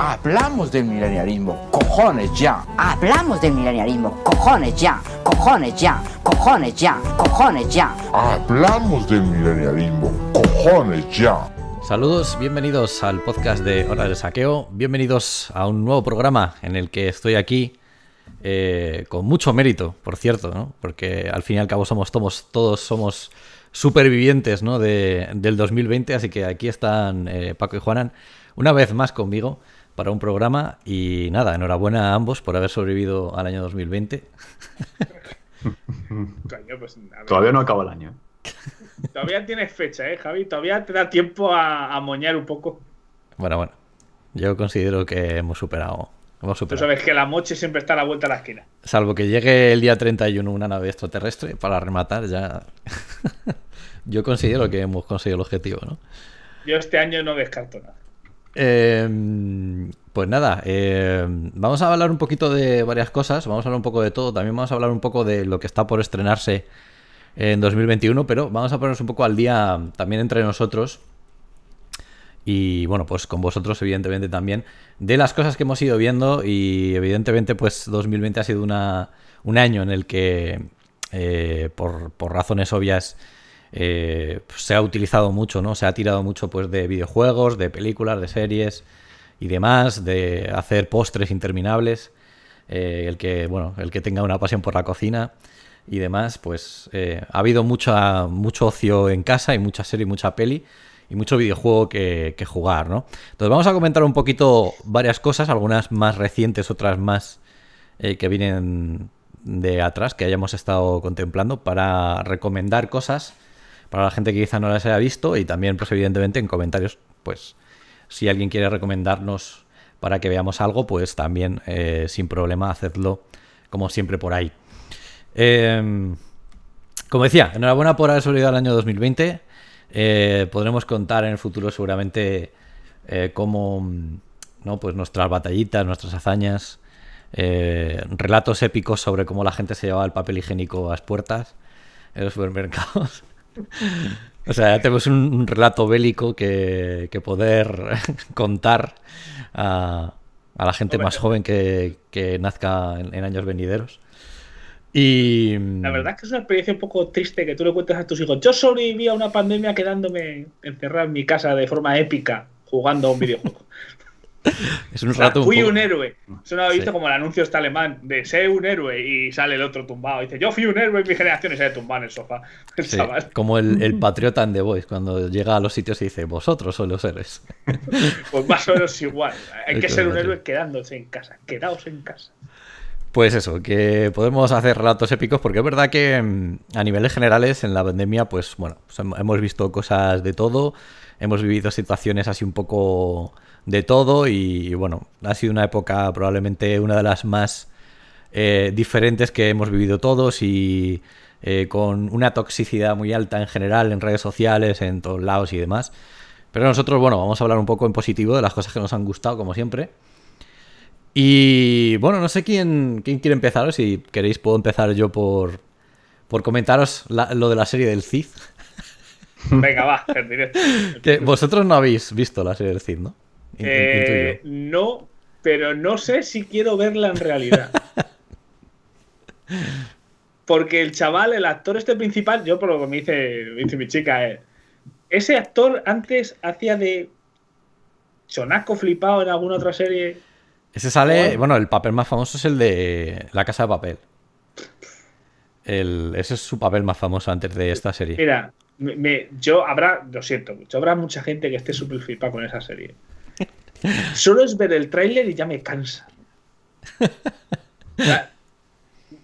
Hablamos del milenialismo, cojones ya. Hablamos del millennialismo cojones ya, cojones ya, cojones ya, cojones ya. Hablamos del millennialismo cojones ya. Saludos, bienvenidos al podcast de Hora del Saqueo, bienvenidos a un nuevo programa en el que estoy aquí eh, con mucho mérito, por cierto, ¿no? porque al fin y al cabo somos todos, somos supervivientes ¿no? del 2020, así que aquí están eh, Paco y Juanan una vez más conmigo para un programa y nada, enhorabuena a ambos por haber sobrevivido al año 2020. Pues Todavía no acaba el año. ¿eh? Todavía tienes fecha, ¿eh, Javi? Todavía te da tiempo a, moñar un poco. Bueno, bueno. Yo considero que hemos superado. Hemos sabes que la moche siempre está a la vuelta de la esquina. Salvo que llegue el día 31 una nave extraterrestre para rematar ya. Yo considero que hemos conseguido el objetivo, ¿no? Yo este año no descarto nada. Em, pues nada, em, vamos a hablar un poquito de varias cosas, vamos a hablar un poco de todo, también vamos a hablar un poco de lo que está por estrenarse en 2021, pero vamos a ponernos un poco al día también entre nosotros y bueno, pues con vosotros evidentemente también de las cosas que hemos ido viendo y evidentemente pues 2020 ha sido una, un año en el que eh, por, por razones obvias eh, pues, se ha utilizado mucho, ¿no? Se ha tirado mucho pues, de videojuegos, de películas, de series y demás, de hacer postres interminables. Eh, el que, bueno, el que tenga una pasión por la cocina y demás, pues eh, ha habido mucha, mucho ocio en casa y mucha serie, mucha peli y mucho videojuego que, que jugar, ¿no? Entonces vamos a comentar un poquito varias cosas, algunas más recientes, otras más que vienen de atrás, que hayamos estado contemplando para recomendar cosas para la gente que quizá no las haya visto y también, pues evidentemente, en comentarios, pues si alguien quiere recomendarnos para que veamos algo, pues también eh, sin problema hacerlo, como siempre por ahí. Em, como decía, enhorabuena por haber sobrevivido al año 2020. Eh, podremos contar en el futuro seguramente eh, cómo ¿no? pues nuestras batallitas, nuestras hazañas, relatos épicos sobre cómo la gente se llevaba el papel higiénico a las puertas en los supermercados. O sea, ya tenemos un relato bélico que, poder contar a, la gente más joven que, nazca en, años venideros. Y... La verdad es que es una experiencia un poco triste que tú le cuentes a tus hijos. Yo sobreviví a una pandemia quedándome encerrado en mi casa de forma épica jugando a un videojuego un rato. Un fui un héroe. Eso visto como el anuncio este alemán de ser un héroe y sale el otro tumbado. Y dice, yo fui un héroe en mi generación y sale tumbado en el sofá. como el, patriota en The Voice, cuando llega a los sitios y dice, vosotros sois los héroes. pues más o menos igual. Hay que ser un héroe quedándose en casa. Quedaos en casa. Pues eso, que podemos hacer relatos épicos porque es verdad que mm, a niveles generales en la pandemia, pues bueno, pues, hemos visto cosas de todo, hemos vivido situaciones así un poco de todo y, bueno, ha sido una época probablemente una de las más eh, diferentes que hemos vivido todos y eh, con una toxicidad muy alta en general en redes sociales, en todos lados y demás. Pero nosotros, bueno, vamos a hablar un poco en positivo de las cosas que nos han gustado, como siempre. Y bueno, no sé quién, quién quiere empezar, si queréis puedo empezar yo por, por comentaros lo de la serie del Cid. Venga, va, que vosotros no habéis visto la serie del Cid, ¿no? Eh, no, pero no sé si quiero verla en realidad. Porque el chaval, el actor este principal, yo por lo que me dice, dice mi chica, eh, ese actor antes hacía de Chonaco flipado en alguna otra serie. Ese sale, bueno, el papel más famoso es el de La Casa de Papel. ese es su papel más famoso antes de esta serie. Mira, yo habrá, lo siento mucho, habrá mucha gente que esté súper flipada con esa serie. Solo es ver el tráiler y ya me cansa.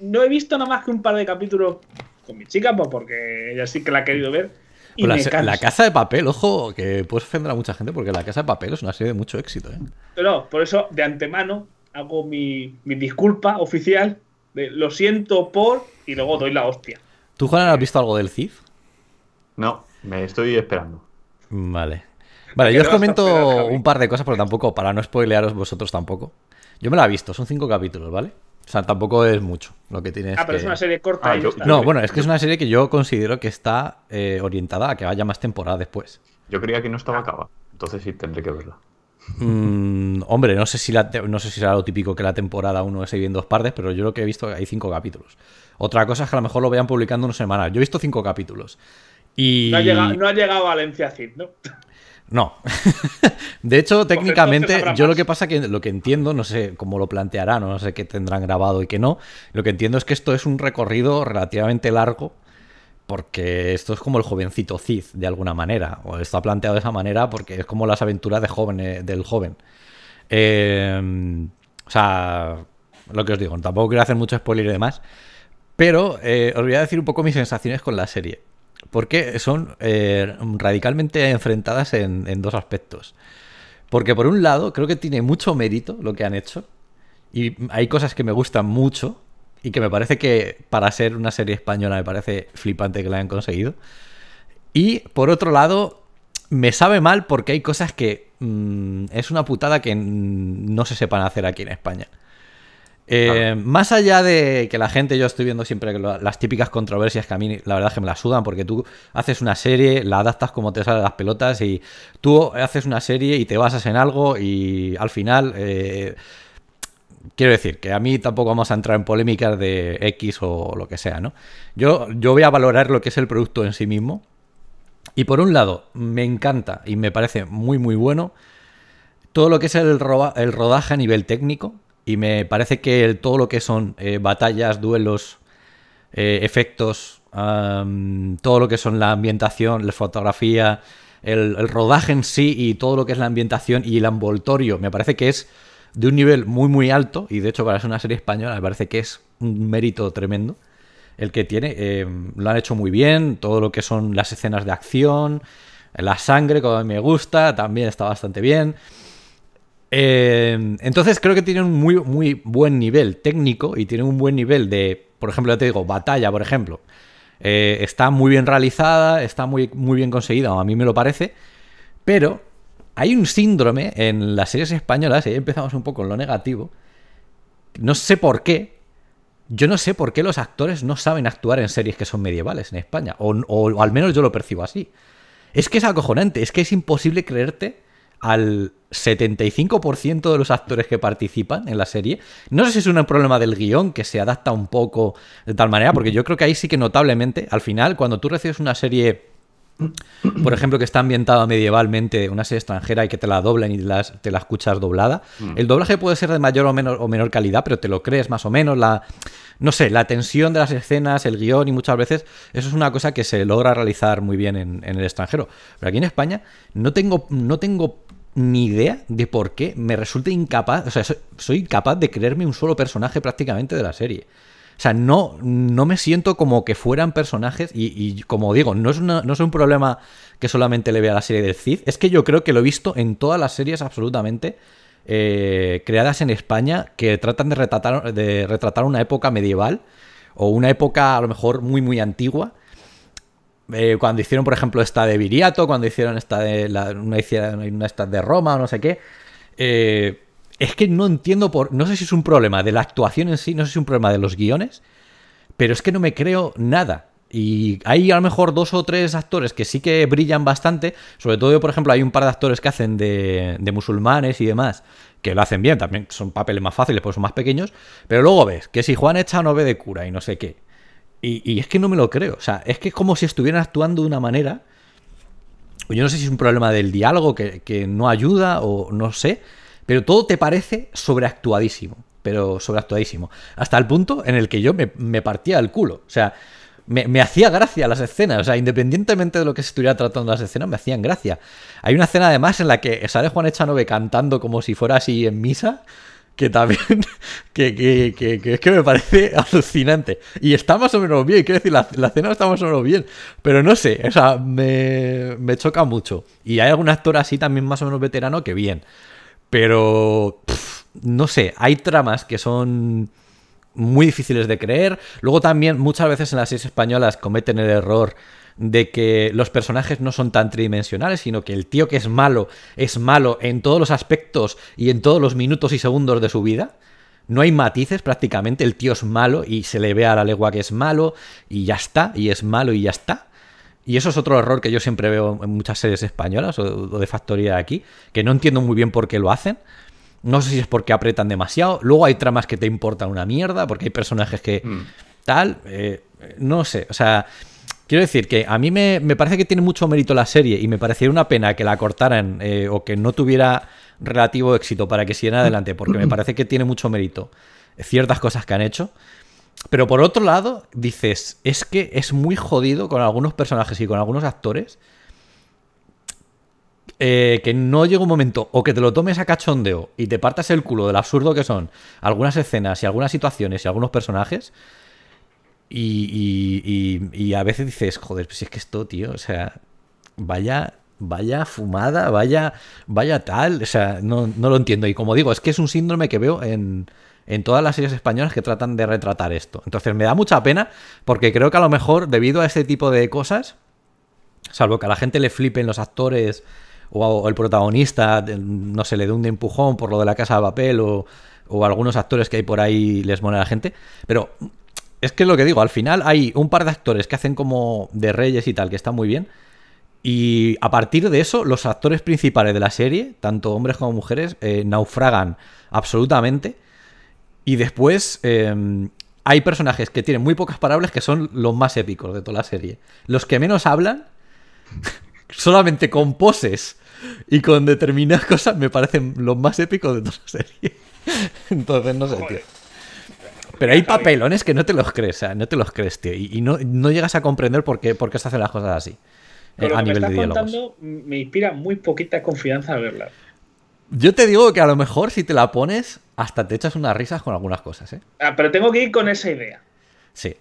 no he visto nada más que un par de capítulos con mi chica, pues, porque ella sí que la ha querido ver. Y pues la, la, Casa de Papel, ojo, que puedes ofender a mucha gente porque La Casa de Papel es una serie de mucho éxito. ¿eh? Pero por eso de antemano hago mi, mi disculpa oficial de lo siento por y luego doy la hostia. ¿Tú, Juan, has visto algo del CIF? No, me estoy esperando. Vale. Vale, yo os comento un par de cosas, pero tampoco, para no spoilearos vosotros tampoco. Yo me la he visto, son cinco capítulos, ¿vale? O sea, tampoco es mucho lo que tienes. Ah, pero es una serie corta. Ah, no, bueno, es que es una serie que yo considero que está eh, orientada a que vaya más temporada después. Yo creía que no estaba acaba, entonces sí tendré que verla. Mm, hombre, no sé, si no sé si será lo típico que la temporada uno se vive en dos partes, pero yo lo que he visto hay cinco capítulos. Otra cosa es que a lo mejor lo vean publicando una semana. Yo he visto cinco capítulos. Y... No, ha llegado, no ha llegado a Valencia Cid, ¿no? No. de hecho, técnicamente, yo lo que pasa que lo que entiendo, no sé cómo lo plantearán, no sé qué tendrán grabado y qué no, lo que entiendo es que esto es un recorrido relativamente largo, porque esto es como el jovencito Cid, de alguna manera, o está planteado de esa manera porque es como las aventuras de eh, del joven. Eh, o sea, lo que os digo, tampoco quiero hacer mucho spoiler y demás, pero eh, os voy a decir un poco mis sensaciones con la serie porque son eh, radicalmente enfrentadas en, dos aspectos. Porque por un lado, creo que tiene mucho mérito lo que han hecho, y hay cosas que me gustan mucho, y que me parece que para ser una serie española me parece flipante que la hayan conseguido. Y por otro lado, me sabe mal porque hay cosas que mm, es una putada que no se sepan hacer aquí en España. Eh, más allá de que la gente, yo estoy viendo siempre las típicas controversias que a mí la verdad que me las sudan, porque tú haces una serie, la adaptas como te salen las pelotas y tú haces una serie y te basas en algo y al final... Eh, quiero decir que a mí tampoco vamos a entrar en polémicas de X o lo que sea, ¿no? Yo, yo voy a valorar lo que es el producto en sí mismo. Y por un lado, me encanta y me parece muy, muy bueno todo lo que es el rodaje a nivel técnico, y me parece que todo lo que son eh, batallas, duelos, eh, efectos, todo lo que son la ambientación, la fotografía, el, rodaje en sí y todo lo que es la ambientación y el envoltorio, me parece que es de un nivel muy muy alto y de hecho para ser una serie española me parece que es un mérito tremendo el que tiene. Em, lo han hecho muy bien, todo lo que son las escenas de acción, la sangre, como me gusta, también está bastante bien. Eh, entonces creo que tiene un muy, muy buen nivel técnico y tiene un buen nivel de, por ejemplo, ya te digo, batalla, por ejemplo. Eh, está muy bien realizada, está muy, muy bien conseguida, a mí me lo parece, pero hay un síndrome en las series españolas, y ahí empezamos un poco en lo negativo, no sé por qué, yo no sé por qué los actores no saben actuar en series que son medievales en España, o al menos yo lo percibo así. Es que es acojonante, es que es imposible creerte al 75% de los actores que participan en la serie. No sé si es un problema del guión que se adapta un poco de tal manera, porque yo creo que ahí sí que notablemente, al final, cuando tú recibes una serie, por ejemplo, que está ambientada medievalmente, una serie extranjera y que te la doblen y te la escuchas doblada, mm. el doblaje puede ser de mayor o menor, calidad, pero te lo crees más o menos, la, no sé, la tensión de las escenas, el guión y muchas veces eso es una cosa que se logra realizar muy bien en, en el extranjero. Pero aquí en España no tengo, no tengo ni idea de por qué me resulta incapaz, o sea, soy incapaz de creerme un solo personaje prácticamente de la serie. O sea, no, no me siento como que fueran personajes y, como digo, no es, un problema que solamente le vea a la serie del Cid, es que yo creo que lo he visto en todas las series absolutamente eh, creadas en España que tratan de de retratar una época medieval o una época a lo mejor muy muy antigua eh, cuando hicieron, por ejemplo, esta de Viriato, cuando hicieron esta de la, una, una esta de Roma o no sé qué. Eh, es que no entiendo por. No sé si es un problema de la actuación en sí, no sé si es un problema de los guiones, pero es que no me creo nada. Y hay a lo mejor dos o tres actores que sí que brillan bastante. Sobre todo, por ejemplo, hay un par de actores que hacen de, musulmanes y demás, que lo hacen bien, también son papeles más fáciles, pues son más pequeños. Pero luego ves que si Juan Echa no ve de cura y no sé qué. Y, es que no me lo creo. O sea, es que es como si estuvieran actuando de una manera. Yo no sé si es un problema del diálogo que, no ayuda o no sé. Pero todo te parece sobreactuadísimo. Pero sobreactuadísimo. Hasta el punto en el que yo me, partía el culo. O sea, me, me, hacía gracia las escenas. O sea, independientemente de lo que se estuviera tratando las escenas, me hacían gracia. Hay una escena además en la que sale Juan Echanove cantando como si fuera así en misa que también, que, que, es que me parece alucinante. Y está más o menos bien, quiero decir, la, cena está más o menos bien, pero no sé, o sea, me, me choca mucho. Y hay algún actor así también más o menos veterano que bien, pero no sé, hay tramas que son muy difíciles de creer. Luego también muchas veces en las series españolas cometen el error de que los personajes no son tan tridimensionales, sino que el tío que es malo es malo en todos los aspectos y en todos los minutos y segundos de su vida. No hay matices prácticamente, el tío es malo y se le ve a la legua que es malo y ya está, y es malo y ya está. Y eso es otro error que yo siempre veo en muchas series españolas o de factoría de aquí, que no entiendo muy bien por qué lo hacen. No sé si es porque apretan demasiado. Luego hay tramas que te importan una mierda, porque hay personajes que mm. tal. Eh, no sé, o sea, Quiero decir que a mí me, parece que tiene mucho mérito la serie y me parecería una pena que la cortaran eh, o que no tuviera relativo éxito para que siguiera adelante, porque me parece que tiene mucho mérito ciertas cosas que han hecho. Pero por otro lado, dices, es que es muy jodido con algunos personajes y con algunos actores eh, que no llega un momento o que te lo tomes a cachondeo y te partas el culo del absurdo que son algunas escenas y algunas situaciones y algunos personajes y, a veces dices, joder, pues si es que esto, tío, o sea, vaya, vaya fumada, vaya, vaya tal, o sea, no, lo entiendo. Y como digo, es que es un síndrome que veo en, en todas las series españolas que tratan de retratar esto. Entonces me da mucha pena porque creo que a lo mejor debido a este tipo de cosas, salvo que a la gente le flipen los actores o, el protagonista, no se le dé un empujón por lo de la casa de papel o, o algunos actores que hay por ahí les mola a la gente, pero es que es lo que digo, al final hay un par de actores que hacen como de reyes y tal, que está muy bien. Y a partir de eso, los actores principales de la serie, tanto hombres como mujeres, eh, naufragan absolutamente. Y después em, hay personajes que tienen muy pocas palabras que son los más épicos de toda la serie. Los que menos hablan, solamente con poses y con determinadas cosas, me parecen los más épicos de toda la serie. Entonces, no sé, tío. Pero hay papelones que no te los crees, no te los crees, tío. Y, no, llegas a comprender por qué, por qué se hacen las cosas así. Eh, a nivel me de me inspira muy poquita confianza a verla. Yo te digo que a lo mejor si te la pones, hasta te echas unas risas con algunas cosas, ¿eh? Ah, pero tengo que ir con esa idea. Sí.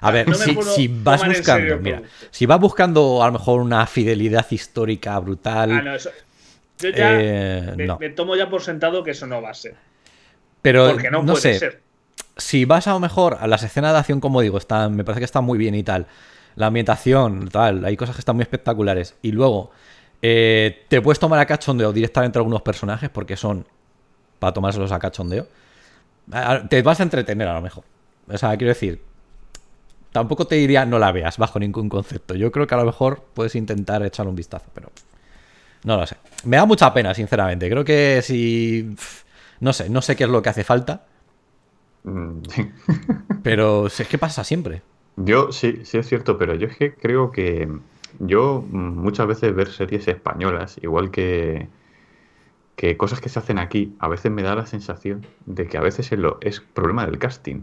A ver, si, vas buscando, mira, si vas buscando a lo mejor una fidelidad histórica brutal. Ah, no, eso, yo ya eh, me, tomo ya por sentado que eso no va a ser. Pero Porque no, puede ser si vas a lo mejor a las escenas de acción, como digo, me parece que está muy bien y tal. La ambientación, tal, hay cosas que están muy espectaculares. Y luego, eh, te puedes tomar a cachondeo directamente a algunos personajes porque son para tomárselos a cachondeo. Te vas a entretener a lo mejor. O sea, quiero decir, tampoco te diría no la veas bajo ningún concepto. Yo creo que a lo mejor puedes intentar echarle un vistazo, pero no lo sé. Me da mucha pena, sinceramente. Creo que si... No sé, no sé qué es lo que hace falta. Mm. pero es que pasa siempre. Yo sí, sí es cierto, pero yo es que creo que yo muchas veces ver series españolas, igual que, que cosas que se hacen aquí, a veces me da la sensación de que a veces es, problema del casting.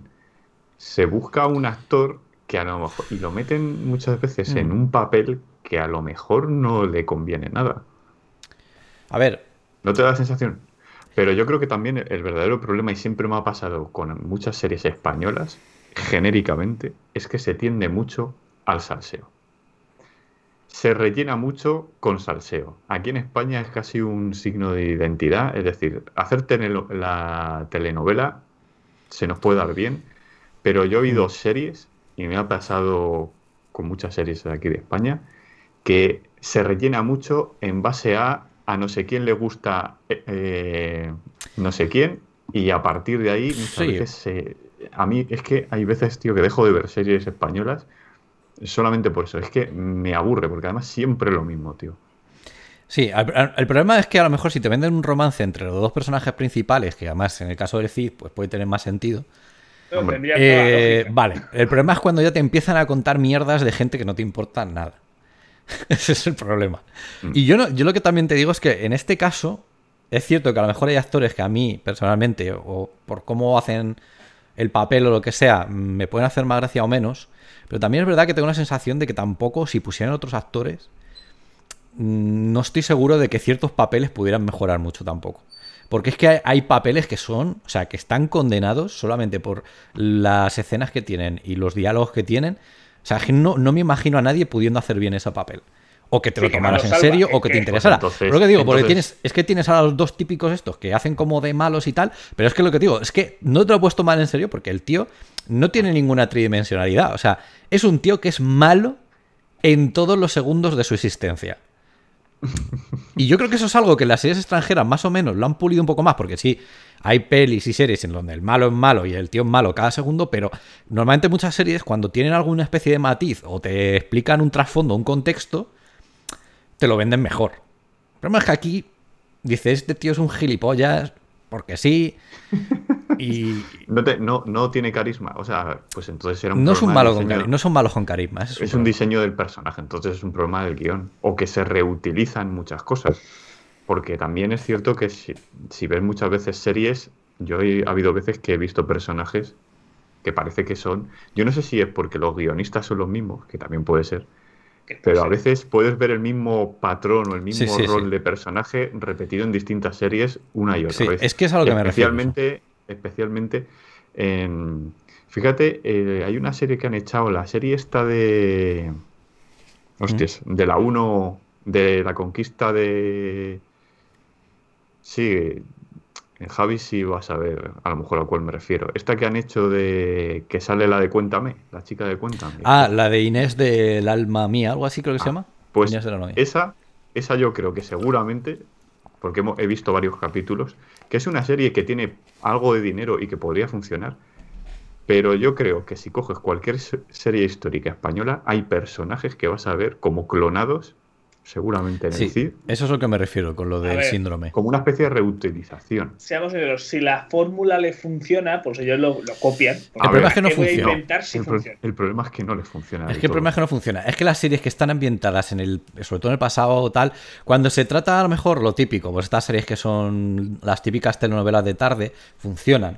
Se busca un actor que a lo mejor, y lo meten muchas veces en mm. un papel que a lo mejor no le conviene nada. A ver. ¿No te da la sensación? Pero yo creo que también el, verdadero problema, y siempre me ha pasado con muchas series españolas, genéricamente, es que se tiende mucho al salseo. Se rellena mucho con salseo. Aquí en España es casi un signo de identidad, es decir, hacer la telenovela se nos puede dar bien, pero yo he oído mm. series, y me ha pasado con muchas series aquí de España, que se rellena mucho en base a a no sé quién le gusta eh, eh, no sé quién y a partir de ahí a mí es que hay veces, tío, que dejo de ver series españolas solamente por eso. Es que me aburre, porque además siempre lo mismo, tío. Sí, el, problema es que a lo mejor si te venden un romance entre los dos personajes principales, que además en el caso del Cid, pues puede tener más sentido. Eh, vale, el problema es cuando ya te empiezan a contar mierdas de gente que no te importa nada. Ese es el problema. Mm. Y yo, no, yo lo que también te digo es que en este caso, es cierto que a lo mejor hay actores que a mí personalmente, o por cómo hacen el papel o lo que sea, me pueden hacer más gracia o menos, pero también es verdad que tengo una sensación de que tampoco si pusieran otros actores, mm, no estoy seguro de que ciertos papeles pudieran mejorar mucho tampoco. Porque es que hay, hay, papeles que son, o sea, que están condenados solamente por las escenas que tienen y los diálogos que tienen o sea, no, no me imagino a nadie pudiendo hacer bien ese papel. O que te lo tomaras en serio o que te interesara. Pues, lo que digo, porque es que tienes a los dos típicos estos que hacen como de malos y tal, pero es que lo que digo, es que no te lo he puesto mal en serio porque el tío no tiene ninguna tridimensionalidad. O sea, es un tío que es malo en todos los segundos de su existencia. Y yo creo que eso es algo que las series extranjeras más o menos lo han pulido un poco más, porque sí, hay pelis y series en donde el malo es malo y el tío es malo cada segundo, pero normalmente muchas series cuando tienen alguna especie de matiz o te explican un trasfondo, un contexto, te lo venden mejor. Pero es que aquí dices, este tío es un gilipollas, porque sí. Y... No, no, tiene carisma. O sea, pues entonces no Son no son malos con carisma. Es, un, es un, diseño del personaje, entonces es un problema del guión. O que se reutilizan muchas cosas. Porque también es cierto que si, ves muchas veces series, yo he habido veces que he visto personajes que parece que son. Yo no sé si es porque los guionistas son los mismos, que también puede ser. Pero a veces puedes ver el mismo patrón o el mismo rol de personaje repetido en distintas series una y otra vez. Es que es a lo que me refiero. Especialmente especialmente Fíjate, eh, hay una serie que han echado, la serie esta de. Hostias, ¿Mm? de la 1, de la conquista de. Sí, en Javi sí vas a ver a lo mejor a cuál me refiero. Esta que han hecho de que sale la de Cuéntame, la chica de Cuéntame. Ah, la de Inés del alma mía, algo así creo que se ah, llama. Pues esa, esa yo creo que seguramente, porque he visto varios capítulos, que es una serie que tiene algo de dinero y que podría funcionar. Pero yo creo que si coges cualquier serie histórica española, hay personajes que vas a ver como clonados seguramente Eso es lo que me refiero con lo del síndrome. Como una especie de reutilización. Seamos sinceros, si la fórmula le funciona, pues ellos lo, copian. El problema es que no funciona. el, problema es que no les funciona. Es que el problema es que no funciona. Es que las series que están ambientadas en el, sobre todo en el pasado o tal, cuando se trata a lo mejor lo típico, pues estas series que son las típicas telenovelas de tarde, funcionan.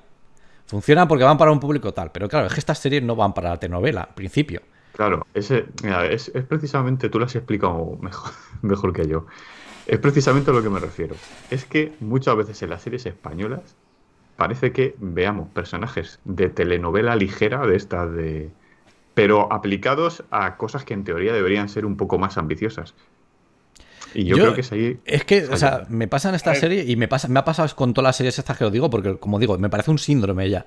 Funcionan porque van para un público tal, pero claro, es que estas series no van para la telenovela, al principio. Claro, ese, es, precisamente, tú lo has explicado mejor, mejor que yo, es precisamente a lo que me refiero. Es que muchas veces en las series españolas parece que veamos personajes de telenovela ligera, de estas de... pero aplicados a cosas que en teoría deberían ser un poco más ambiciosas. Y yo, creo que es ahí. Es que, o sea, me pasan esta eh. serie y me, pasa, me ha pasado con todas las series estas que os digo, porque, como digo, me parece un síndrome ya.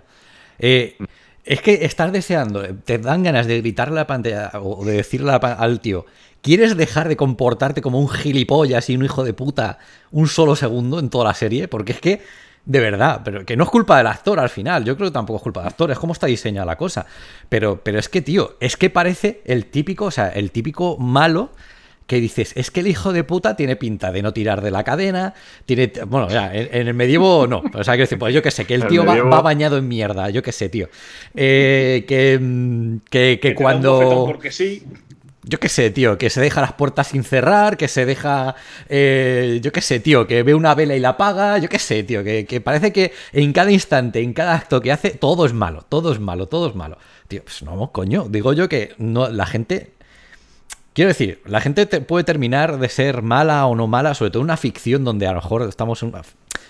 Eh, mm. Es que estar deseando, eh, te dan ganas de gritarle a la pantalla o de decirle al tío, ¿quieres dejar de comportarte como un gilipollas y un hijo de puta un solo segundo en toda la serie? Porque es que, de verdad, pero que no es culpa del actor al final, yo creo que tampoco es culpa del actor, es cómo está diseñada la cosa. Pero, pero es que, tío, es que parece el típico, o sea, el típico malo que dices, es que el hijo de puta tiene pinta de no tirar de la cadena, tiene, bueno, en, el medievo no, o sea, que decir, pues yo que sé, que el, tío va, bañado en mierda, yo que sé, tío, eh, mm, que, que, que, cuando... yo qué sé, tío, que se deja las puertas sin cerrar, que se deja, eh, yo qué sé, tío, que ve una vela y la apaga, yo qué sé, tío, que, que, parece que en cada instante, en cada acto que hace, todo es malo, todo es malo, todo es malo. Tío, pues no, coño, digo yo que no, la gente Quiero decir, la gente puede terminar de ser mala o no mala, sobre todo una ficción donde a lo mejor estamos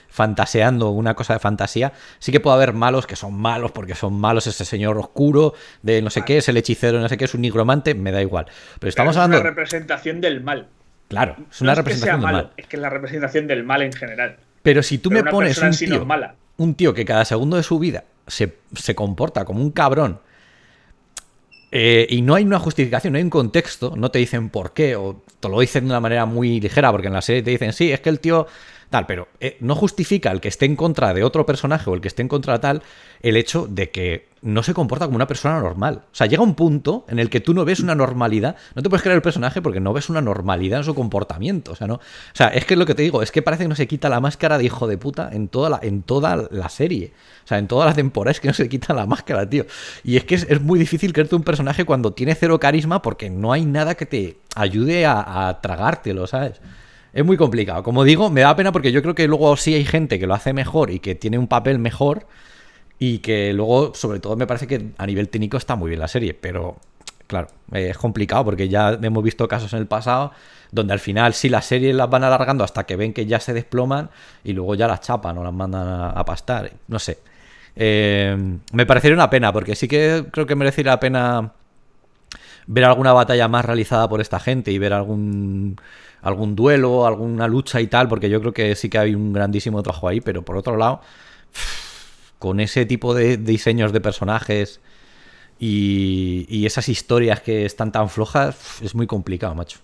fantaseando una cosa de fantasía. Sí que puede haber malos que son malos porque son malos, ese señor oscuro de no sé qué, es el hechicero, no sé qué, es un nigromante, me da igual. Pero estamos hablando. Es una representación del mal. Claro, es una representación que del mal. Es que es la representación del mal en general. Pero si tú me pones un tío, un tío que cada segundo de su vida se, se comporta como un cabrón eh, y no hay una justificación, no hay un contexto, no te dicen por qué, o te lo dicen de una manera muy ligera, porque en la serie te dicen, sí, es que el tío tal, pero eh, no justifica el que esté en contra de otro personaje o el que esté en contra de tal el hecho de que no se comporta como una persona normal. O sea, llega un punto en el que tú no ves una normalidad, no te puedes creer el personaje porque no ves una normalidad en su comportamiento. O sea, no, o sea, es que lo que te digo, es que parece que no se quita la máscara de hijo de puta en toda la, en toda la serie. O sea, en toda la temporada es que no se quita la máscara, tío. Y es que es, muy difícil creerte un personaje cuando tiene cero carisma porque no hay nada que te ayude a, a tragártelo, ¿sabes? Es muy complicado. Como digo, me da pena porque yo creo que luego sí hay gente que lo hace mejor y que tiene un papel mejor. Y que luego, sobre todo, me parece que a nivel técnico está muy bien la serie, pero claro, eh, es complicado porque ya hemos visto casos en el pasado donde al final sí las series las van alargando hasta que ven que ya se desploman y luego ya las chapan o las mandan a, pastar. No sé. Eh, me parecería una pena porque sí que creo que merecería la pena ver alguna batalla más realizada por esta gente y ver algún algún duelo, alguna lucha y tal, porque yo creo que sí que hay un grandísimo trabajo ahí, pero por otro lado con ese tipo de diseños de personajes y, esas historias que están tan flojas, es muy complicado, macho.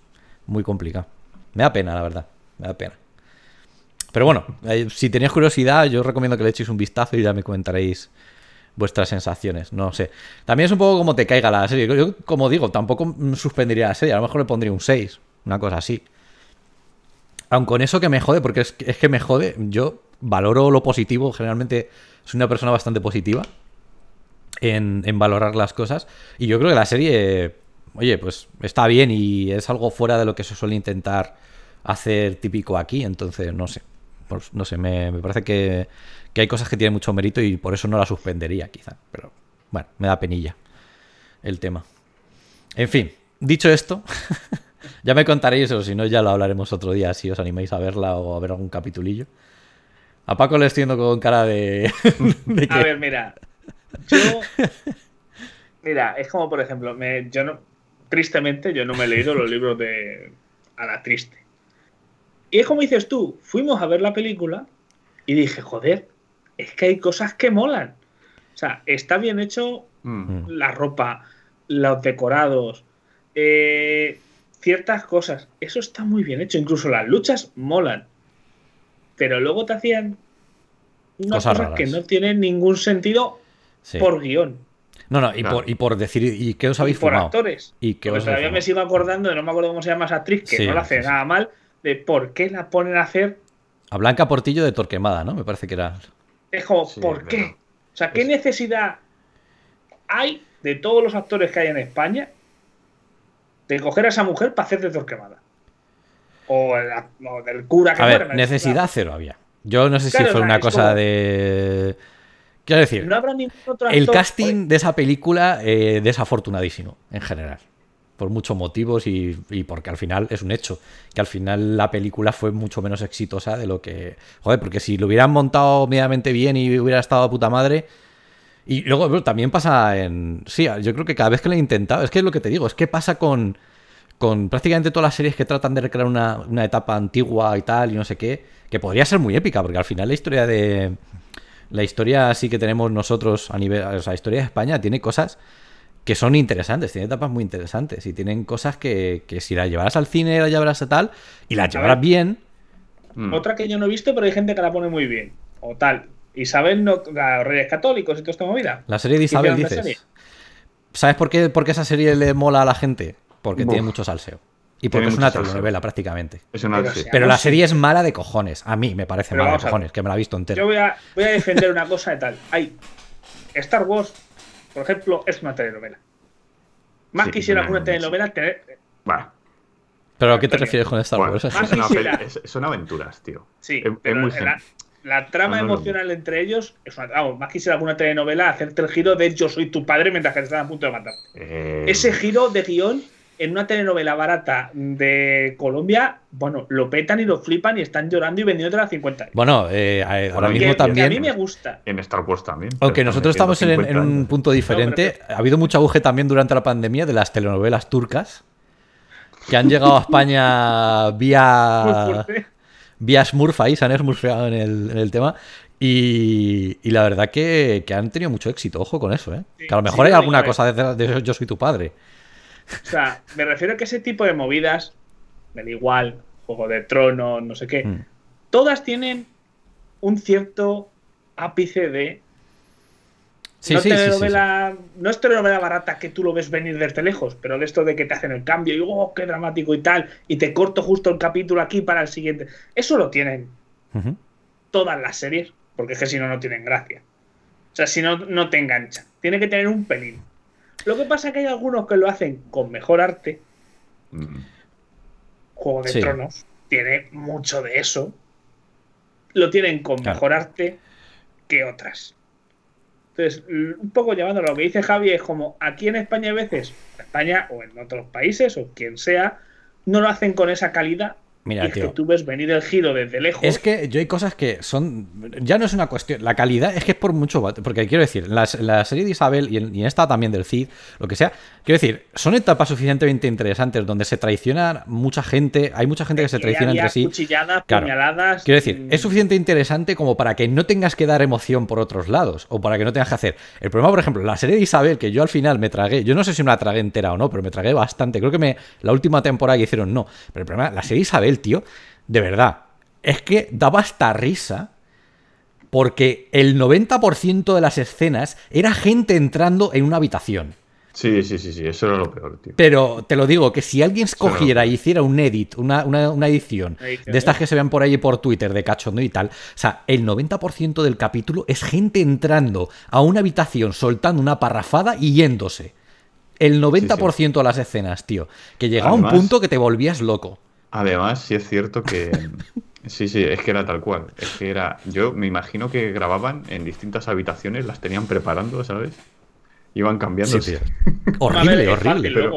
Muy complicado. Me da pena, la verdad. Me da pena. Pero bueno, eh, si tenéis curiosidad, yo os recomiendo que le echéis un vistazo y ya me comentaréis vuestras sensaciones. No sé. También es un poco como te caiga la serie. Yo, como digo, tampoco suspendería la serie. A lo mejor le pondría un 6, una cosa así. Aunque con eso que me jode, porque es que me jode, yo valoro lo positivo generalmente soy una persona bastante positiva en, valorar las cosas. Y yo creo que la serie, oye, pues está bien y es algo fuera de lo que se suele intentar hacer típico aquí. Entonces, no sé. no sé, me, parece que, que hay cosas que tienen mucho mérito y por eso no la suspendería, quizá. Pero bueno, me da penilla el tema. En fin, dicho esto, ya me contaréis eso si no ya lo hablaremos otro día si os animáis a verla o a ver algún capitulillo. A Paco le estoy con cara de. A ver, mira. Yo. Mira, es como por ejemplo, yo no. Tristemente, yo no me he leído los libros de. A la triste. Y es como dices tú, fuimos a ver la película y dije, joder, es que hay cosas que molan. O sea, está bien hecho mm. la ropa, los decorados, eh, ciertas cosas. Eso está muy bien hecho. Incluso las luchas molan pero luego te hacían unas cosas, que no tienen ningún sentido por guión. No, no, y, Por, y por decir, ¿y qué os habéis y Por actores. ¿Y todavía me sigo acordando no me acuerdo cómo se llama esa actriz, que no la hace nada mal, de por qué la ponen a hacer. A Blanca Portillo de Torquemada, ¿no? Me parece que era. dejo ¿por qué? O sea, ¿qué necesidad hay de todos los actores que hay en España de coger a esa mujer para hacer de Torquemada? o, del cura que A ver, necesidad cero había. Yo no sé si fue una cosa de... Quiero decir, el casting pues. de esa película eh, desafortunadísimo en general, por muchos motivos y, porque al final es un hecho, que al final la película fue mucho menos exitosa de lo que... Joder, porque si lo hubieran montado medianamente bien y hubiera estado a puta madre... Y luego también pasa en... Sí, yo creo que cada vez que lo he intentado, es que es lo que te digo, es que pasa con con prácticamente todas las series que tratan de recrear una, etapa antigua y tal, y no sé qué, que podría ser muy épica, porque al final la historia de. La historia así que tenemos nosotros a nivel. O sea, la historia de España tiene cosas que son interesantes, tiene etapas muy interesantes y tienen cosas que, si las llevaras al cine, la llevarás a tal, y las llevaras bien. Mm. Otra que yo no he visto, pero hay gente que la pone muy bien, o tal. Isabel, no, Reyes Católicos y toda esta movida. La serie de Isabel, dices. ¿Sabes por qué, por qué esa serie le mola a la gente? Porque tiene mucho salseo. Y porque es una telenovela prácticamente. pero, la serie es mala de cojones. A mí me parece mala de cojones, que me la he visto entera. Yo voy a, defender una cosa de tal. Hay Star Wars, por ejemplo, es una telenovela. Más quisiera una telenovela que. Va. ¿Pero a qué te refieres con Star Wars? son aventuras, tío. Sí, es, la, trama emocional entre ellos es una, vamos, más quisiera alguna telenovela hacerte el giro de yo soy tu padre mientras que están a punto de matarte. Eh. Ese giro de guión en una telenovela barata de Colombia, bueno, lo petan y lo flipan y están llorando y vendiéndote las 50. Bueno, eh, ahora mismo también. a mí me gusta. En Star Wars también. Aunque nosotros estamos en, un punto diferente. Ha habido mucho auge también durante la pandemia de las telenovelas turcas que han llegado a España vía. vía Smurf ahí, se han smurfeado en el, tema. Y, la verdad que, han tenido mucho éxito, ojo con eso, ¿eh? que a lo mejor hay alguna eh. cosa de, eso Yo soy tu padre. O sea, me refiero a que ese tipo de movidas, del igual, Juego de Trono, no sé qué, mm. todas tienen un cierto ápice de. no, es telenovela barata que tú lo ves venir desde lejos, pero de esto de que te hacen el cambio y oh, qué dramático y tal, y te corto justo el capítulo aquí para el siguiente. Eso lo tienen todas las series, porque es que si no, no tienen gracia. O sea, si no, no te engancha, Tiene que tener un pelín. Lo que pasa es que hay algunos que lo hacen con mejor arte. Mm. Juego de Tronos tiene mucho de eso. Lo tienen con mejor arte que otras. Entonces, un poco llevando lo que dice Javi, es como aquí en España a veces, España o en otros países o quien sea, no lo hacen con esa calidad Mira, es tío, que tú ves venir el giro desde lejos. Es que yo hay cosas que son. Ya no es una cuestión. La calidad es que es por mucho. Porque quiero decir, en la, serie de Isabel y en, esta también del Cid, lo que sea, Quiero decir, son etapas suficientemente interesantes donde se traiciona mucha gente, hay mucha gente que se traiciona entre sí. Cuchilladas, Quiero decir, es suficiente interesante como para que no tengas que dar emoción por otros lados o para que no tengas que hacer. El problema, por ejemplo, la serie de Isabel, que yo al final me tragué, yo no sé si me la tragué entera o no, pero me tragué bastante. Creo que me, la última temporada que hicieron no. Pero el problema, la serie de Isabel, tío, de verdad, es que daba hasta risa porque el 90% de las escenas era gente entrando en una habitación. Sí, sí, sí, sí, eso era lo peor, tío. Pero te lo digo, que si alguien escogiera y hiciera un edit, una, edición, de estas que se vean por ahí por Twitter de cachondo y tal, o sea, el 90% del capítulo es gente entrando a una habitación, soltando una parrafada y yéndose. El 90% de las escenas, tío. Que llegaba a un punto que te volvías loco. Además, sí es cierto que... sí, sí, es que era tal cual. Es que era... Yo me imagino que grababan en distintas habitaciones, las tenían preparando, ¿sabes? Iban cambiando. horrible, horrible.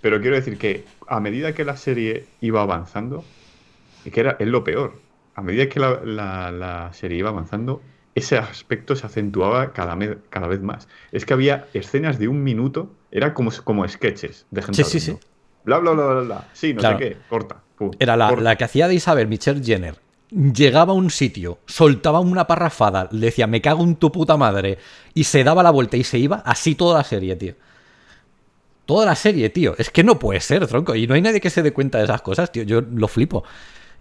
Pero, quiero decir que a medida que la serie iba avanzando, y que era, es lo peor, a medida que la, serie iba avanzando, ese aspecto se acentuaba cada, cada, vez más. Es que había escenas de un minuto, era como, como sketches de gente. Sí, sí, sí. Bla, bla, bla, bla, Sí, no sé qué, corta. era la, la, que hacía de Isabel Michelle Jenner, llegaba a un sitio, soltaba una parrafada, le decía, me cago en tu puta madre, y se daba la vuelta y se iba, así toda la serie, tío. Toda la serie, tío. Es que no puede ser, tronco. Y no hay nadie que se dé cuenta de esas cosas, tío. Yo lo flipo.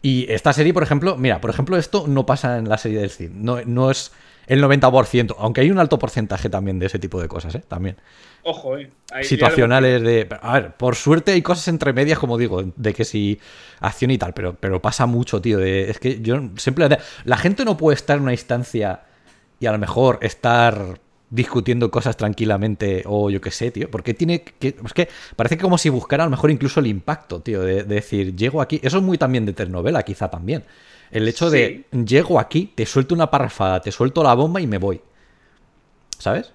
Y esta serie, por ejemplo, mira, por ejemplo, esto no pasa en la serie del cine, No, no es el 90%, aunque hay un alto porcentaje también de ese tipo de cosas, ¿eh? También. Ojo, ¿eh? Situacionales de... A ver, por suerte hay cosas entre medias, como digo, de que si acción y tal, pero, pero pasa mucho, tío. es que yo siempre... La gente no puede estar en una instancia y a lo mejor estar discutiendo cosas tranquilamente o yo qué sé, tío. Porque tiene que... Es que parece como si buscara a lo mejor incluso el impacto, tío, de, decir, llego aquí. Eso es muy también de telenovela, quizá también. El hecho de llego aquí, te suelto una parrafada, te suelto la bomba y me voy. ¿Sabes?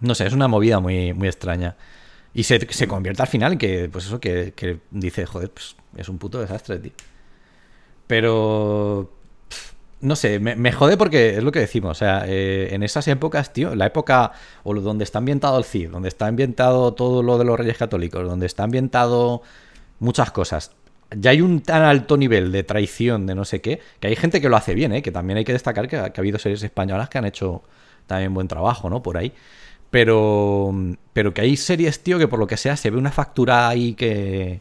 No sé, es una movida muy, muy extraña. Y se, se convierte al final en que, pues eso, que, que, dice, joder, pues es un puto desastre, tío. Pero. no sé, me, jode porque es lo que decimos. O sea, eh, en esas épocas, tío, la época o donde está ambientado el CID, donde está ambientado todo lo de los Reyes Católicos, donde está ambientado muchas cosas ya hay un tan alto nivel de traición, de no sé qué, que hay gente que lo hace bien, ¿eh? que también hay que destacar que, ha, habido series españolas que han hecho también buen trabajo, ¿no? Por ahí. Pero, pero que hay series, tío, que por lo que sea se ve una factura ahí que,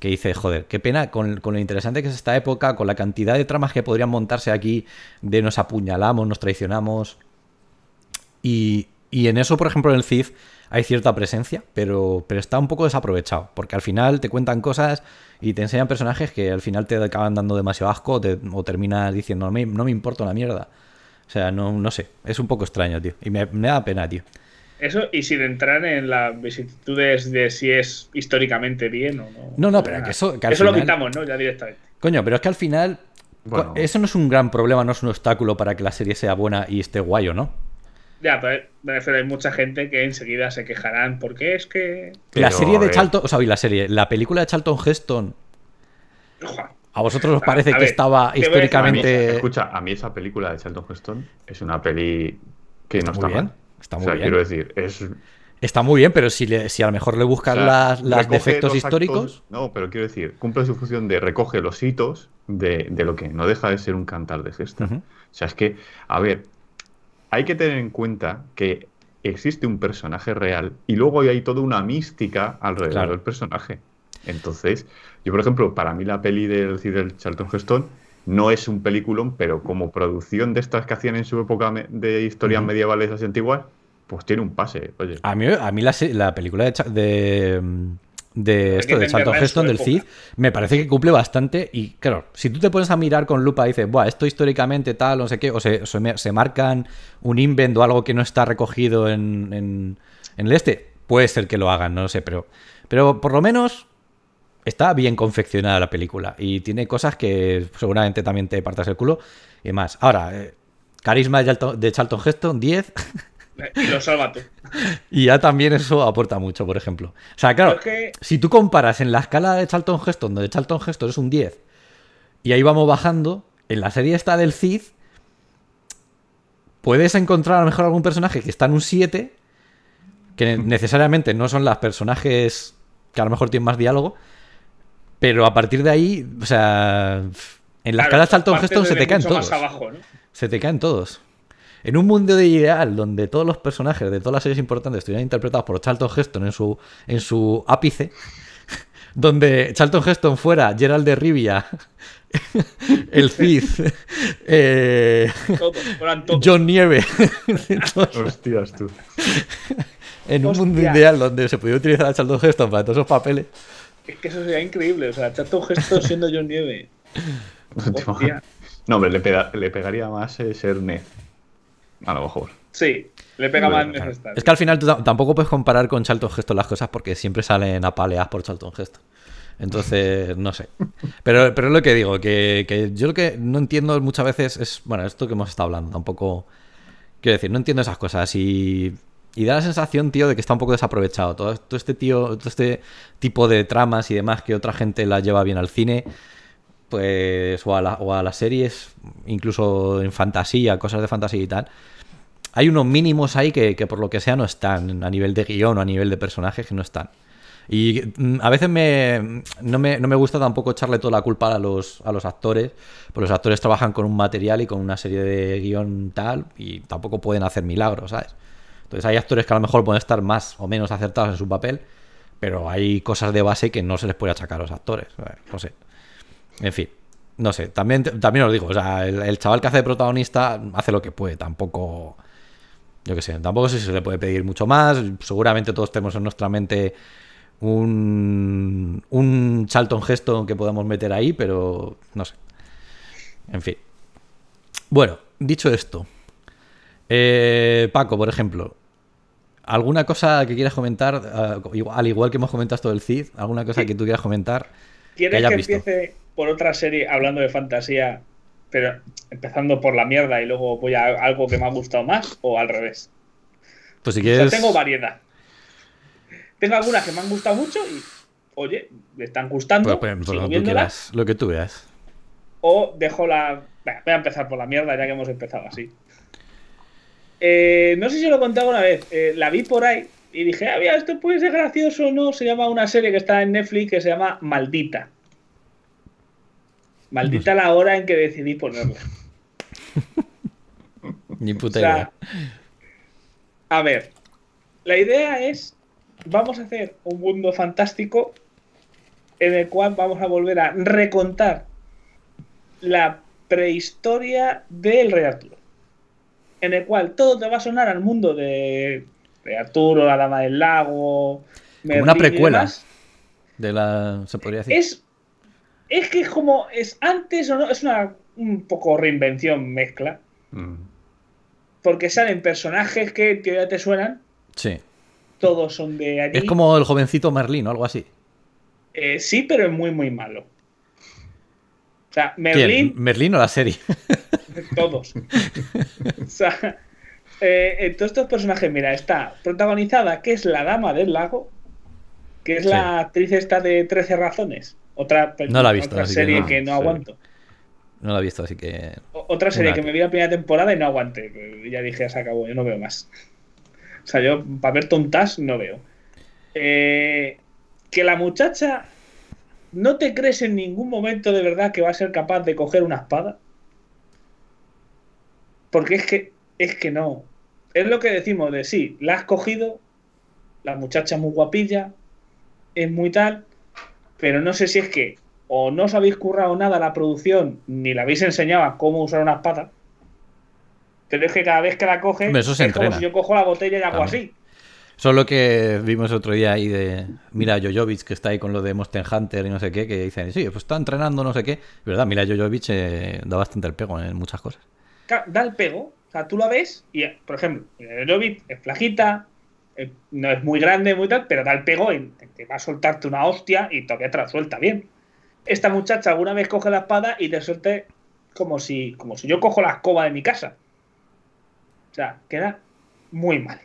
que dice, joder, qué pena con, lo interesante que es esta época, con la cantidad de tramas que podrían montarse aquí, de nos apuñalamos, nos traicionamos. Y, y en eso, por ejemplo, en el CIF hay cierta presencia, pero, pero está un poco desaprovechado, porque al final te cuentan cosas y te enseñan personajes que al final te acaban dando demasiado asco o, terminas diciendo, no me, importa una mierda. O sea, no, no sé, es un poco extraño, tío, y me, da pena, tío. Eso, y sin entrar en las vicisitudes de si es históricamente bien o no. No, no, pero que eso. lo quitamos, ¿no? Ya directamente. Coño, pero es que al final. Eso no es un gran problema, no es un obstáculo para que la serie sea buena y esté guay no. Ya, pero me hay mucha gente que enseguida se quejarán porque es que. la serie de Charlton. O sea, la serie, la película de Charlton Heston. ¿A vosotros os parece que estaba históricamente. escucha, a mí esa película de Charlton Heston es una peli que no está bien, Está muy o sea, quiero decir, es. Está muy bien, pero si, si a lo mejor le buscas los las, defectos históricos. no, pero quiero decir, cumple su función de recoge los hitos de, lo que no deja de ser un cantar de gesta. O sea, es que, a ver, hay que tener en cuenta que existe un personaje real y luego hay toda una mística alrededor del personaje. Entonces, yo por ejemplo, para mí la peli del, el Charlton Heston no es un peliculón, pero como producción de estas que hacían en su época de historias medievales así antiguas, pues tiene un pase. A mí, a mí la, película de, de, mm, de esto, de Charlton Heston, del CID, me parece que cumple bastante. Y claro, si tú te pones a mirar con lupa y dices, Buah, esto históricamente tal, no sé qué, o se, se, marcan un invento o algo que no está recogido en, en, el este, puede ser que lo hagan, no lo sé, pero, pero por lo menos está bien confeccionada la película y tiene cosas que seguramente también te partas el culo y más. Ahora, eh, carisma de Charlton Heston, 10. Y Y ya también eso aporta mucho, por ejemplo. O sea, claro, si tú comparas en la escala de Charlton Heston, donde Charlton Heston es un 10, y ahí vamos bajando, en la serie esta del Cid, puedes encontrar a lo mejor algún personaje que está en un 7, que mm. necesariamente no son las personajes que a lo mejor tienen más diálogo, pero a partir de ahí, o sea, en la escala de Charlton Heston se te caen todos. Se te caen todos. En un mundo ideal donde todos los personajes de todas las series importantes estuvieran interpretados por Charlton Heston en su, en su ápice, donde Charlton Heston fuera Gerald de Rivia, el Cid, eh, John Nieve. Hostias, tú. En un mundo ideal donde se pudiera utilizar a Charlton Heston para todos esos papeles. Es que eso sería increíble, o sea, Charlton Heston siendo John Nieve. No, hombre, le, pegaría más eh, ser Ned a lo mejor. Sí, le pega más Es que al final tú tampoco puedes comparar con Charlton Gesto las cosas porque siempre salen a apaleadas por Charlton Gesto. Entonces, no sé. Pero, pero es lo que digo, que, yo lo que no entiendo muchas veces es, bueno, esto que hemos estado hablando, tampoco... Quiero decir, no entiendo esas cosas y, y da la sensación, tío, de que está un poco desaprovechado. todo este tío, todo este tipo de tramas y demás que otra gente la lleva bien al cine, pues, o a, o a las series, incluso en fantasía, cosas de fantasía y tal, hay unos mínimos ahí que, por lo que sea no están, a nivel de guión o a nivel de personajes que no están. Y mm, a veces me, no, me, gusta tampoco echarle toda la culpa a los, a los actores, porque los actores trabajan con un material y con una serie de guión tal, y tampoco pueden hacer milagros, ¿sabes? Entonces hay actores que a lo mejor pueden estar más o menos acertados en su papel, pero hay cosas de base que no se les puede achacar a los actores, no sé. En fin, no sé, también, también os digo, o sea, el, chaval que hace de protagonista hace lo que puede, tampoco... Yo qué sé, tampoco sé si se le puede pedir mucho más. Seguramente todos tenemos en nuestra mente un, un Gesto que podamos meter ahí, pero no sé. En fin. Bueno, dicho esto, eh, Paco, por ejemplo, ¿alguna cosa que quieras comentar, ah, al igual que hemos comentado esto del CID, alguna cosa que tú quieras comentar? ¿Quieres que, empiece? por otra serie hablando de fantasía, pero empezando por la mierda y luego voy a algo que me ha gustado más o al revés? Pues si quieres. O tengo variedad. Tengo algunas que me han gustado mucho y, oye, me están gustando. Pues, pues, lo, que tú veas. O dejo la. voy a empezar por la mierda ya que hemos empezado así. Eh, no sé si lo contaba una vez. Eh, la vi por ahí y dije, ah, mira, esto puede ser gracioso o no. Se llama una serie que está en Netflix que se llama Maldita. Maldita la hora en que decidí ponerla. Ni puta idea. A ver, la idea es, vamos a hacer un mundo fantástico en el cual vamos a volver a recontar la prehistoria del rey Arturo. En el cual todo te va a sonar al mundo de rey Arturo, la dama del lago. una precuela. De la, se podría decir. Es es que es como es antes o no, es una un poco reinvención mezcla. Mm. Porque salen personajes que te suenan. Sí. Todos son de allí. Es como el jovencito Merlín o algo así. Eh, sí, pero es muy, muy malo. O sea, Merlín. ¿Merlín o la serie? Todos. o eh, todos estos personajes, mira, está protagonizada, que es la dama del lago que es la actriz esta de 13 razones. Otra, no serie que no, aguanto. No la he visto, así que. Otra serie que me vi la primera temporada y no aguanté. Ya dije, ah, se acabó, yo no veo más. O sea, yo para ver tontas no veo. Eh, que la muchacha no te crees en ningún momento de verdad que va a ser capaz de coger una espada. Porque es que, es que no. Es lo que decimos de sí, la has cogido, la muchacha muy guapilla, es muy tal, pero no sé si es que o no os habéis currado nada la producción, ni la habéis enseñado cómo usar unas patas. Pero es que cada vez que la coge, como si yo cojo la botella y hago así. Solo que vimos otro día ahí de. Mira Jojovic que está ahí con lo de Monster Hunter y no sé qué, que dicen, sí, pues está entrenando no sé qué. verdad, mira Jojovic eh, da bastante el pego en muchas cosas. Da el pego, o sea, tú lo ves y, por ejemplo, Jojovic es flajita, eh, no es muy grande, muy tal, pero da el pego y que va a soltarte una hostia y todavía te la suelta bien. Esta muchacha alguna vez coge la espada y te suelte como si, como si yo cojo la escoba de mi casa. O sea, queda muy mal.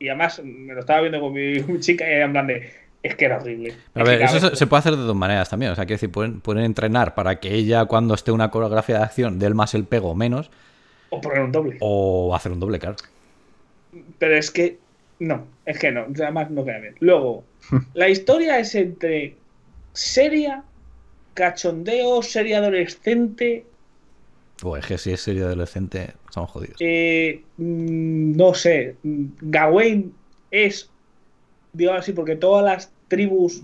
Y además, me lo estaba viendo con mi chica y en de, es que era horrible. A ver, eso se, puede hacer de dos maneras también. O sea, quiero decir, pueden, entrenar para que ella, cuando esté una coreografía de acción, dé el más el pego menos. O poner un doble. O hacer un doble, claro. Pero es que no, es que no, además no queda bien. Luego, la historia es entre seria, cachondeo, Seria adolescente. O es que si es serie adolescente, estamos jodidos. Eh, mm, no sé, Gawain es, digo así, porque todas las tribus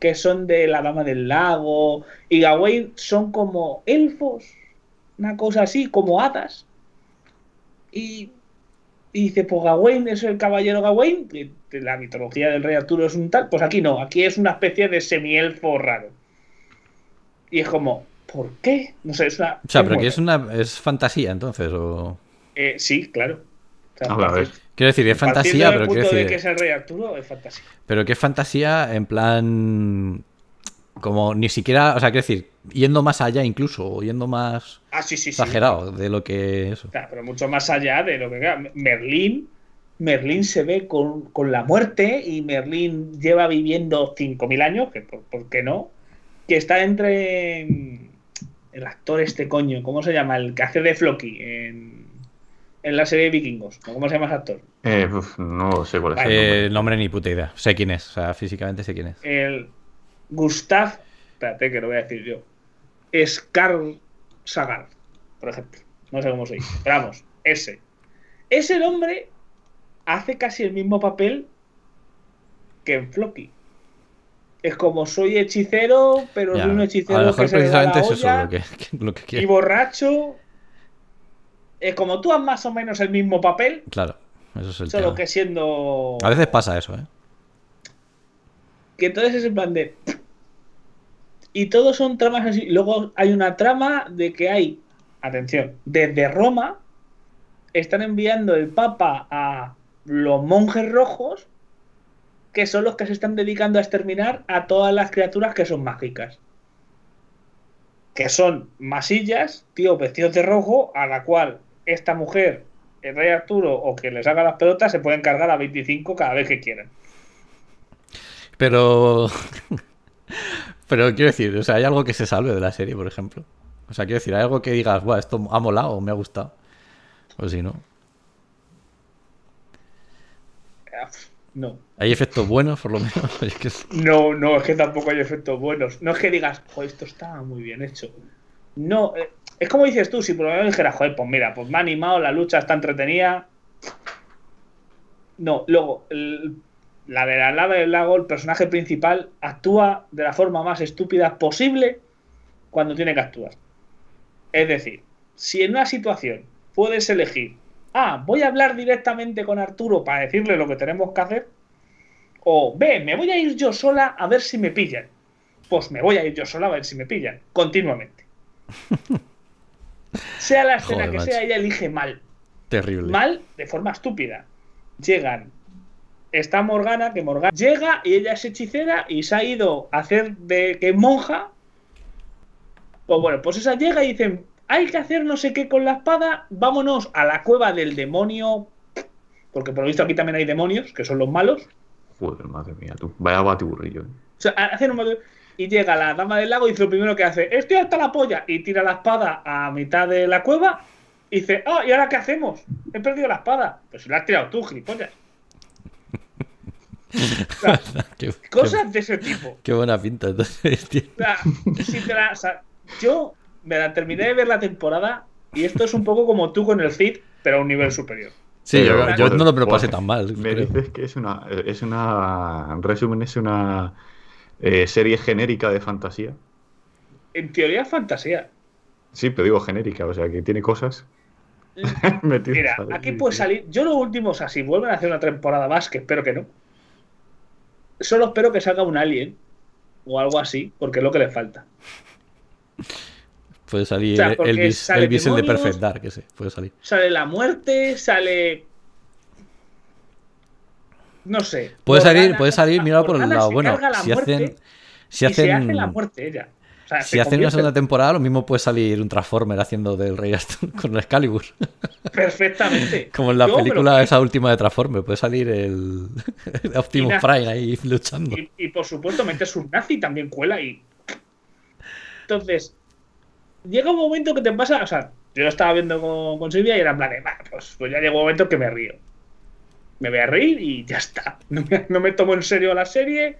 que son de la Dama del Lago y Gawain son como elfos, una cosa así, como hadas. Y y dice, pues Gawain es el caballero Gawain, que la mitología del rey Arturo es un tal, pues aquí no, aquí es una especie de semielfo raro. Y es como, ¿por qué? No sé, es una... O sea, pero que es una... es fantasía entonces, o... Eh, sí, claro. Quiero decir, es fantasía, pero quiero decir... De que es el rey Arturo, es fantasía. Pero que es fantasía en plan como ni siquiera, o sea, quiero decir, yendo más allá incluso, o yendo más ah, exagerado de lo que eso. Claro, pero mucho más allá de lo que Merlín, Merlín se ve con, la muerte y Merlín lleva viviendo 5.000 años, que por, qué no, que está entre el actor este coño, ¿cómo se llama? El que hace de Floki en, en la serie de Vikingos, ¿cómo se llama ese actor? Eh, no sé cuál es. el nombre. Eh, nombre. ni puta idea, sé quién es, o sea, físicamente sé quién es. El Gustav, espérate que lo voy a decir yo, Carl Sagar, por ejemplo. No sé cómo se dice, vamos, ese. Ese hombre hace casi el mismo papel que en Floki. Es como soy hechicero, pero soy un hechicero. A lo mejor que precisamente es lo que, Y borracho. Es como tú has más o menos el mismo papel. Claro, eso es el Solo que siendo. A veces pasa eso, ¿eh? Que entonces es en plan de. Y todos son tramas así. Luego hay una trama de que hay, atención, desde Roma están enviando el Papa a los monjes rojos, que son los que se están dedicando a exterminar a todas las criaturas que son mágicas. Que son masillas, tío vestidos de rojo, a la cual esta mujer, el rey Arturo o que les haga las pelotas, se pueden cargar a 25 cada vez que quieran. Pero... Pero quiero decir, o sea, hay algo que se salve de la serie, por ejemplo. O sea, quiero decir, hay algo que digas, Buah, esto ha molado me ha gustado. O si no. No. ¿Hay efectos buenos, por lo menos? No, no, es que tampoco hay efectos buenos. No es que digas, joder, esto está muy bien hecho. No, eh, es como dices tú, si por lo menos dijeras, joder, pues mira, pues me ha animado, la lucha está entretenida. No, luego, el la de la lava del lago, el personaje principal, actúa de la forma más estúpida posible cuando tiene que actuar. Es decir, si en una situación puedes elegir, ah, voy a hablar directamente con Arturo para decirle lo que tenemos que hacer, o B, me voy a ir yo sola a ver si me pillan. Pues me voy a ir yo sola a ver si me pillan, continuamente. sea la escena que sea, ella elige mal. Terrible. Mal de forma estúpida. Llegan está Morgana, que Morgana llega y ella es hechicera y se ha ido a hacer de que monja. Pues bueno, pues esa llega y dicen, hay que hacer no sé qué con la espada, vámonos a la cueva del demonio, porque por lo visto aquí también hay demonios, que son los malos. Joder, madre mía, tú, vaya batiburrillo. Eh. O Y llega la dama del lago y dice lo primero que hace, estoy hasta la polla, y tira la espada a mitad de la cueva y dice, ah, oh, ¿y ahora qué hacemos? He perdido la espada. Pues la has tirado tú, gilipollas. cosas de ese tipo. Qué buena pinta entonces. yo me la terminé de ver la temporada y esto es un poco como tú con el Cid, pero a un nivel superior. Sí, yo, no me lo pasé tan mal. Me dices que es una, es una, resumen, es una eh, serie genérica de fantasía. En teoría fantasía. Sí, pero digo genérica, o sea, que tiene cosas. Mira, aquí puede salir. Yo lo último, o sea, si vuelven a hacer una temporada más, que espero que no, solo espero que salga un alien o algo así, porque es lo que le falta. Puede salir Elvis, el de perfectar, que se puede salir. Sale la muerte, sale. No sé. Puede salir, puede salir, mirado por, el lado. Bueno, si hacen. Si hacen. la muerte ella si hacen una segunda temporada, lo mismo puede salir un Transformer haciendo del Rey Aston con Excalibur. Perfectamente. Como en la película esa última de Transformer, puede salir el, Optimus Prime ahí luchando. Y, por supuesto, metes un nazi también cuela y. Entonces, llega un momento que te pasa. O sea, yo lo estaba viendo con, con Silvia y era en plan de, pues, pues, ya llegó un momento que me río. Me voy a reír y ya está. No me, no me tomo en serio la serie.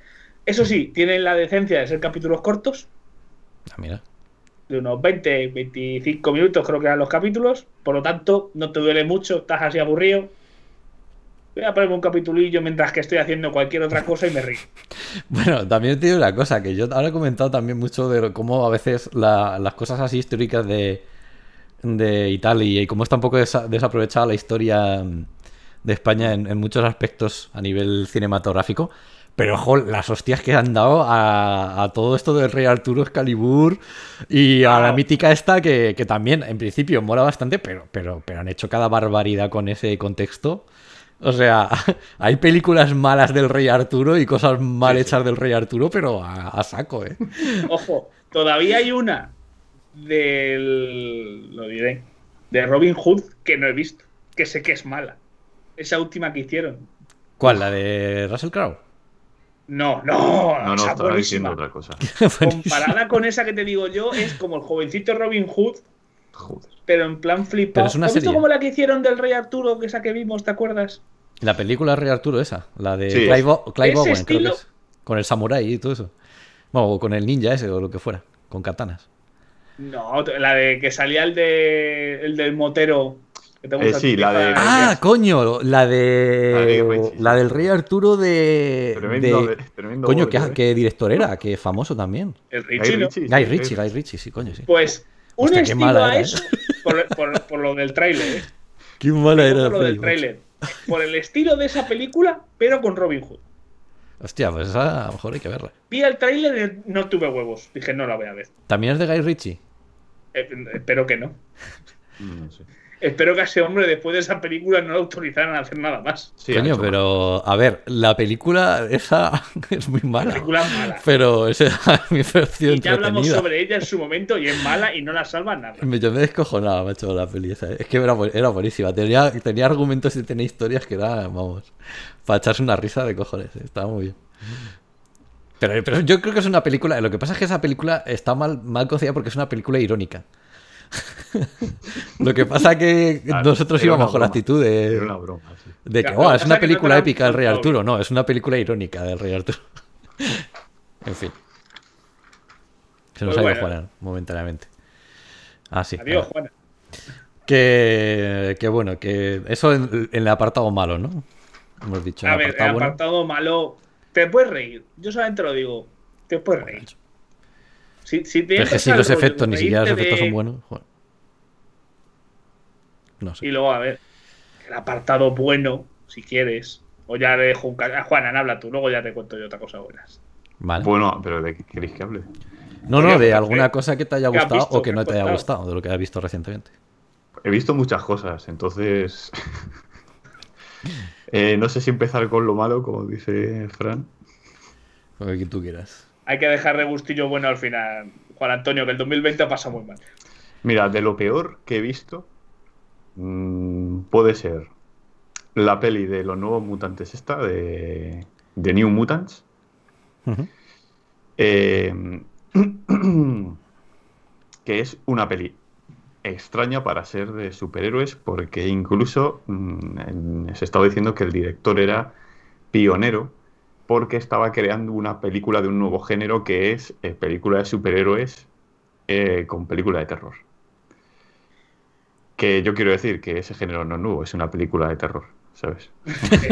Eso sí, tienen la decencia de ser capítulos cortos. Ah, de unos 20, 25 minutos creo que eran los capítulos. Por lo tanto, no te duele mucho, estás así aburrido. Voy a ponerme un capitulillo mientras que estoy haciendo cualquier otra cosa y me río. Bueno, también te digo una cosa, que yo ahora he comentado también mucho de cómo a veces las cosas así históricas de, Italia y cómo está un poco desaprovechada la historia mm, de España en, muchos aspectos a nivel cinematográfico. Pero, ojo, las hostias que han dado a, todo esto del Rey Arturo Excalibur y a la mítica esta que, también, en principio, mola bastante, pero, pero, han hecho cada barbaridad con ese contexto. O sea, hay películas malas del Rey Arturo y cosas mal hechas del Rey Arturo, pero a, a, saco, ¿eh? Ojo, todavía hay una del. Lo diré. De Robin Hood que no he visto, que sé que es mala. Esa última que hicieron. ¿Cuál? ¿La de Russell Crowe? No, no, no, no, estaba diciendo otra cosa. Comparada con esa que te digo yo, es como el jovencito Robin Hood, pero en plan flip. Pero es una como la que hicieron del Rey Arturo, que esa que vimos, ¿te acuerdas? La película Rey Arturo, esa, la de Clive, Owen, creo que es. Con el samurái y todo eso. Bueno, o con el ninja ese o lo que fuera, con katanas. No, la de que salía el, de, el del motero eh, sí, la de... Ah, coño, la de... La, del Rey Arturo de... Tremendo, eh, Tremendo coño, eh. ¿qué, director era? Qué famoso también. El Richie, Guy Ritchie, ¿no? Guy Ritchie, Guy sí, coño, sí. Pues un estilo eso, por, lo del tráiler. Qué mala era. Por lo del tráiler. Por el estilo de esa película, pero con Robin Hood. Hostia, pues a lo mejor hay que verla. Vi el tráiler y no tuve huevos. Dije, no la voy a ver. ¿También es de Guy Ritchie? espero que no. No mm, sé espero que a ese hombre después de esa película no le autorizaran a hacer nada más. Sí, Coño, pero a ver, la película esa es muy mala. La película mala. Pero esa es mi versión y ya hablamos sobre ella en su momento y es mala y no la salva nada. Yo me nada, macho, la peli ¿eh? Es que era, buenísima. Tenía, tenía argumentos y tenía historias que era, vamos, para echarse una risa de cojones. ¿eh? Estaba muy bien. Pero, pero yo creo que es una película. Lo que pasa es que esa película está mal, mal concebida porque es una película irónica. Lo que pasa que nosotros íbamos con la actitud de, que, es una película épica del Rey Arturo. No, es una película irónica del Rey Arturo. en fin. Se nos pues ha ido momentáneamente. Así. Ah, Adiós, Que, que, bueno, que eso en, el apartado malo, ¿no? Hemos dicho. A ver, el apartado malo. Te puedes reír. Yo solamente lo digo. Te puedes reír. Si, los efectos, ni siquiera los efectos son buenos. No sé. Y luego, a ver, el apartado bueno, si quieres. O ya de dejo a Juanan, habla tú, luego ya te cuento yo otra cosa buena. Bueno, pero ¿de qué queréis que hable? No, no, de alguna cosa que te haya gustado o que no te haya gustado, de lo que has visto recientemente. He visto muchas cosas, entonces. Eh, no sé si empezar con lo malo, como dice Fran. Lo que tú quieras hay que dejar de gustillo bueno al final. Juan Antonio, que el 2020 ha pasado muy mal. Mira, de lo peor que he visto mm, puede ser la peli de los nuevos mutantes esta, de, New Mutants. Eh, que es una peli extraña para ser de superhéroes porque incluso mm, se estaba diciendo que el director era pionero porque estaba creando una película de un nuevo género que es eh, película de superhéroes eh, con película de terror. Que yo quiero decir que ese género no es nuevo, es una película de terror, ¿sabes?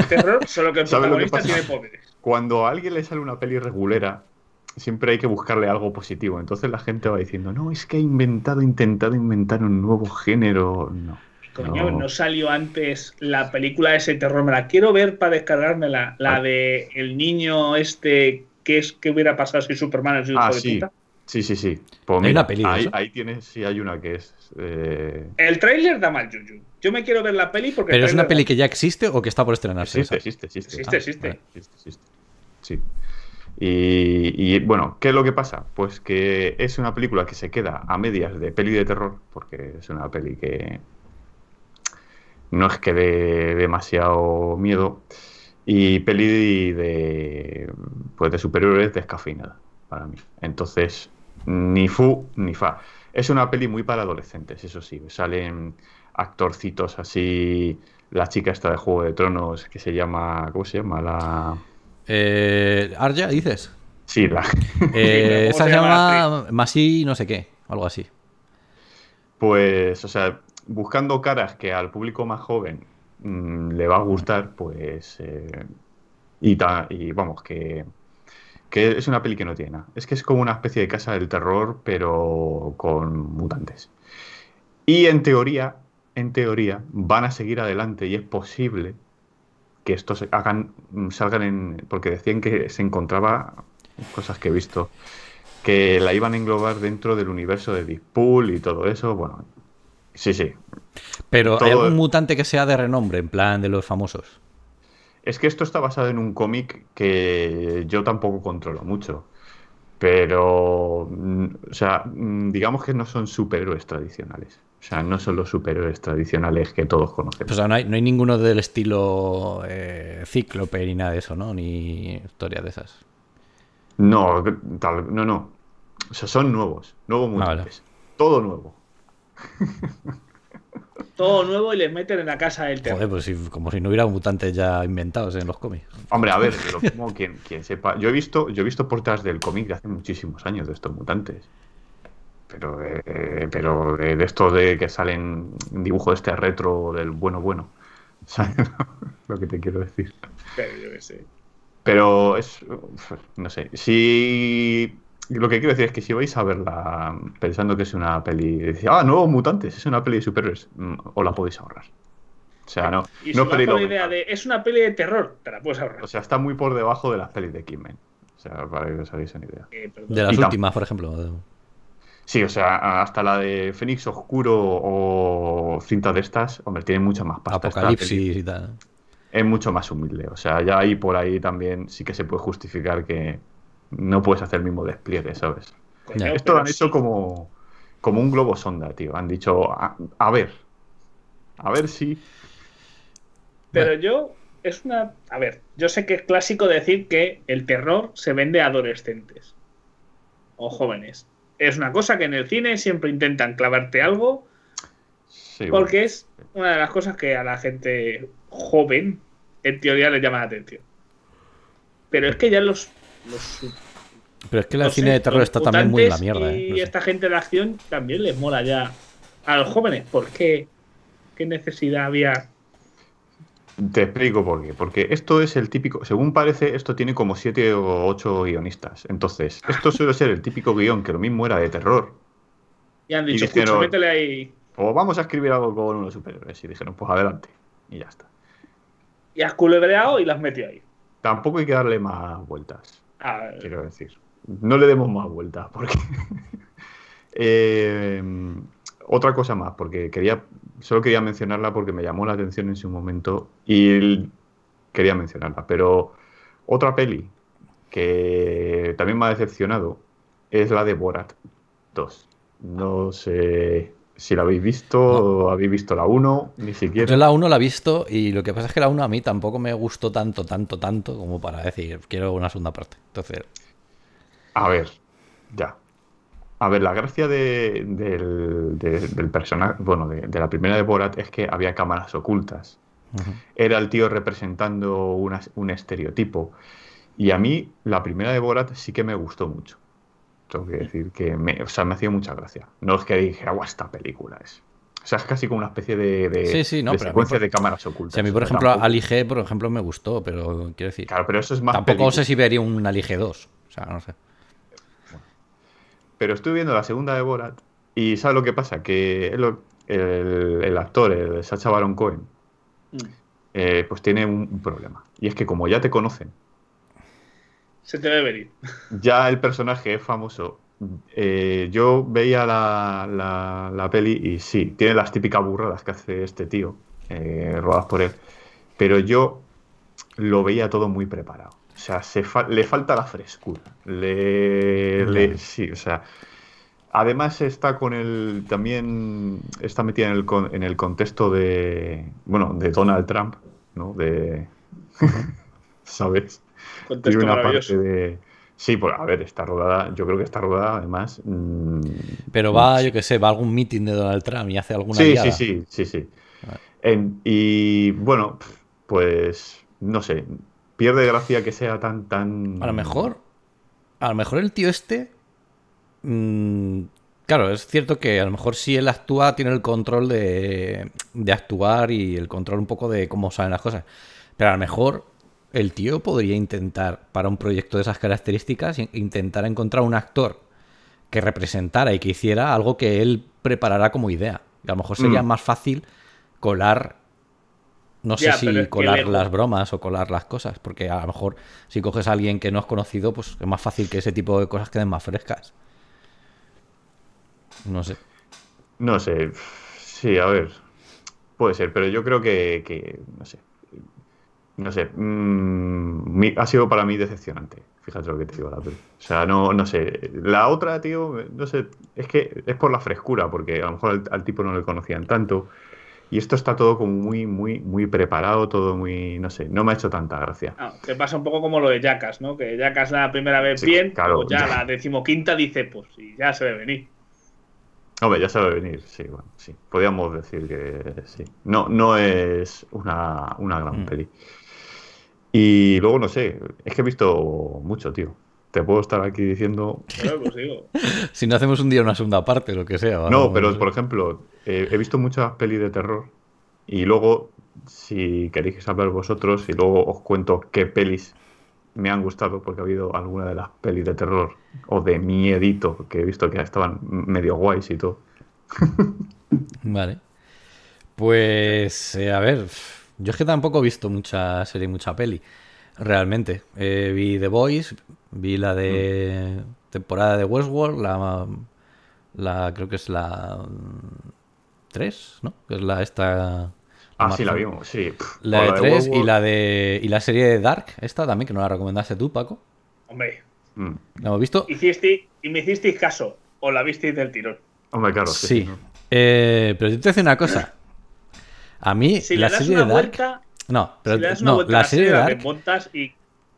terror, solo que Cuando a alguien le sale una peli regulera, siempre hay que buscarle algo positivo. Entonces la gente va diciendo, no, es que ha inventado, intentado inventar un nuevo género. No no. salió antes la película de ese terror. Me la quiero ver para descargarme La ah. de el niño este, que es que hubiera pasado si Superman sido ah, sí. sí, sí, sí. ¿Hay una ahí, ahí, tienes, sí hay una que es... Eh, el tráiler da mal, Juju. Yo me quiero ver la peli porque... ¿Pero es una peli que ya existe o que está por estrenarse? Existe, existe, ah, existe. existe. Sí. Y, y, bueno, ¿qué es lo que pasa? Pues que es una película que se queda a medias de peli de terror, porque es una peli que, no es que dé demasiado miedo. Y peli de, pues de superhéroes descafeinada, para mí. Entonces, ni fu ni fa. Es una peli muy para adolescentes, eso sí. Salen actorcitos así. La chica esta de Juego de Tronos que se llama. ¿Cómo se llama? La. Eh, ¿Arja, dices. Sí, la. Eh, esa se llama, llama no sé qué, algo así. Pues, o sea, buscando caras que al público más joven mm, le va a gustar, pues. Eh, y, y, vamos, que, es una peli que no tiene Es que es como una especie de casa del terror, pero con mutantes. Y en teoría, en teoría, van a seguir adelante y es posible que estos hagan, mm, salgan en. Porque decían que se encontraba cosas que he visto que la iban a englobar dentro del universo de Deadpool y todo eso. Bueno, Sí, sí. Pero ¿hay algún mutante que sea de renombre, en plan de los famosos? Es que esto está basado en un cómic que yo tampoco controlo mucho. Pero, mm, o sea, mm, digamos que no son superhéroes tradicionales. O sea, no son los superhéroes tradicionales que todos conocemos. Pues, o sea, no hay, no hay ninguno del estilo eh, cíclope ni nada de eso, ¿no? Ni historias de esas. No, no, no. O sea, son nuevos, nuevos ah, mutantes. Todo nuevo. Todo nuevo y le meten en la casa del Joder, pues como si no hubiera mutantes ya inventados en los cómics. Hombre, a ver, lo quien, sepa. Yo he visto, yo he visto portadas del cómic de hace muchísimos años de estos mutantes pero de, eh, pero de, estos de que salen dibujo de este retro del bueno bueno ¿sabes? lo que te quiero decir pero yo que sé pero es no sé si lo que quiero decir es que si vais a verla pensando que es una peli, ah, nuevos mutantes, es una peli de superhéroes, mm, o la podéis ahorrar. O sea, no. es una peli de terror, te la puedes ahorrar. O sea, está muy por debajo de las pelis de kimmen O sea, para que os hagáis una idea. Eh, de las últimas, por ejemplo. Sí, o sea, hasta la de Fénix Oscuro o cinta de estas, hombre, tiene mucho más pasta. Apocalipsis y tal. Es mucho más humilde. O sea, ya ahí por ahí también sí que se puede justificar que, no puedes hacer el mismo despliegue, ¿sabes? Esto lo han hecho como, como un globo sonda, tío. Han dicho, a, ver, a ver si... Pero yo, es una... A ver, yo sé que es clásico decir que el terror se vende a adolescentes o jóvenes. Es una cosa que en el cine siempre intentan clavarte algo porque es una de las cosas que a la gente joven en teoría le llama la atención. Pero es que ya los pero es que la cine de terror está también muy en la mierda. ¿eh? y esta gente de acción también les mola ya a los jóvenes. ¿Por qué? ¿Qué necesidad había? Te explico por qué. Porque esto es el típico. Según parece, esto tiene como siete o ocho guionistas. Entonces, ah. esto suele ser el típico guión que lo mismo era de terror. Y han dicho, métele ahí. O vamos a escribir algo con unos superhéroes. Y dijeron, pues adelante. Y ya está. Y has culebreado y las metió ahí. Tampoco hay que darle más vueltas. Ah, quiero decir. No le demos más vueltas, porque. Eh, otra cosa más, porque quería. Solo quería mencionarla porque me llamó la atención en su momento y quería mencionarla. Pero otra peli que también me ha decepcionado es la de Borat 2. No sé si la habéis visto, habéis visto la 1, ni siquiera. Yo la 1 la he visto y lo que pasa es que la 1 a mí tampoco me gustó tanto, tanto, tanto como para decir, quiero una segunda parte. Entonces... A ver, ya. A ver, la gracia de, del, personaje, bueno, de, la primera de Borat es que había cámaras ocultas. Era el tío representando un estereotipo. Y a mí, la primera de Borat sí que me gustó mucho. Tengo que decir que me, o ha sido mucha gracia. No es que dije, agua, esta película es. O sea, es casi como una especie de, de, de secuencia de cámaras ocultas. a mí, por ejemplo, tampoco... por ejemplo, me gustó, pero quiero decir. Claro, pero eso es más. Tampoco sé si vería un Alige 2. O sea, no sé. Pero estoy viendo la segunda de Borat y ¿sabes lo que pasa? Que el, actor, el Sacha Baron Cohen, mm. eh, pues tiene un problema. Y es que como ya te conocen, se te ve venir. Ya el personaje es famoso. Eh, yo veía la, peli y sí, tiene las típicas burradas que hace este tío, eh, Robadas por él. Pero yo lo veía todo muy preparado. O sea, se le falta la frescura. Le, sí, o sea. Además está con el. También está metida en el, en el contexto de. Bueno, de Donald Trump, ¿no? De. ¿Sabes? Y una Parte de... Sí, pues a ver, está rodada, yo creo que está rodada además. Mm, Pero va, yo que sé, va a algún meeting de Donald Trump y hace alguna. Sí, sí, sí, sí, sí. y bueno, pues no sé, pierde gracia que sea tan, tan. A lo mejor, a lo mejor el tío este. Mm, claro, es cierto que a lo mejor si él actúa, tiene el control de, de actuar y el control un poco de cómo salen las cosas. Pero a lo mejor el tío podría intentar, para un proyecto de esas características, intentar encontrar un actor que representara y que hiciera algo que él preparara como idea. Y a lo mejor sería mm. más fácil colar, no sé si colar las bromas o colar las cosas, porque a lo mejor si coges a alguien que no has conocido, pues es más fácil que ese tipo de cosas queden más frescas. No sé. No sé. Sí, a ver. Puede ser, pero yo creo que no sé no sé, mm, ha sido para mí decepcionante. Fíjate lo que te digo, la O sea, no, no sé. La otra, tío, no sé, es que es por la frescura, porque a lo mejor al, tipo no le conocían tanto. Y esto está todo como muy, muy, muy preparado, todo muy, no sé, no me ha hecho tanta gracia. te ah, pasa un poco como lo de Jackas, ¿no? Que Jackas la primera vez bien, pues claro, ya, la decimoquinta dice, pues, y ya se ve venir. Hombre, ya se ve venir, sí, bueno, sí. Podríamos decir que sí. No, no es una, gran mm. peli. Y luego no sé, es que he visto mucho, tío. Te puedo estar aquí diciendo. Pues si no hacemos un día una segunda parte, lo que sea. No, pero por ejemplo, eh, he visto muchas pelis de terror. Y luego, si queréis saber vosotros, y luego os cuento qué pelis me han gustado, porque ha habido alguna de las pelis de terror o de miedito que he visto que estaban medio guays y todo. vale. Pues, eh, a ver yo es que tampoco he visto mucha serie, mucha peli, realmente. Eh, vi The Boys, vi la de mm. temporada de Westworld, la, la creo que es la 3, ¿no? Que es la esta... Ah, sí, la vimos, sí. La de 3 y la de. Y la serie de Dark, esta también, que no la recomendaste tú, Paco. Hombre. Mm. ¿La hemos visto? Este, y me hicisteis caso, o la visteis del tirón. Hombre, claro. Sí. Eh, pero yo te hace una cosa. A mí, si la serie de Dark. no, pero no, la, serie, de y...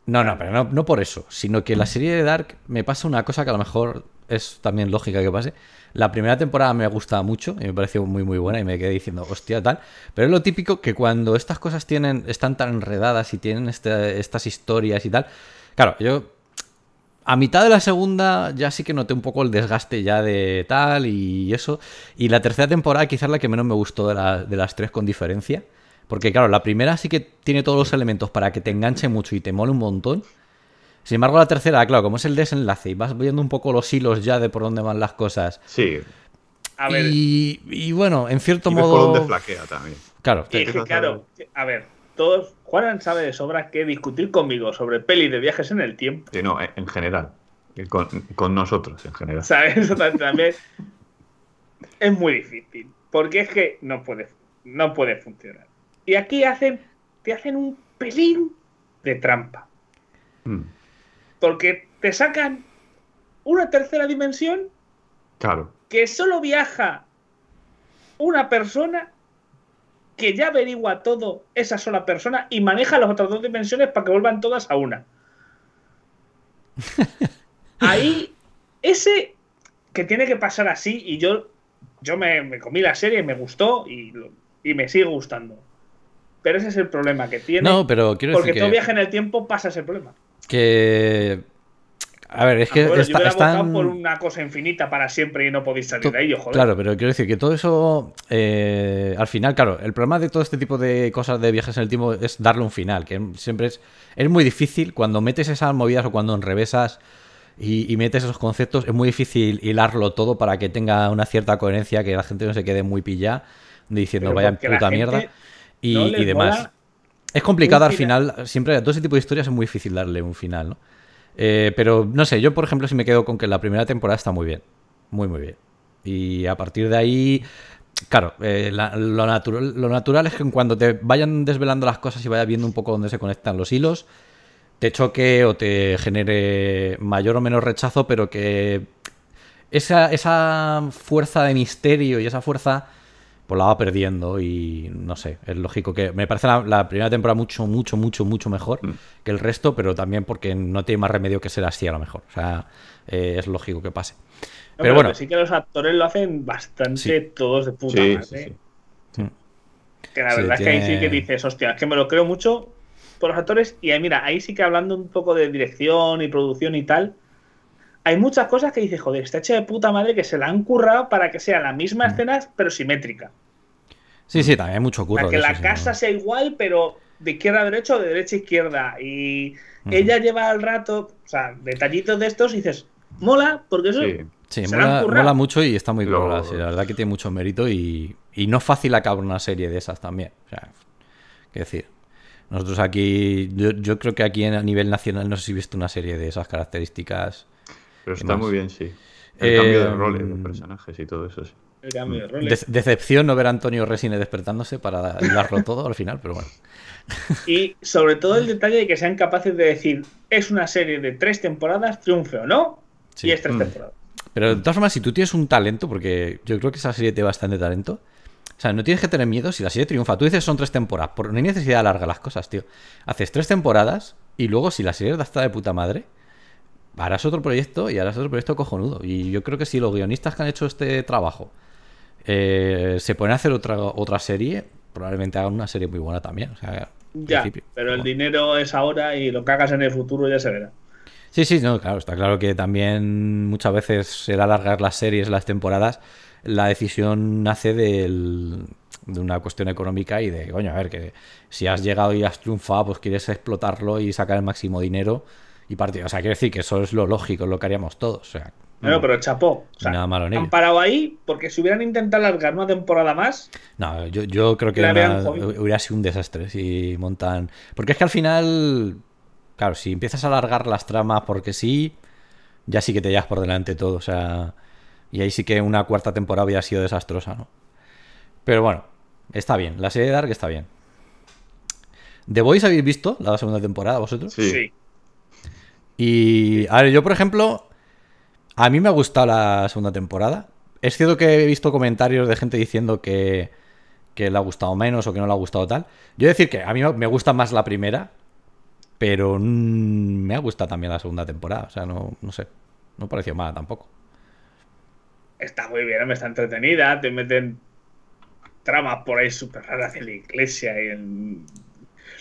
No, no, pero no, no, por eso, sino que la serie de Dark me pasa una cosa que a lo mejor es también lógica que pase. La primera temporada me gustado mucho y me pareció muy muy buena y me quedé diciendo, hostia, tal. Pero es lo típico que cuando estas cosas tienen, están tan enredadas y tienen este, estas historias y tal, claro, yo a mitad de la segunda ya sí que noté un poco el desgaste ya de tal y eso. Y la tercera temporada quizás la que menos me gustó de, las tres con diferencia. Porque claro, la primera sí que tiene todos los elementos para que te enganche mucho y te mole un montón. Sin embargo, la tercera, claro, como es el desenlace y vas viendo un poco los hilos ya de por dónde van las cosas. Sí. A ver. Y, y bueno, en cierto y modo. dónde flaquea también. Claro. claro, a ver, todos Juan sabe de sobra que discutir conmigo sobre peli de viajes en el tiempo. Sí, no, en general. Con, nosotros, en general. ¿Sabes? también es muy difícil. Porque es que no puede, no puede funcionar. Y aquí hacen, te hacen un pelín de trampa. Mm. Porque te sacan una tercera dimensión. Claro. Que solo viaja una persona que ya averigua todo esa sola persona y maneja las otras dos dimensiones para que vuelvan todas a una. Ahí, ese que tiene que pasar así, y yo, yo me, comí la serie, y me gustó y, me sigue gustando. Pero ese es el problema que tiene. No, pero quiero Porque tú que... viaje en el tiempo, pasa ese problema. Que a ver, es que están... por una cosa infinita para siempre y no podéis salir de ello, joder. Claro, pero quiero decir que todo eso, eh, al final, claro, el problema de todo este tipo de cosas de viajes en el tiempo es darle un final, que siempre es, es muy difícil cuando metes esas movidas o cuando enrevesas y, y metes esos conceptos, es muy difícil hilarlo todo para que tenga una cierta coherencia, que la gente no se quede muy pillada diciendo vaya puta mierda y, y demás. Es complicado al final, siempre a todo ese tipo de historias es muy difícil darle un final, ¿no? Eh, pero no sé, yo por ejemplo si me quedo con que la primera temporada está muy bien. Muy, muy bien. Y a partir de ahí, claro, eh, lo, natural, lo natural es que cuando te vayan desvelando las cosas y vayas viendo un poco dónde se conectan los hilos, te choque o te genere mayor o menor rechazo, pero que esa, esa fuerza de misterio y esa fuerza volaba pues la va perdiendo y no sé, es lógico que me parece la, primera temporada mucho, mucho, mucho, mucho mejor mm. que el resto, pero también porque no tiene más remedio que ser así a lo mejor, o sea, eh, es lógico que pase. Pero, bueno, sí que los actores lo hacen bastante todos de puta madre. Sí, mm. Que la verdad es que ahí sí que dices, hostia, es que me lo creo mucho por los actores y ahí, mira, ahí sí que hablando un poco de dirección y producción y tal, hay muchas cosas que dices, joder, está hecha de puta madre que se la han currado para que sea la misma mm. escena pero simétrica. Sí, sí, también hay mucho curro. Para que la casa sea igual, pero de izquierda a derecha o de derecha a izquierda. Y ella lleva al rato, o sea, detallitos de estos y dices, mola, porque eso. Sí. Sí, mola, mola, mucho y está muy bien. la verdad que tiene mucho mérito y, no es fácil acabar una serie de esas también. O sea, decir, nosotros aquí, yo, creo que aquí a nivel nacional no sé si he visto una serie de esas características. Pero está muy bien, sí. El eh, cambio de roles, de mm. personajes y todo eso. Sí decepción no ver a Antonio Resine despertándose para darlo todo al final, pero bueno. Y sobre todo el detalle de que sean capaces de decir, es una serie de tres temporadas, triunfe o no, y es tres mm. temporadas. Pero de todas formas, si tú tienes un talento, porque yo creo que esa serie tiene bastante talento, o sea, no tienes que tener miedo si la serie triunfa. Tú dices son tres temporadas, no hay necesidad de alargar las cosas, tío. Haces tres temporadas y luego si la serie está de puta madre, harás otro proyecto y harás otro proyecto cojonudo. Y yo creo que si los guionistas que han hecho este trabajo eh, se pueden hacer otra, otra serie, probablemente hagan una serie muy buena también. ya, pero el dinero es ahora y lo que hagas en el futuro ya se verá. Sí, sí, no, claro, está claro que también muchas veces será alargar las series, las temporadas, la decisión nace de una cuestión económica y de, coño, a ver, que si has llegado y has triunfado, pues quieres explotarlo y sacar el máximo dinero y partir. O sea, quiero decir que eso es lo lógico, lo que haríamos todos. O sea, no, mm. pero chapó. O Nada malo han parado ahí porque si hubieran intentado alargar una temporada más. No, yo, creo que hubiera sido un desastre si montan. Porque es que al final. Claro, si empiezas a alargar las tramas porque sí, ya sí que te llevas por delante todo. O sea. Y ahí sí que una cuarta temporada hubiera sido desastrosa, ¿no? Pero bueno, está bien. La serie de Dark está bien. ¿The Voice habéis visto la segunda temporada vosotros? sí. Y. A ver, yo por ejemplo a mí me ha gustado la segunda temporada. Es cierto que he visto comentarios de gente diciendo que, le ha gustado menos o que no le ha gustado tal. Yo decir que a mí me gusta más la primera, pero me ha gustado también la segunda temporada. O sea, no, no sé. No pareció mala tampoco. Está muy bien, me está entretenida. Te meten tramas por ahí súper raras en la iglesia y en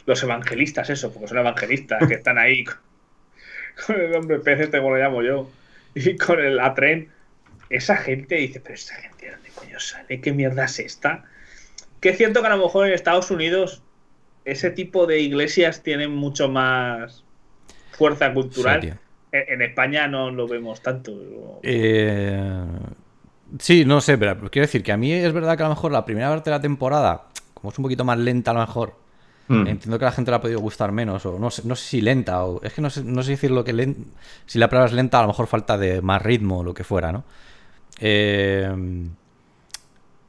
los evangelistas, eso, porque son evangelistas que están ahí con el hombre pez, este, como lo llamo yo. y con el A-Tren, esa gente dice, pero esa gente, ¿de dónde coño sale? ¿Qué mierda es esta? Que es cierto que a lo mejor en Estados Unidos ese tipo de iglesias tienen mucho más fuerza cultural. en, España no lo vemos tanto. Eh, sí, no sé, pero quiero decir que a mí es verdad que a lo mejor la primera parte de la temporada, como es un poquito más lenta a lo mejor, Hmm. Entiendo que a la gente le ha podido gustar menos, o no sé, no sé si lenta, o es que no sé, decir lo que si la prueba es lenta, a lo mejor falta de más ritmo o lo que fuera, ¿no? Eh,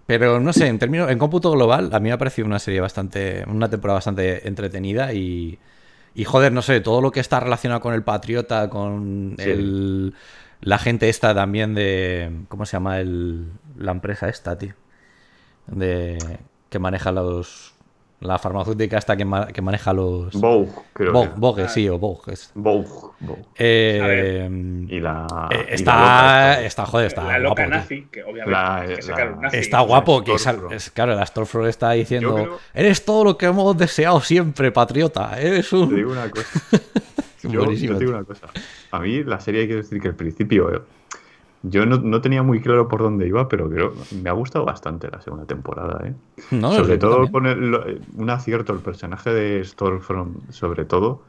pero no sé, en términos, en cómputo global, a mí me ha parecido una serie bastante, una temporada bastante entretenida y, y joder, no sé, todo lo que está relacionado con el patriota, con el, la gente esta también de, ¿cómo se llama la empresa esta, tío? De que maneja los la farmacéutica está que, que maneja los... Vogue, creo que que. Vogue, sí, o Vogue. Es. Vogue, eh, eh, y la... está, está, joder, está la loca Nazi, que obviamente está guapo, que es, es, claro, la Stormfront está diciendo, eres todo lo que hemos deseado siempre, patriota, eres un... Te digo una cosa. yo, te digo una cosa. A mí la serie hay que decir que al principio... Eh, yo no, tenía muy claro por dónde iba, pero creo me ha gustado bastante la segunda temporada. ¿eh? sobre todo con un acierto el personaje de Stormfront, sobre todo.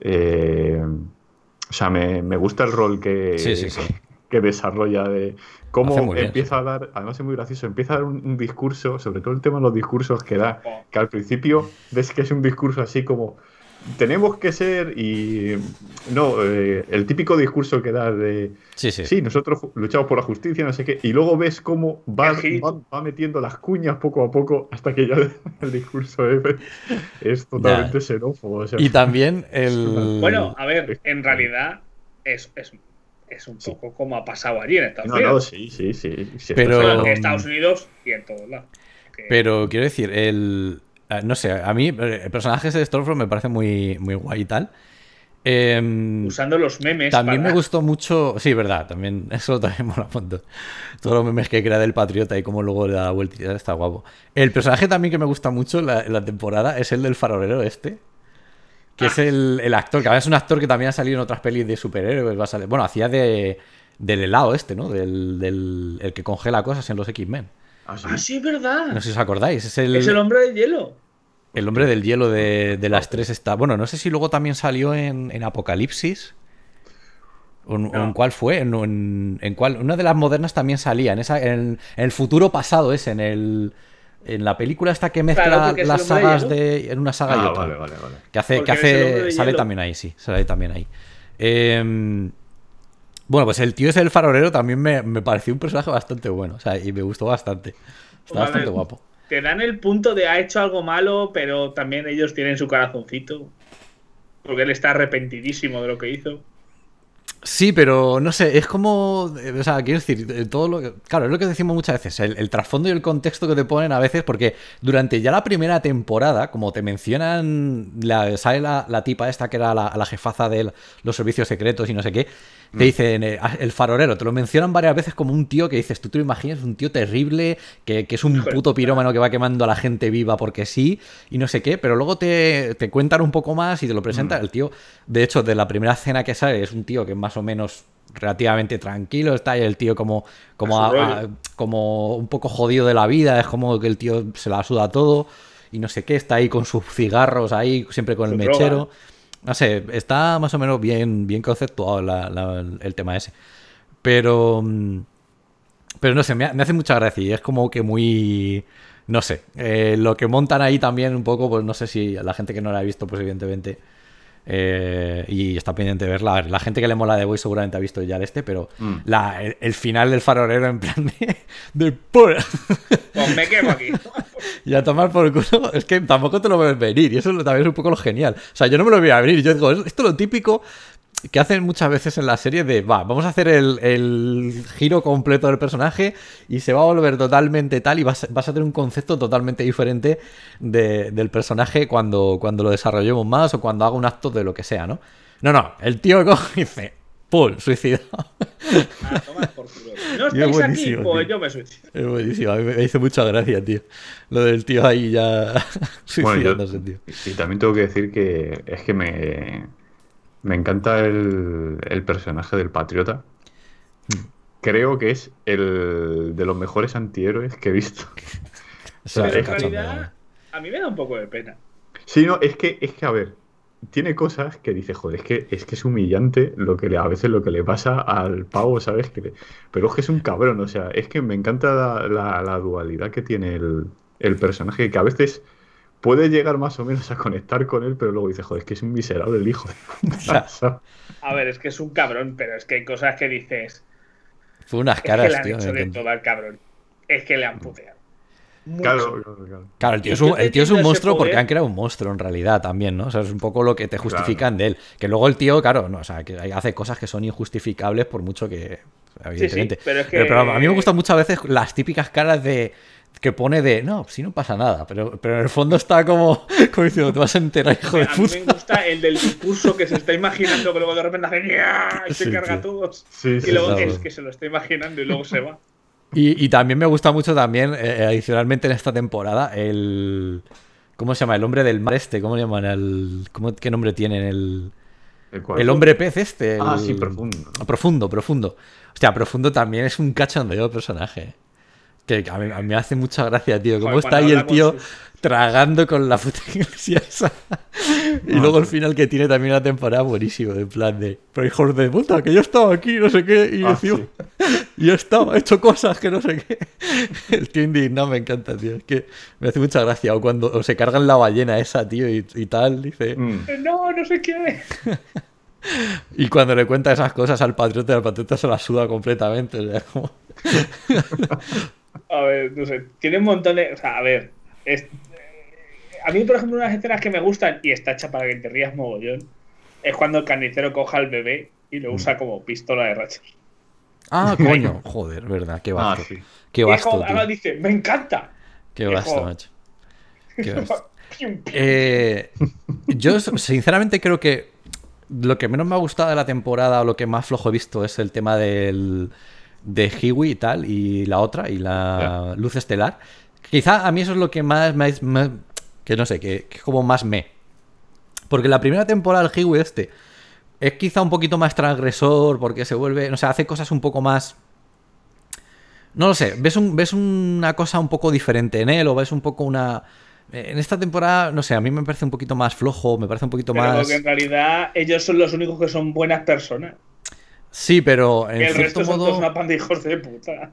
Eh, o sea, me, gusta el rol que, que desarrolla de cómo empieza a dar, además es muy gracioso, empieza a dar un, un, discurso, sobre todo el tema de los discursos que da, que al principio ves que es un discurso así como tenemos que ser y no eh, el típico discurso que da de sí, sí. sí, nosotros luchamos por la justicia no sé qué y luego ves cómo va, va, metiendo las cuñas poco a poco hasta que ya el discurso es, es totalmente xenófobo y también el bueno a ver en realidad es, es, es un poco como ha pasado allí en Estados Unidos no, sí sí sí pero en Estados Unidos y en todos lados pero quiero decir el Ah, no sé, a mí el eh, personaje de Stormfront me parece muy, muy guay y tal. Em, Usando los memes. También me gustó mucho. Sí, verdad, también. Eso también mola punto. Todos los memes que crea del Patriota y cómo luego le da la vuelta está guapo. El personaje también que me gusta mucho en la, temporada es el del farolero este. Que es ah. el, actor, que es un actor que también ha salido en otras pelis de superhéroes. bueno, hacía de, del helado este, ¿no? Del, del el que congela cosas en los X-Men. Ah, ah, sí, es verdad. No sé si os acordáis. Es el, hombre del hielo. El hombre del hielo de, las tres está. Bueno, no sé si luego también salió en, Apocalipsis. O en, cuál fue? En, una de las modernas también salía. En, el futuro pasado ese, en la película esta que mezcla las sagas de, En una saga y ah, otra. Vale, vale, vale. Que hace. que hace sale también ahí, sí. Sale también ahí. Em, bueno, pues el tío es el farolero también me, pareció un personaje bastante bueno. O sea, y me gustó bastante. Está bastante guapo. Te dan el punto de ha hecho algo malo, pero también ellos tienen su corazoncito. Porque él está arrepentidísimo de lo que hizo. Sí, pero no sé, es como. Eh, o sea, quiero decir, todo lo que. Claro, es lo que decimos muchas veces, el, trasfondo y el contexto que te ponen a veces, porque durante ya la primera temporada, como te mencionan, sale la, tipa esta que era la jefaza de los servicios secretos y no sé qué, te mm. dicen el farolero, te lo mencionan varias veces como un tío que dices, tú te lo imaginas, un tío terrible, que, es un puto pirómano que va quemando a la gente viva porque sí, y no sé qué, pero luego te, te cuentan un poco más y te lo presentan. Mm. El tío, de hecho, de la primera escena que sale, es un tío que más o menos relativamente tranquilo, está ahí el tío como, como, como un poco jodido de la vida, es como que el tío se la suda todo y no sé qué, está ahí con sus cigarros ahí, siempre con el mechero. No sé, está más o menos bien, bien conceptuado el tema ese. Pero. Mm, pero no sé, me, hace mucha gracia y es como que muy. No sé. Eh, lo que montan ahí también un poco, pues no sé si la gente que no la ha visto, pues evidentemente eh, y está pendiente de verla. la gente que le mola de Boy seguramente ha visto ya el este, pero mm. la, el, final del farolero en plan de. Pues me quemo aquí. y a tomar por culo. Es que tampoco te lo ves venir, y eso también es un poco lo genial. O sea, yo no me lo voy a venir. Yo digo, esto es lo típico que hacen muchas veces en la serie de, va, vamos a hacer el, giro completo del personaje y se va a volver totalmente tal y vas, a tener un concepto totalmente diferente del personaje cuando, cuando lo desarrollemos más o cuando haga un acto de lo que sea, ¿no? No, no, el tío coge y dice, pull, Suicida. No estáis aquí, pues yo me suicido. Es buenísimo, me hizo mucha gracia, tío. Lo del tío ahí ya bueno, suicidándose, tío. Y también tengo que decir que es que me me encanta el, personaje del patriota. Creo que es el de los mejores antihéroes que he visto. en realidad, eh. a mí me da un poco de pena. Sí, no, es que, es que, a ver, tiene cosas que dice, joder, es que es, que es humillante lo que le, a veces lo que le pasa al pavo, ¿sabes? Que pero es que es un cabrón, o sea, es que me encanta la, dualidad que tiene el, el, personaje, que a veces puede llegar más o menos a conectar con él, pero luego dice, joder, es que es un miserable el hijo. a ver, es que es un cabrón, pero es que hay cosas que dices. Fue unas caras, tío, cabrón. Es que le han puteado. Claro, claro, claro, claro, el tío es un, monstruo porque han creado un monstruo en realidad también, ¿no? O sea, es un poco lo que te justifican de él. Que luego el tío, claro, no, o sea, que hace cosas que son injustificables por mucho que. Evidentemente. pero, a mí me gustan muchas veces las típicas caras de que pone de, no, si no pasa nada, pero, pero en el fondo está como, como diciendo, te vas a enterar, hijo de puta. A mí me gusta el del discurso que se está imaginando, que luego de repente hace y se carga a todos. y luego es que se lo está imaginando y luego se va. Y, y también me gusta mucho también, eh, eh, adicionalmente en esta temporada, el... ¿Cómo se llama? El hombre del mar este, ¿cómo le llaman? El, ¿cómo, ¿Qué nombre tienen? El... El, hombre pez este. El... Ah, sí, profundo. Profundo, profundo. O sea, profundo también es un cachondeo de personaje. Eh. Que a mí, me hace mucha gracia, tío. ¿Cómo está ahí el tío tragando con la puta iglesia y luego el final que tiene también la temporada buenísima en plan de, pero hijos de puta, que yo estaba aquí, no sé qué, y yo, ah, estaba, he hecho cosas que no sé qué. El tío indignado me encanta, tío, es que me hace mucha gracia. O cuando o se cargan la ballena esa, tío, y, y tal, dice... Mm. Eh, no, no sé qué. y cuando le cuenta esas cosas al patriota, el patriota se la suda completamente. O como... A ver, no sé. Tiene un montón de. O sea, a ver. a mí, por ejemplo, unas escenas que me gustan, y está hecha para que te rías mogollón, es cuando el carnicero coja al bebé y lo mm. usa como pistola de rachas. Ah, coño, joder, verdad, qué ah, basto! sí. Qué vasto. Ahora dice, me encanta. Qué basto, macho. Eh, yo sinceramente creo que lo que menos me ha gustado de la temporada o lo que más flojo he visto es el tema del, de Hiwi y tal, y la otra, y la luz estelar. Quizá a mí eso es lo que más, me que no sé, que, es como más me. Porque la primera temporada del Hiwi este es quizá un poquito más transgresor, porque se vuelve, no sé, hace cosas un poco más... No lo sé, ves, un, ves una cosa un poco diferente en él, o ves un poco una... En esta temporada, no sé, a mí me parece un poquito más flojo, me parece un poquito Pero más... Porque en realidad ellos son los únicos que son buenas personas. Sí, pero en el resto modo... son una panda hijos de puta.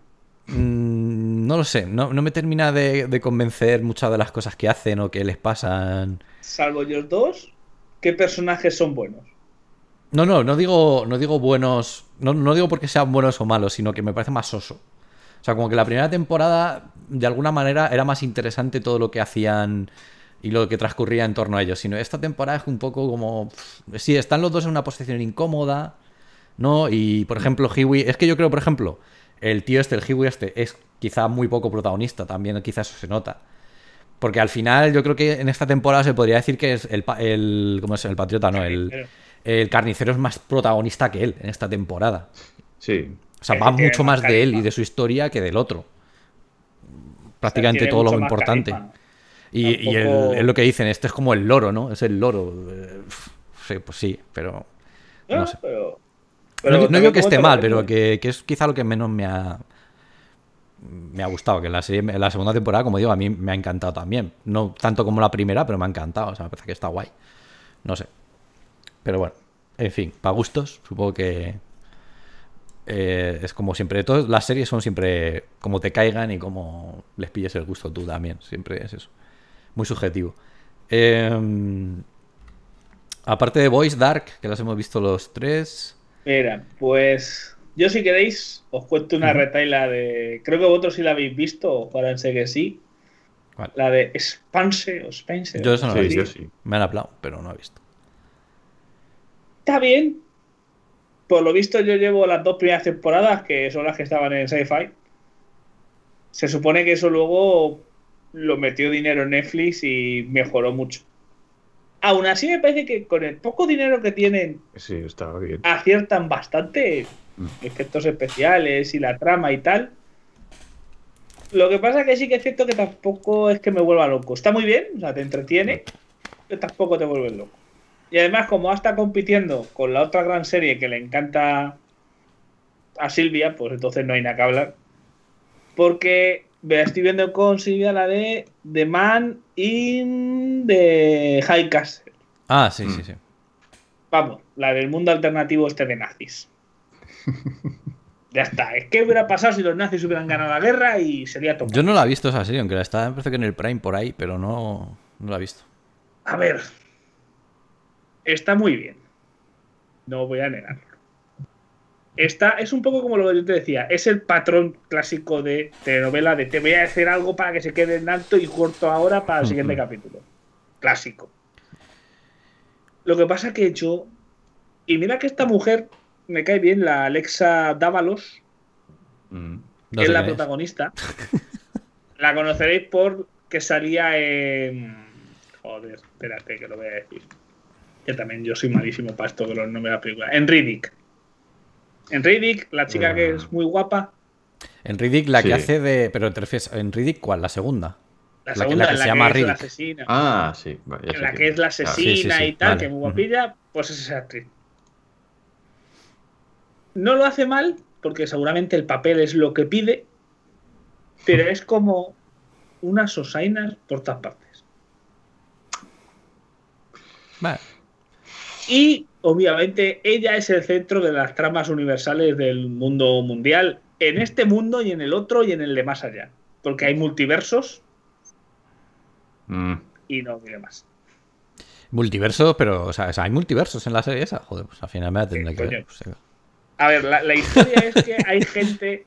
Mm, no lo sé, no, me termina de, convencer muchas de las cosas que hacen o que les pasan. Salvo ellos dos, ¿qué personajes son buenos? No, no, no digo, no digo buenos, no, no digo porque sean buenos o malos, sino que me parece más soso. O sea, como que la primera temporada, de alguna manera, era más interesante todo lo que hacían y lo que transcurría en torno a ellos. Sino esta temporada es un poco como. sí, están los dos en una posición incómoda. ¿no? Y, por ejemplo, Hiwi, es que yo creo, por ejemplo, el tío este, el Hiwi este, es quizá muy poco protagonista, también quizás eso se nota. Porque al final yo creo que en esta temporada se podría decir que es el, el ¿cómo es? El patriota, ¿no? El, carnicero es más protagonista que él en esta temporada. Sí. O sea, va mucho más de él y de su historia que del otro. Prácticamente todo lo importante. Y, es lo que dicen, este es como el loro, ¿no? Es el loro. Eh, sí, pues sí, pero... pero no, digo que esté mal, pero que, es quizá lo que menos me ha, me ha gustado. Que la, segunda temporada, como digo, a mí me ha encantado también. No tanto como la primera, pero me ha encantado. O sea, me parece que está guay. No sé. Pero bueno, en fin, para gustos, supongo que eh, es como siempre. Todas las series son siempre como te caigan y como les pilles el gusto tú también. Siempre es eso. Muy subjetivo. Em, aparte de Voice Dark, que las hemos visto los tres. Mira, pues yo si queréis os cuento una retaila de... Creo que vosotros sí la habéis visto, o parece que sí. La de Spanse o Spencer. Yo eso no la he visto. Sí, Me han hablado, pero no he visto. Está bien. Por lo visto yo llevo las dos primeras temporadas, que son las que estaban en Sci-Fi. Se supone que eso luego lo metió dinero en Netflix y mejoró mucho. Aún así me parece que con el poco dinero que tienen aciertan bastante mm. efectos especiales y la trama y tal. Lo que pasa que sí que es cierto que tampoco es que me vuelva loco. Está muy bien, o sea, te entretiene, mm. pero tampoco te vuelve loco. Y además, como hasta compitiendo con la otra gran serie que le encanta a Silvia, pues entonces no hay nada que hablar. Porque Estoy viendo con Silvia la de The Man in the High Castle. Ah, sí, mm. sí, sí. Vamos, la del mundo alternativo este de nazis. ya está. Es que hubiera pasado si los nazis hubieran ganado la guerra y sería todo. Yo no la he visto esa serie, aunque la estaba parece en el Prime por ahí, pero no, no la he visto. A ver. Está muy bien. No voy a negarlo. Esta es un poco como lo que yo te decía, es el patrón clásico de telenovela de te voy a hacer algo para que se quede en alto y corto ahora para el siguiente capítulo. Clásico. Lo que pasa que yo, y mira que esta mujer me cae bien, la Alexa Dávalos, mm. es la protagonista. la conoceréis por que salía en... Joder, espérate que lo voy a decir. Que también yo soy malísimo para esto de los nombres de la película. En Riddick. En Riddick, la chica que ah. es muy guapa. En Riddick, la que hace de. Pero te refieres. ¿En Riddick cuál? ¿La segunda? La segunda, que, la la que es la asesina. Ah, sí. la que, es la ah, asesina y tal, que es muy guapilla, pues es esa actriz. No lo hace mal, porque seguramente el papel es lo que pide, pero es como unas osainas por todas partes. Vale. Y obviamente ella es el centro de las tramas universales del mundo mundial, en este mundo y en el otro y en el de más allá, porque hay multiversos mm. y no hay más. Multiversos, pero, o sea, hay multiversos en la serie esa. Joder, pues al final me que pues, a ver, la historia es que hay gente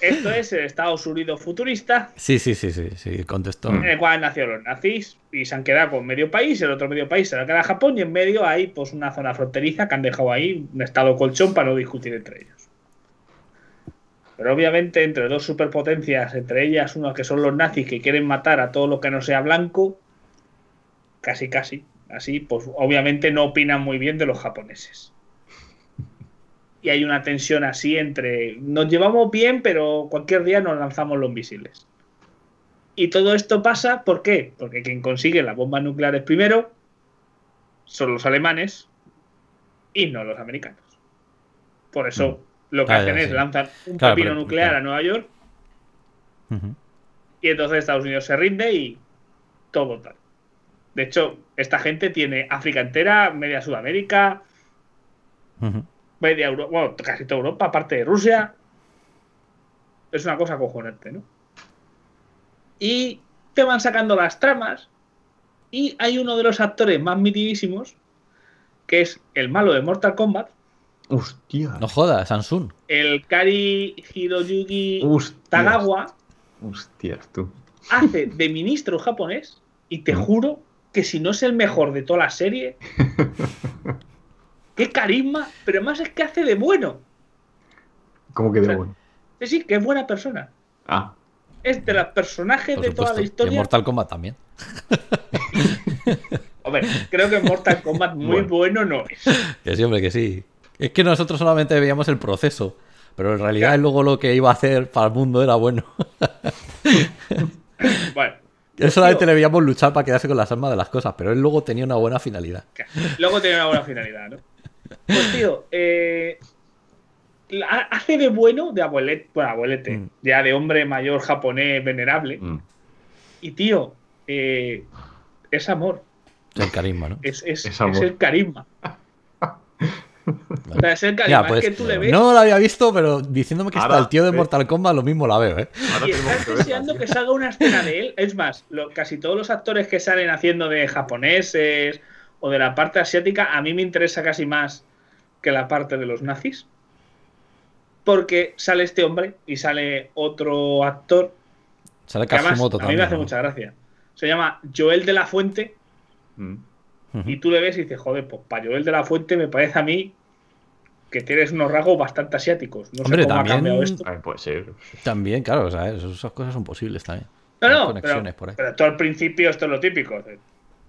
esto es el Estados Unidos futurista. Sí, sí, sí, sí, contestó. En el cual nacido los nazis y se han quedado con medio país, el otro medio país se lo queda Japón y en medio hay pues una zona fronteriza que han dejado ahí un estado colchón para no discutir entre ellos. Pero obviamente entre dos superpotencias, entre ellas una que son los nazis que quieren matar a todo lo que no sea blanco, casi casi, así, pues obviamente no opinan muy bien de los japoneses y hay una tensión así entre nos llevamos bien, pero cualquier día nos lanzamos los misiles. Y todo esto pasa, ¿por qué? Porque quien consigue las bombas nucleares primero son los alemanes y no los americanos. Por eso mm. lo que ah, hacen es lanzar un claro, nuclear a Nueva York y entonces Estados Unidos se rinde y todo tal. De hecho, esta gente tiene África entera, media Sudamérica casi toda Europa, aparte de Rusia. Es una cosa cojonante, ¿no? Y te van sacando las tramas. Y hay uno de los actores más mitidísimos, que es el malo de Mortal Kombat. Hostia. No jodas, Samsung. El Kari Hiroyuki Tagawa. Hostias, tú. Hace de ministro japonés y te mm. juro que si no es el mejor de toda la serie, qué carisma, pero más es que hace de bueno. ¿Cómo que de bueno? Sí, sí, que es buena persona. Ah. Es de los personajes de toda la historia. Mortal Kombat también. Hombre, creo que Mortal Kombat muy bueno. no es. Que sí, hombre, que sí. Es que nosotros solamente veíamos el proceso, pero en realidad luego lo que iba a hacer para el mundo era bueno. bueno. Él solamente le veíamos luchar para quedarse con las armas de las cosas, pero él luego tenía una buena finalidad. Luego tenía una buena finalidad, ¿no? Pues tío, eh, hace de bueno de abuelete, bueno, abuelete mm. ya de hombre mayor japonés venerable. Mm. Y tío, eh, es amor. el carisma, ¿no? Es, el carisma. es el pues, carisma que tú le ves. No lo había visto, pero diciéndome que está el tío de Mortal Kombat, lo mismo la veo, ¿eh? estás deseando que salga una escena de él. Es más, casi todos los actores que salen haciendo de japoneses o de la parte asiática, a mí me interesa casi más que la parte de los nazis, porque sale este hombre y sale otro actor. Sale A mí me hace mucha gracia. Se llama Joel de la Fuente. Mm. Y tú le ves y dices, joder, pues para Joel de la Fuente me parece a mí que tienes unos rasgos bastante asiáticos. No sé cómo también, esto. También puede También, claro, esas cosas son posibles también. No, no, pero, pero, tú al principio esto es lo típico.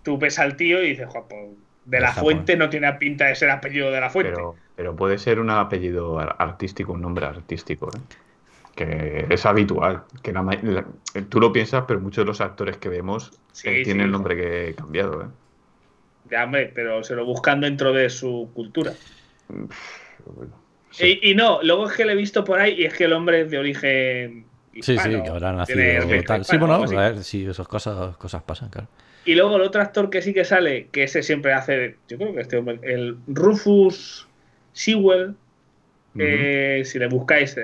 Tú ves al tío y dices, joder, pues de la Fuente no tiene pinta de ser apellido de la Fuente. Pero, puede ser un apellido artístico, un nombre artístico, ¿eh? que es habitual. Que tú lo piensas, pero muchos de los actores que vemos eh, tienen el nombre que he cambiado. ¿eh? Ya, hombre, pero se lo buscan dentro de su cultura. y, no, luego es que le he visto por ahí y es que el hombre es de origen Sí, sí, que habrá nacido Sí, bueno, pues a ver si esas cosas, cosas pasan, claro. Y luego el otro actor que sí que sale, que ese siempre hace, yo creo que este hombre, el Rufus Sewell, eh, si le buscáis,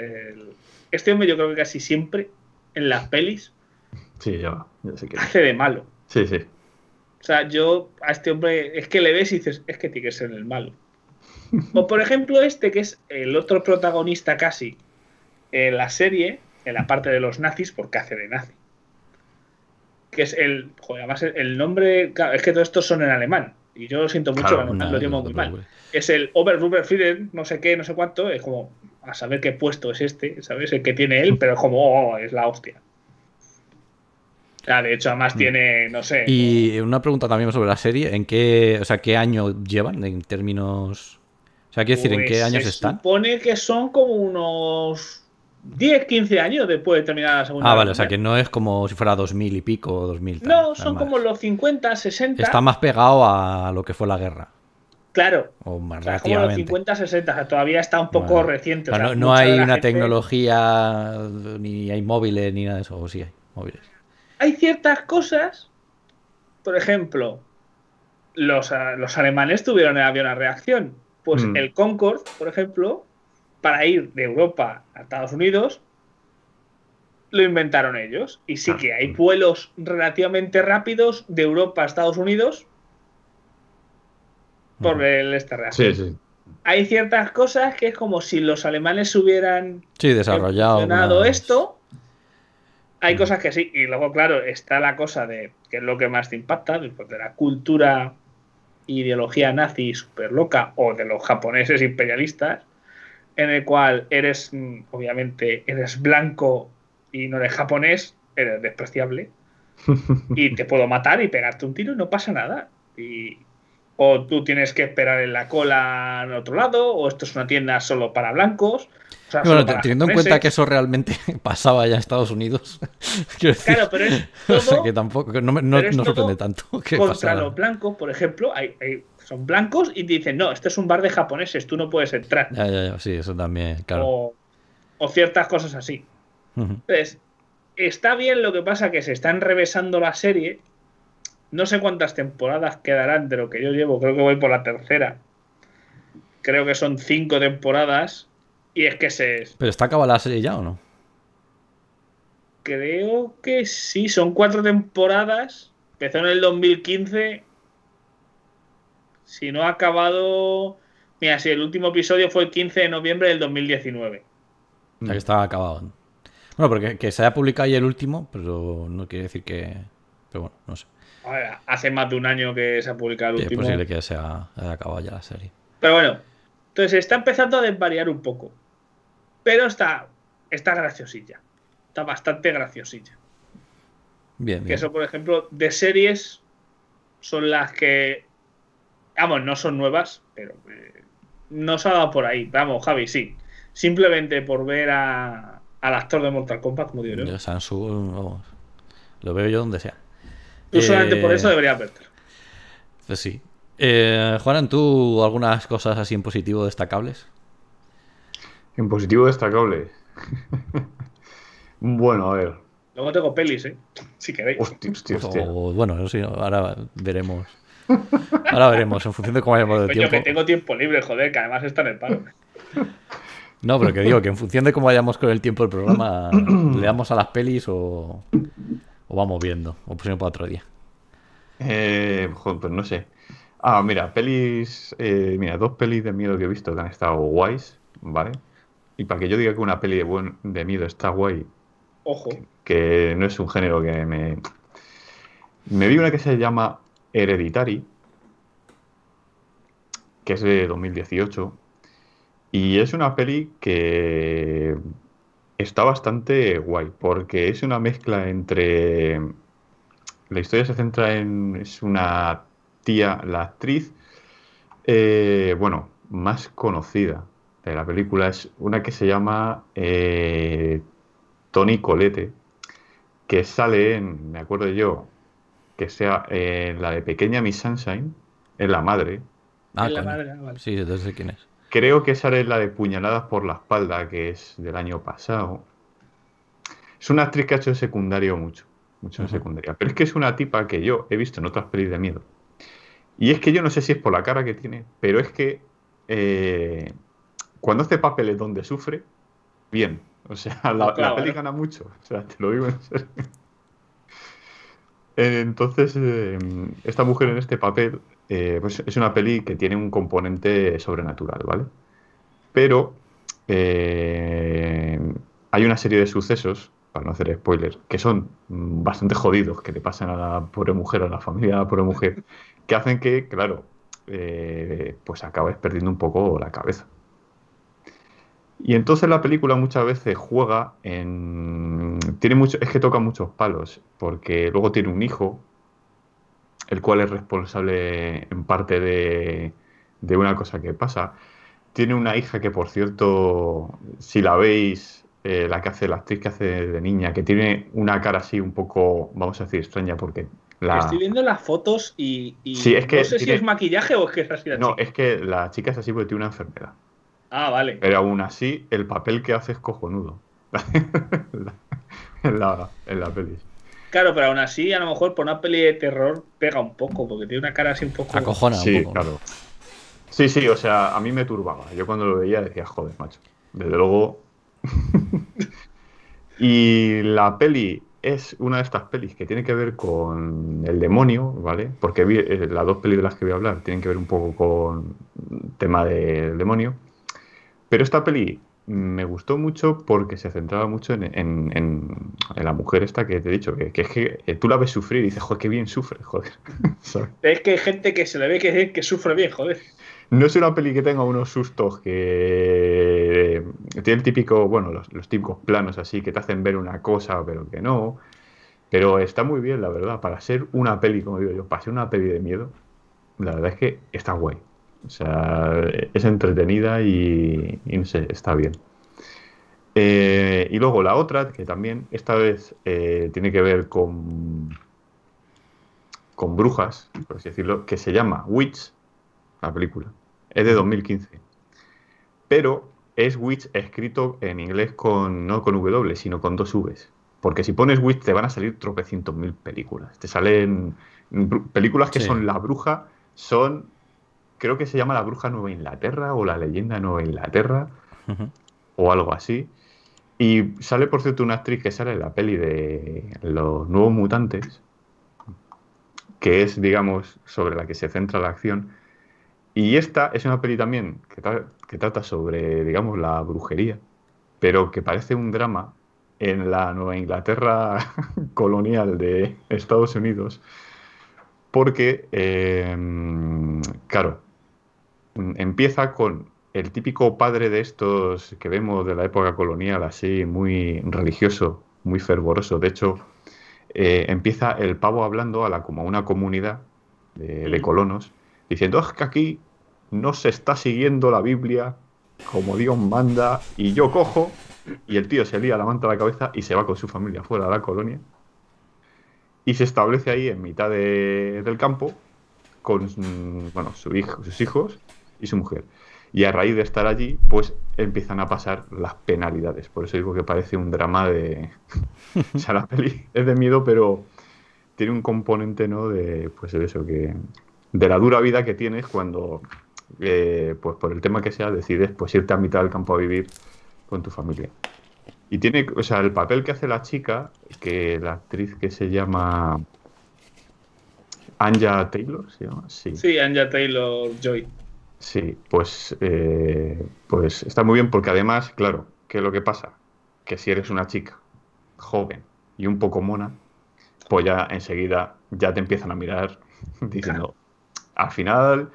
este hombre yo creo que casi siempre en las pelis hace de malo. Sí, sí. O sea, yo a este hombre es que le ves y dices, es que tiene que ser el malo. o por ejemplo este, que es el otro protagonista casi en la serie, en la parte de los nazis porque hace de nazi. Que es el. Joder, además el nombre. es que todos estos son en alemán. Y yo lo siento mucho, que no, lo llamo muy mal. Es el Oberruberfrieden, no sé qué, no sé cuánto. Es como, a saber qué puesto es este, ¿sabes? El que tiene él, pero es como, oh, es la hostia. Claro, ah, de hecho, además mm. tiene, no sé. Y una pregunta también sobre la serie, ¿en qué, o sea, qué año llevan en términos? O sea, quiero decir, ¿en qué pues años están? Se supone que son como unos 10, 15 años después de terminar la Segunda Ah, vale, o sea que no es como si fuera 2000 y pico o 2000. Tal, no, son como los 50, 60. Está más pegado a lo que fue la guerra. Claro. O más o sea, como los 50, 60, o sea, todavía está un poco reciente. no, hay una tecnología, ni hay móviles, ni nada de eso, o sí hay móviles. Hay ciertas cosas, por ejemplo, los, ah, alemanes tuvieron el avión a reacción. Pues mm. el Concorde, por ejemplo, para ir de Europa a Estados Unidos, lo inventaron ellos. Y sí ah, que hay mm. vuelos relativamente rápidos de Europa a Estados Unidos por el este. Sí, sí. Hay ciertas cosas que es como si los alemanes hubieran sí, desarrollado esto. Hay mm. cosas que sí, y luego, claro, está la cosa de que es lo que más te impacta, de pues, la cultura ideología nazi súper loca o de los japoneses imperialistas, en el cual eres, mm, obviamente, eres blanco y no eres japonés, eres despreciable. y te puedo matar y pegarte un tiro y no pasa nada. Y, o tú tienes que esperar en la cola en otro lado, o esto es una tienda solo para blancos. teniendo en cuenta que eso realmente pasaba ya en Estados Unidos. claro, pero es no, sorprende tanto. Que contra los blancos, por ejemplo, hay son blancos y te dicen, no, este es un bar de japoneses, tú no puedes entrar. sí, eso también, claro. O, ciertas cosas así. Entonces, está bien lo que pasa que se están revesando la serie. No sé cuántas temporadas quedarán de lo que yo llevo, creo que voy por la tercera. Creo que son cinco temporadas. Y es que se. ¿Pero está acabada la serie ya o no? Creo que sí, son cuatro temporadas. Empezó en el 2015 si no ha acabado. Mira, si el último episodio fue el 15 de noviembre del 2019. Está que estaba acabado. Bueno, porque que se haya publicado ya el último, pero no quiere decir que. Pero bueno, no sé. hace más de un año que se ha publicado el último. Es posible que se haya, acabado ya la serie. Pero bueno, entonces está empezando a desvariar un poco. Pero está, está graciosilla. Está bastante graciosilla. Bien, bien. Que eso, por ejemplo, de series son las que Vamos, no son nuevas, pero eh, no se ha dado por ahí. Vamos, Javi, sí. Simplemente por ver al actor de Mortal Kombat, como digo yo. vamos. Lo veo yo donde sea. Tú solamente por eh, eso deberías verte. Pues sí. Eh, ¿tú algunas cosas así en positivo destacables? En positivo destacable. bueno, a ver. Luego tengo pelis, ¿eh? Si queréis. Hostia, hostia, hostia. bueno, ahora veremos. Ahora veremos, en función de cómo vayamos de tiempo tiempo. que tengo tiempo libre, joder, que además está en el paro. No, pero que digo que en función de cómo vayamos con el tiempo del programa, le damos a las pelis o, o vamos viendo, o pusimos para otro día. Eh, pues no sé. Ah, mira, pelis. Eh, mira, dos pelis de miedo que he visto que han estado guays, ¿vale? Y para que yo diga que una peli de, miedo está guay. Ojo. que no es un género que me. Me vi una que se llama Hereditary, que es de 2018. Y es una peli que está bastante guay, porque es una mezcla entre... La historia se centra en... Es una tía, la actriz, eh, bueno, más conocida de la película es una que se llama eh, Tony Colete, que sale en, me acuerdo yo, que sea eh, la de Pequeña Miss Sunshine, es la madre. Ah, la madre, Sí, entonces quién es. Creo que esa es la de Puñaladas por la espalda, que es del año pasado. Es una actriz que ha hecho secundario mucho, mucho en secundaria. Pero es que es una tipa que yo he visto en otras pelis de miedo. Y es que yo no sé si es por la cara que tiene, pero es que eh, cuando hace papeles donde sufre, bien. O sea, la, peli gana mucho. O sea, te lo digo en serio. Entonces, eh, esta mujer en este papel eh, pues, es una peli que tiene un componente sobrenatural, ¿vale? Pero eh, hay una serie de sucesos, para no hacer spoilers, que son bastante jodidos, que le pasan a la pobre mujer, a la familia de la pobre mujer, que hacen que, claro, pues acabes perdiendo un poco la cabeza. Y entonces la película muchas veces juega en. Tiene mucho, es que toca muchos palos, porque luego tiene un hijo, el cual es responsable en parte de, una cosa que pasa. Tiene una hija que, por cierto, si la veis, eh, la que hace la actriz que hace de niña, que tiene una cara así un poco, vamos a decir, extraña, porque la... Estoy viendo las fotos y, no sé si es maquillaje o es que es así la No, es que la chica es así porque tiene una enfermedad. Ah, vale. Pero aún así, el papel que hace es cojonudo. en, la, peli. Claro, pero aún así, a lo mejor por una peli de terror pega un poco, porque tiene una cara así un poco. Acojona, sí, poco. claro. Sí, sí, o sea, a mí me turbaba. Yo cuando lo veía decía, joder, macho. Desde luego. y la peli es una de estas pelis que tiene que ver con el demonio, ¿vale? Porque eh, las dos pelis de las que voy a hablar tienen que ver un poco con tema del demonio. Pero esta peli me gustó mucho porque se centraba mucho en, la mujer esta que te he dicho, que, es que eh, tú la ves sufrir y dices, joder, qué bien sufre, joder. Es que hay gente que se le ve que, sufre bien, joder. No es una peli que tenga unos sustos que eh, tiene el típico, bueno, los, los típicos planos así que te hacen ver una cosa pero que no. Pero está muy bien, la verdad, para ser una peli, como digo yo, para ser una peli de miedo, la verdad es que está guay. O sea, es entretenida y, no sé, está bien. Eh, y luego la otra, que también esta vez eh, tiene que ver con, con brujas, por así decirlo, que se llama Witch, la película. Es de 2015. Pero es Witch escrito en inglés con, no con W, sino con dos Vs. Porque si pones Witch te van a salir tropecientos mil películas. Te salen mm, películas que son La Bruja, son creo que se llama La Bruja Nueva Inglaterra o La Leyenda Nueva Inglaterra o algo así. Y sale, por cierto, una actriz que sale en la peli de Los Nuevos Mutantes, que es, digamos, sobre la que se centra la acción. Y esta es una peli también que, trata sobre, digamos, la brujería, pero que parece un drama en la Nueva Inglaterra colonial de Estados Unidos, porque, em, claro, empieza con el típico padre de estos que vemos de la época colonial, así muy religioso, muy fervoroso. De hecho, eh, empieza el pavo hablando a la, como una comunidad de, colonos, diciendo, es que aquí no se está siguiendo la Biblia como Dios manda y yo cojo. Y el tío se lía la manta a la cabeza y se va con su familia fuera de la colonia. Y se establece ahí en mitad de, del campo con mm, bueno, su hijo, sus hijos y su mujer. Y a raíz de estar allí, pues empiezan a pasar las penalidades. Por eso digo que parece un drama de... o la peli es de miedo, pero tiene un componente, ¿no? De, pues eso, que... De la dura vida que tienes cuando, eh, pues por el tema que sea, decides pues irte a mitad del campo a vivir con tu familia. Y tiene, o sea, el papel que hace la chica, que la actriz que se llama... Anja Taylor, ¿se llama? Sí, sí Anja Taylor Joy. Sí, pues, eh, pues está muy bien porque además, claro, ¿qué es lo que pasa? Que si eres una chica joven y un poco mona, pues ya enseguida ya te empiezan a mirar diciendo, al final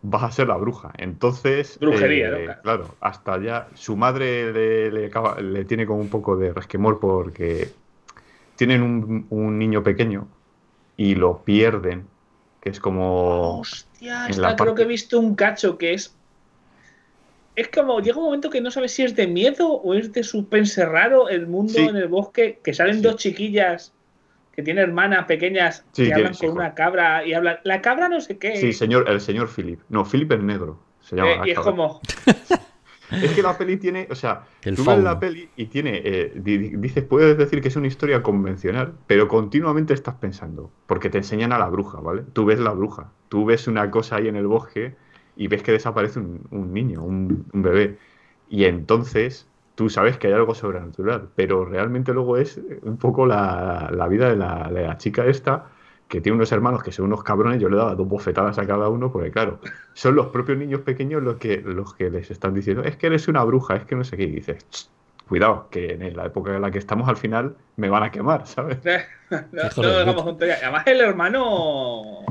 vas a ser la bruja. Entonces, brujería, eh, claro, hasta ya su madre le, le, tiene como un poco de resquemor porque tienen un, niño pequeño y lo pierden, que es como creo que he visto un cacho que es. Es como, llega un momento que no sabes si es de miedo o es de suspense raro el mundo en el bosque, que salen dos chiquillas que tienen hermanas pequeñas que hablan con una cabra y hablan, la cabra no sé qué. Sí, señor, el señor Philip. No, Philip es negro. Se llama eh, y es como, Es que la peli tiene, o sea, el tú ves la peli y tiene, eh, dices, puedes decir que es una historia convencional, pero continuamente estás pensando, porque te enseñan a la bruja, ¿vale? Tú ves la bruja, tú ves una cosa ahí en el bosque y ves que desaparece un, niño, un, bebé, y entonces tú sabes que hay algo sobrenatural, pero realmente luego es un poco la, vida de la, de la chica esta que tiene unos hermanos que son unos cabrones, yo le daba dos bofetadas a cada uno, porque claro, son los propios niños pequeños los que, los que les están diciendo, es que eres una bruja, es que no sé qué, y dices, cuidado, que en la época en la que estamos al final me van a quemar, ¿sabes? Además el hermano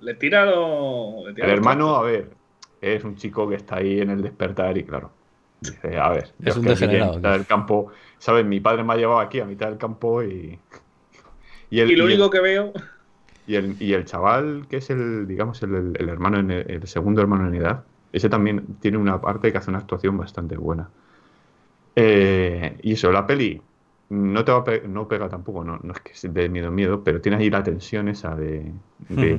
le tira, lo, El hermano, a ver, es un chico que está ahí en el despertar y claro, dice, a ver, es un degenerado. del campo, ¿sabes? Mi padre me ha llevado aquí a mitad del campo y... Y, lo único que veo y el, y el chaval, que es el, digamos, el, hermano, en el, segundo hermano en edad, ese también tiene una parte que hace una actuación bastante buena. Eh, y eso, la peli no te no pega tampoco, no, es que de miedo miedo, pero tienes ahí la tensión esa de, de,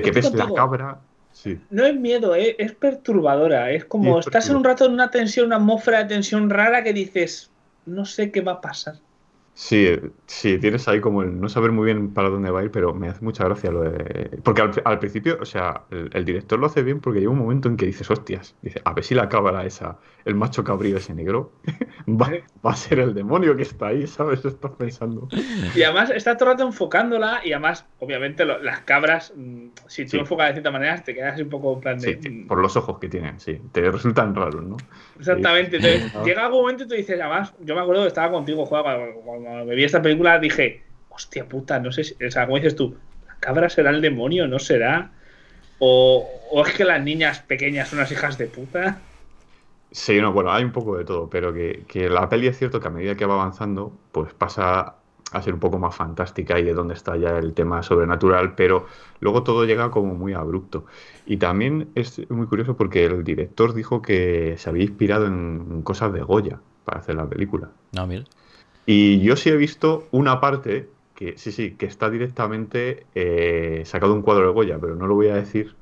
que, pese la cabra. No es miedo, eh, es perturbadora. Es como estás en un rato en una tensión, una atmósfera de tensión rara que dices, no sé qué va a pasar. Sí, sí, tienes ahí como el no saber muy bien para dónde va a ir, pero me hace mucha gracia lo de. Porque al, principio, o sea, el, director lo hace bien porque llega un momento en que dices, hostias, dice, a ver si la cámara esa el macho cabrío ese negro va, a ser el demonio que está ahí, ¿sabes? Estás pensando. Y además está todo el rato enfocándola y además, obviamente, las cabras, mm, si tú enfocas de cierta manera, te quedas un poco en plan por los ojos que tienen, sí. Te resultan raros, ¿no? Exactamente. llega algún momento y tú dices, además, yo me acuerdo que estaba contigo, Juan, cuando, me vi esta película dije, hostia puta, no sé si... O sea, como dices tú, la cabra será el demonio, no será... O, es que las niñas pequeñas son las hijas de puta. Sí, bueno, hay un poco de todo, pero que, la peli es cierto que a medida que va avanzando, pues pasa a ser un poco más fantástica y de donde está ya el tema sobrenatural, pero luego todo llega como muy abrupto. Y también es muy curioso porque el director dijo que se había inspirado en cosas de Goya para hacer la película. No, ah, mira. Y yo sí he visto una parte que sí, sí, que está directamente eh, sacado un cuadro de Goya, pero no lo voy a decir.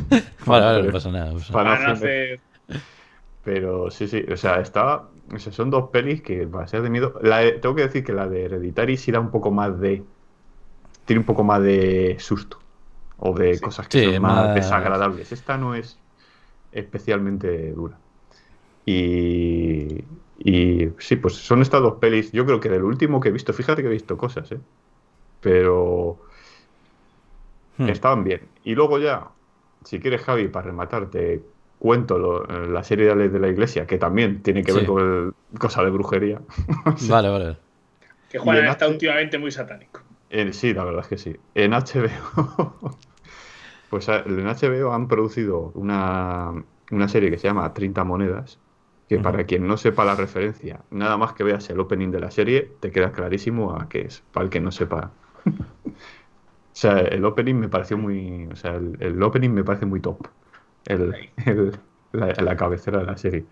vale, no pasa nada. Para, hacer pero sí, sí, o sea, estaba. son dos pelis que va a ser de miedo. tengo que decir que la de Hereditary sí da un poco más de. Tiene un poco más de susto. O de cosas que son más, desagradables. Esta no es especialmente dura. Y. Y sí, pues son estas dos pelis. Yo creo que el último que he visto, fíjate que he visto cosas, ¿eh? Pero. Hmm. Estaban bien. Y luego ya, si quieres, Javi, para rematarte, cuento eh, la serie de ley de la iglesia, que también tiene que ver con cosa de brujería. vale, vale. Que Juan está últimamente muy satánico. sí, la verdad es que sí. En HBO. pues en HBO han producido una, serie que se llama 30 monedas, que para quien no sepa la referencia, nada más que veas el opening de la serie, te queda clarísimo a qué es, para el que no sepa. o sea, el opening me pareció muy. O sea, el opening me parece muy top la, cabecera de la serie.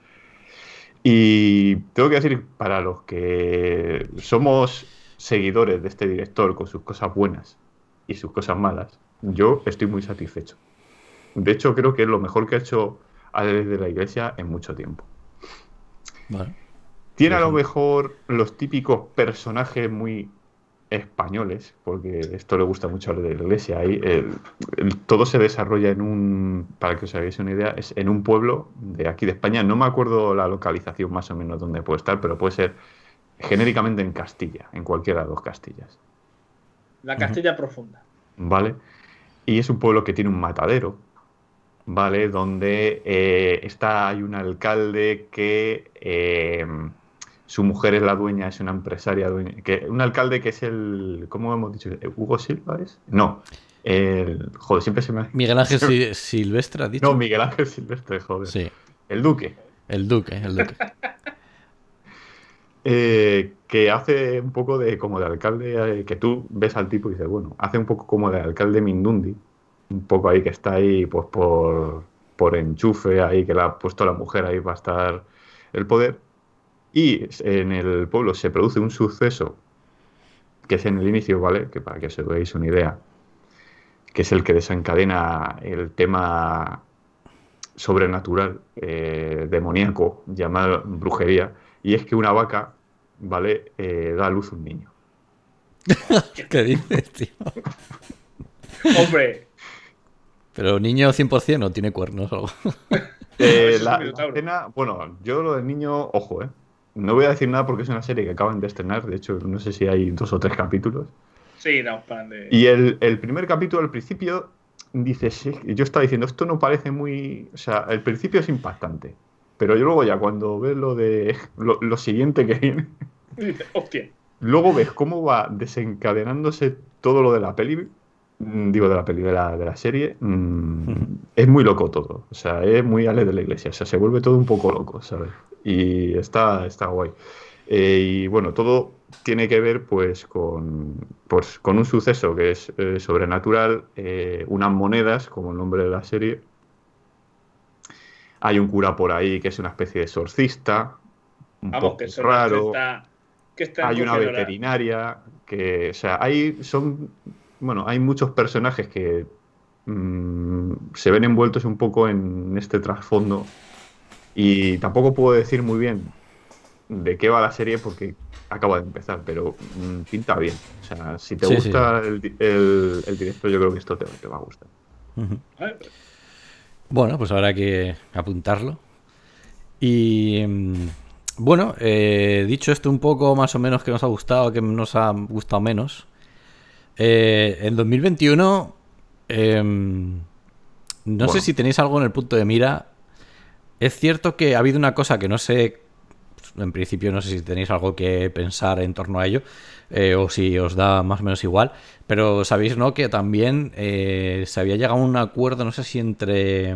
Y tengo que decir, para los que somos seguidores de este director con sus cosas buenas y sus cosas malas, yo estoy muy satisfecho. De hecho, creo que es lo mejor que ha hecho Alex de la Iglesia en mucho tiempo. Tiene a lo mejor los típicos personajes muy españoles, porque esto le gusta mucho a de la iglesia, ahí, eh, todo se desarrolla en un, para que os hagáis una idea, es en un pueblo de aquí de España, no me acuerdo la localización más o menos donde puede estar, pero puede ser genéricamente en Castilla, en cualquiera de las dos Castillas. La Castilla profunda. Vale. Y es un pueblo que tiene un matadero, ¿vale? Donde eh, está, hay un alcalde que... Eh, su mujer es la dueña, es una empresaria dueña. Que, un alcalde que es el. ¿Cómo hemos dicho? ¿Hugo Silva es? No. joder, siempre se me. Miguel Ángel Silvestre, ha dicho. No, Miguel Ángel Silvestre, joder. Sí. El Duque. El Duque, el Duque. Eh, que hace un poco de como de alcalde, eh, que tú ves al tipo y dices, bueno, hace un poco como de alcalde Mindundi, un poco ahí que está ahí pues por, por enchufe, ahí que le ha puesto la mujer ahí para estar el poder y en el pueblo se produce un suceso, que es en el inicio, ¿vale? Que para que os veáis una idea, que es el que desencadena el tema sobrenatural, eh, demoníaco, llamado brujería, y es que una vaca, ¿vale? Eh, da a luz un niño. ¿Qué dices, Hombre. Pero niño 100% no tiene cuernos o algo. Eh, bueno, yo lo del niño, ojo, ¿eh? No voy a decir nada porque es una serie que acaban de estrenar, de hecho no sé si hay dos o tres capítulos. Sí, un de... Y el, primer capítulo al principio Dice, yo estaba diciendo, esto no parece muy... O sea, el principio es impactante, pero yo luego ya cuando ves lo de lo, siguiente que viene... Hostia. Luego ves cómo va desencadenándose todo lo de la peli, mm, digo de la peli, de la, serie, mm, es muy loco todo. O sea, es muy Ale de la Iglesia. O sea, se vuelve todo un poco loco, ¿sabes? y está, está guay. Eh, y bueno, todo tiene que ver pues con, pues, con un suceso que es eh, sobrenatural, eh, unas monedas, como el nombre de la serie. Hay un cura por ahí que es una especie de sorcista un Vamos, poco que raro. hay una veterinaria, que, o sea, hay, son, bueno, hay muchos personajes que mm, se ven envueltos un poco en este trasfondo y tampoco puedo decir muy bien de qué va la serie porque acaba de empezar, pero mm, pinta bien. O sea, si te gusta El, directo, yo creo que esto te, va a gustar. Bueno, pues habrá que apuntarlo. Y mm, bueno, eh, dicho esto un poco más o menos que nos ha gustado, que nos ha gustado menos, eh, en 2021 em, no sé si tenéis algo en el punto de mira es cierto que ha habido una cosa que no sé, en principio no sé si tenéis algo que pensar en torno a ello, eh, o si os da más o menos igual, pero sabéis, ¿no? Que también eh, se había llegado a un acuerdo, no sé si entre...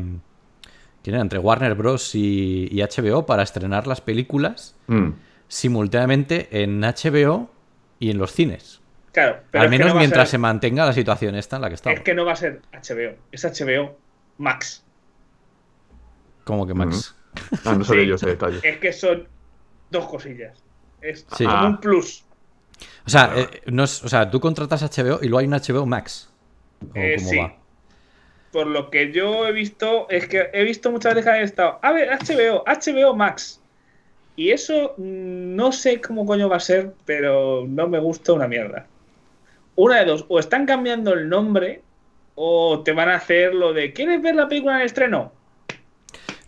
¿Quién era? Entre Warner Bros. y, HBO para estrenar las películas mm. simultáneamente en HBO y en los cines. Claro, pero Al menos mientras se mantenga la situación esta en la que estamos. Es que no va a ser HBO, es HBO Max. Como que Max. Ah, no yo ese detalle. Es que son dos cosillas. Es un ah. plus. Ah. Eh, o sea, tú contratas HBO y luego hay un HBO Max. Eh, sí. Va? Por lo que yo he visto, es que he visto muchas veces que han estado, a ver, HBO, HBO Max. Y eso mm, no sé cómo coño va a ser, pero no me gusta una mierda. Una de dos, o están cambiando el nombre, o te van a hacer lo de, ¿quieres ver la película en el estreno?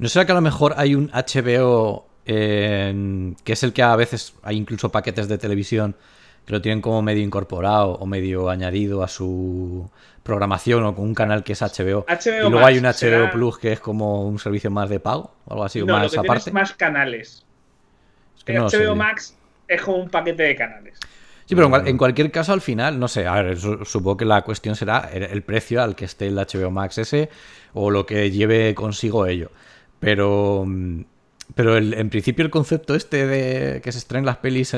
¿No será que a lo mejor hay un HBO eh, que es el que a veces hay incluso paquetes de televisión que lo tienen como medio incorporado o medio añadido a su programación o con un canal que es HBO. y luego hay un HBO Plus que es como un servicio más de pago o algo así, más que aparte. más canales. Es que HBO Max es como un paquete de canales. Sí, pero en, mm. cualquier caso, al final, no sé, a ver, supongo que la cuestión será el precio al que esté el HBO Max ese o lo que lleve consigo ello. Pero, mm, pero en principio el concepto este de que se estrenen las pelis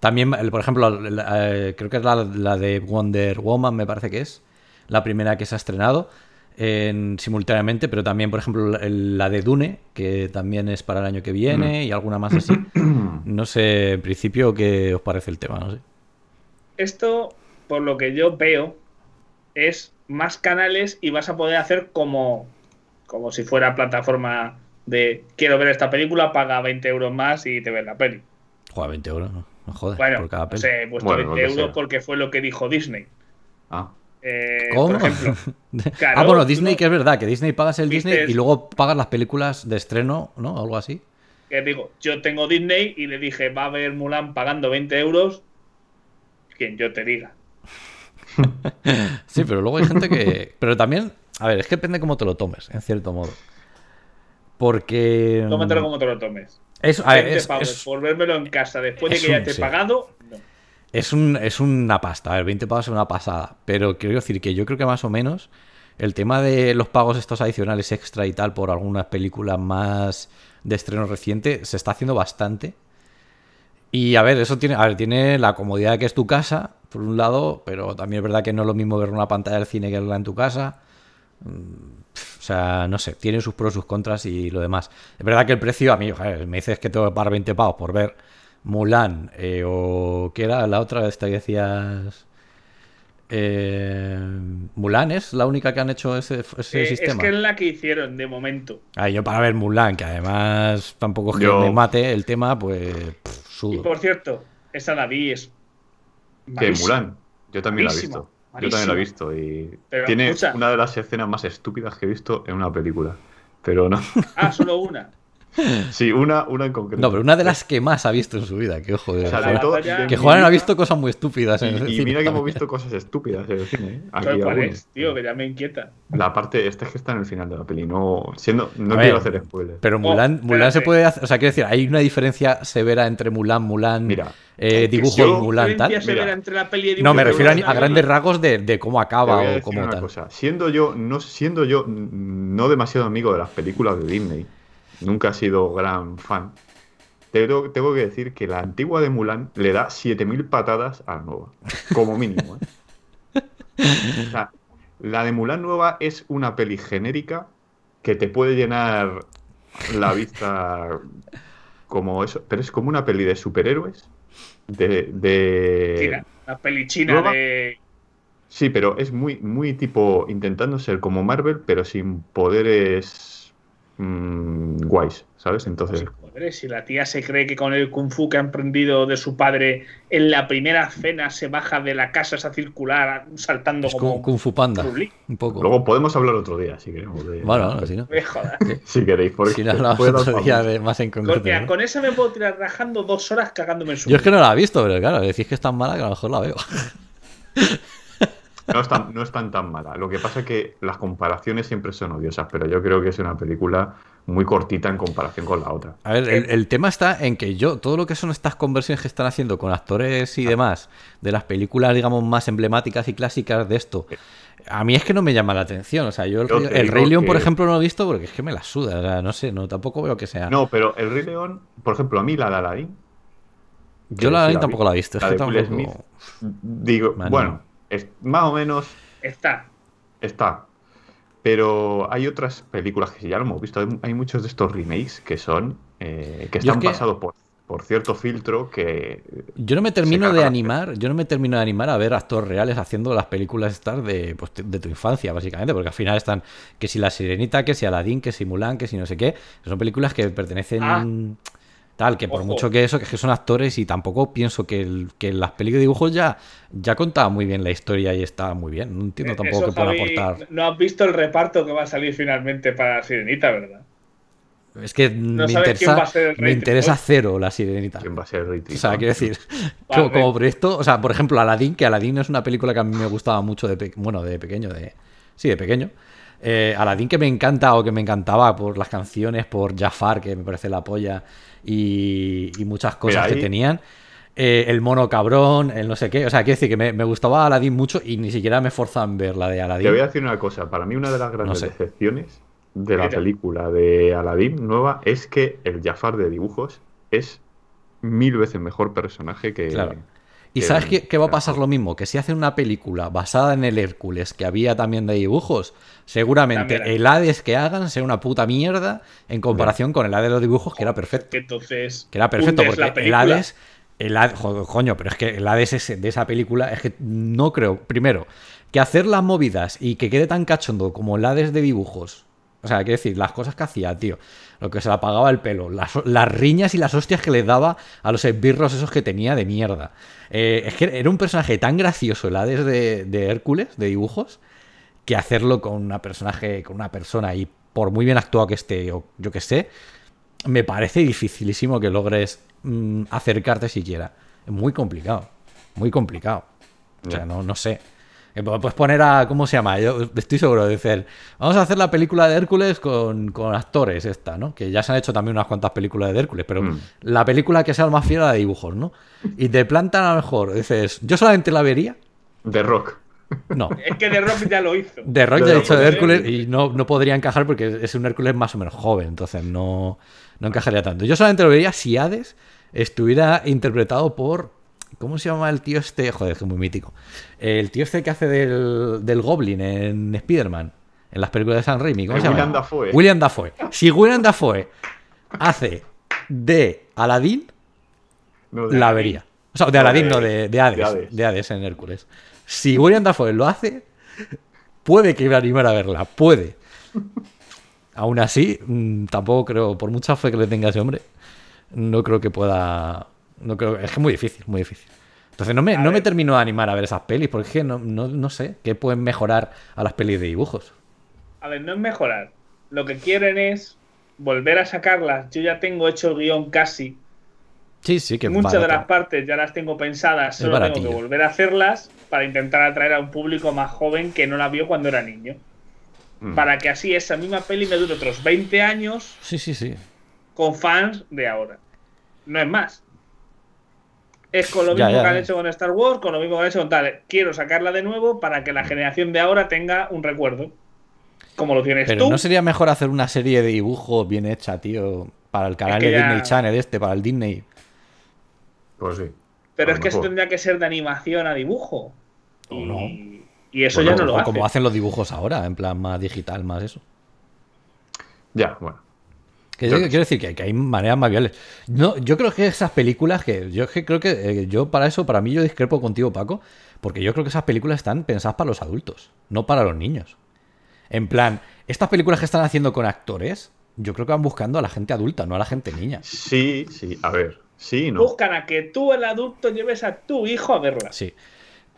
también, por ejemplo, eh, creo que es la, de Wonder Woman, me parece que es, la primera que se ha estrenado simultáneamente, pero también, por ejemplo, la de Dune, que también es para el año que viene, mm. y alguna más así. No sé, en principio, ¿qué os parece el tema? Esto, por lo que yo veo, es más canales y vas a poder hacer como como si fuera plataforma de quiero ver esta película, paga 20 euros más y te ves la peli. Juega 20 euros, no, jodas. Bueno, por peli. 20 pues euros porque fue lo que dijo Disney. Ah. Eh, ¿Cómo? ah, bueno, Disney, que es verdad, que Disney pagas el Disney y luego pagas las películas de estreno, ¿no? Algo así. Que digo, yo tengo Disney y le dije, va a ver Mulan pagando 20 euros, quien yo te diga. sí, pero luego hay gente que. Pero también a ver, es que depende cómo te lo tomes, en cierto modo. Porque. Mm, Tómatelo como te lo tomes. Es, a pavos, volvérmelo en casa después de que ya te he pagado. Es, un, es una pasta, a ver, 20 pagos es una pasada. Pero quiero decir que yo creo que más o menos el tema de los pagos estos adicionales extra y tal por algunas películas más de estreno reciente se está haciendo bastante. Y a ver, eso tiene, a ver, tiene la comodidad que es tu casa, por un lado, pero también es verdad que no es lo mismo ver una pantalla del cine que verla en tu casa. Mm, o sea, no sé, Tienen sus pros, sus contras y lo demás. Es verdad que el precio, a mí, me dices que tengo que pagar 20 pavos por ver Mulan eh, o ¿qué era la otra esta que decías? Eh, Mulan es la única que han hecho ese, eh, sistema. Es que es la que hicieron de momento. Ah, yo para ver Mulan, que además tampoco es yo... me mate el tema, pues Y por cierto, esa la vi es. Mulan? Yo también la he visto. Yo también lo he visto y tiene una de las escenas más estúpidas que he visto en una película. Pero no. Ah, solo una. Sí, una, una en concreto. No, pero una de las que más ha visto en su vida, que ojo. O sea, eh. de que Juan ha visto cosas muy estúpidas en y, el mira que hemos visto cosas estúpidas en el cine. ¿eh? tío? Que ya me inquieta. La parte, esta es que está en el final de la peli. No, siendo, quiero hacer spoilers. Pero oh, Mulan, se puede hacer. O sea, quiero decir, hay una diferencia severa entre Mulan, Mulan. Mira. Eh, dibujo Mulan, tal. no, me refiero a, grandes rasgos de, cómo acaba o cómo tal. Siendo yo, no, siendo yo no demasiado amigo de las películas de Disney, nunca ha sido gran fan. tengo que decir que la antigua de Mulan le da 7.000 patadas a la nueva, como mínimo. ¿eh? la de Mulan nueva es una peli genérica que te puede llenar la vista como eso, pero es como una peli de superhéroes. De. la peli china de. Sí, pero es muy, muy tipo intentando ser como Marvel, pero sin poderes mmm, guays, ¿sabes? Entonces. si la tía se cree que con el kung fu que ha emprendido de su padre en la primera cena se baja de la casa esa circular saltando como. Kung fu panda. Un poco. Luego podemos hablar otro día si queremos. Bueno, si no. si queréis, porque. Si no, más en concreto. ¿eh? Con esa me puedo tirar rajando dos horas cagándome en su. Yo es que no la he visto, pero claro, decís que es tan mala que a lo mejor la veo. No están tan, no tan mala. Lo que pasa es que las comparaciones siempre son odiosas, pero yo creo que es una película muy cortita en comparación con la otra. A ver, el, eh, tema está en que yo, todo lo que son estas conversiones que están haciendo con actores y ah. demás, de las películas, digamos, más emblemáticas y clásicas de esto, eh. a mí es que no me llama la atención. O sea, yo el, Rey León, por ejemplo, no lo he visto porque es que me la suda. no sé, no, tampoco veo que sea. No, pero el Rey León, por ejemplo, a mí la La, la, Yo la, la tampoco la he visto. Es que tampoco... digo, bueno, más o menos... Está. Está. Pero hay otras películas que ya lo hemos visto. Hay, muchos de estos remakes que son... Eh, que están pasados por por cierto filtro que yo no me termino de animar yo no me termino de animar a ver actores reales haciendo las películas pues, de, tu infancia básicamente porque al final están que si la sirenita que si Aladdin que si Mulan que si no sé qué son películas que pertenecen ah. Tal, que por mucho que eso, que son actores y tampoco pienso que, las películas de dibujos ya, ya contaba muy bien la historia y está muy bien. No entiendo eh, tampoco qué que aportar. No has visto el reparto que va a salir finalmente para Sirenita, ¿verdad? Es que me, interesa, me interesa cero la sirenita. ¿Quién va a ser el O sea, quiero decir, como, proyecto, o sea, por ejemplo, Aladdin, que Aladdin es una película que a mí me gustaba mucho de, bueno, de pequeño, de sí, de pequeño. Eh, Aladdin que me encanta o que me encantaba por las canciones, por Jafar, que me parece la polla, y, muchas cosas que tenían. Eh, el mono cabrón, el no sé qué. O sea, quiero decir que me, gustaba Aladdin mucho y ni siquiera me forzan ver la de Aladdin. Te voy a decir una cosa, para mí una de las grandes excepciones de la película de Aladdin nueva es que el Jafar de dibujos es mil veces mejor personaje que, ¿Y sabes qué va a pasar lo mismo? Que si hacen una película basada en el Hércules, que había también de dibujos, seguramente el Hades que hagan sea una puta mierda en comparación con el Hades de los dibujos, que era perfecto. Entonces. Que era perfecto, porque el Hades. coño, pero es que el Hades de esa película es que no creo, primero, que hacer las movidas y que quede tan cachondo como el Hades de dibujos o sea, hay que decir, las cosas que hacía, tío. Lo que se le apagaba el pelo, las, riñas y las hostias que le daba a los esbirros esos que tenía de mierda. Eh, es que era un personaje tan gracioso el Hades de, Hércules, de dibujos, que hacerlo con una personaje, con una persona y por muy bien actuado que esté, o yo que sé, me parece dificilísimo que logres mm, acercarte siquiera. Es muy complicado. Muy complicado. O sea, no, no sé. Puedes poner a. ¿Cómo se llama? Yo estoy seguro de decir. Vamos a hacer la película de Hércules con, actores, esta, ¿no? Que ya se han hecho también unas cuantas películas de Hércules, pero mm. la película que sea más fiel a de dibujos, ¿no? Y de planta, a lo mejor. Dices, yo solamente la vería. De rock. No. Es que The Rock ya lo hizo. The Rock ya ha hecho de Hércules y no, podría encajar porque es un Hércules más o menos joven, entonces no encajaría tanto. Yo solamente lo vería si Hades estuviera interpretado por ¿Cómo se llama el tío este? Joder, es muy mítico. El tío este que hace del, Goblin en Spider-Man, en las películas de San Raimi. ¿Cómo se llama? William Dafoe. William Dafoe. Si William Dafoe hace de Aladdin, la vería. O sea, de Aladdin, no, de, de, Hades, de, Hades, en Hércules. Si William Dafoe lo hace, puede que me animar a verla, puede. Aún así, mm, tampoco creo, por mucha fe que le tenga ese hombre, no creo que pueda no creo, es que es muy difícil, muy difícil. Entonces no me, no me termino de animar a ver esas pelis, porque no, no, no sé qué pueden mejorar a las pelis de dibujos. A ver, no es mejorar. Lo que quieren es volver a sacarlas. Yo ya tengo hecho el guión casi. Sí, sí, que Muchas de las partes ya las tengo pensadas, solo tengo que volver a hacerlas para intentar atraer a un público más joven que no la vio cuando era niño. Mm. Para que así esa misma peli me dure otros 20 años. Sí, sí, sí. Con fans de ahora. No es más. Es con lo mismo que han hecho con Star Wars, con lo mismo que han hecho con tal. Quiero sacarla de nuevo para que la mm. generación de ahora tenga un recuerdo. Como lo tienes Pero tú. ¿No sería mejor hacer una serie de dibujos bien hecha, tío? Para el canal de Disney Channel, este, para el Disney. Pues sí. Pero es que eso tendría que ser de animación a dibujo. no. Y, eso ya no, lo hace. Como hacen los dibujos ahora, en plan más digital, más eso. Ya, bueno. Que, quiero decir que, hay maneras más viables. No, yo creo que esas películas que yo creo que eh, yo para eso, para mí yo discrepo contigo, Paco, porque yo creo que esas películas están pensadas para los adultos, no para los niños. En plan, estas películas que están haciendo con actores, yo creo que van buscando a la gente adulta, no a la gente niña. Sí, sí, a ver, sí, no. Buscan a que tú, el adulto, lleves a tu hijo a verla. Sí.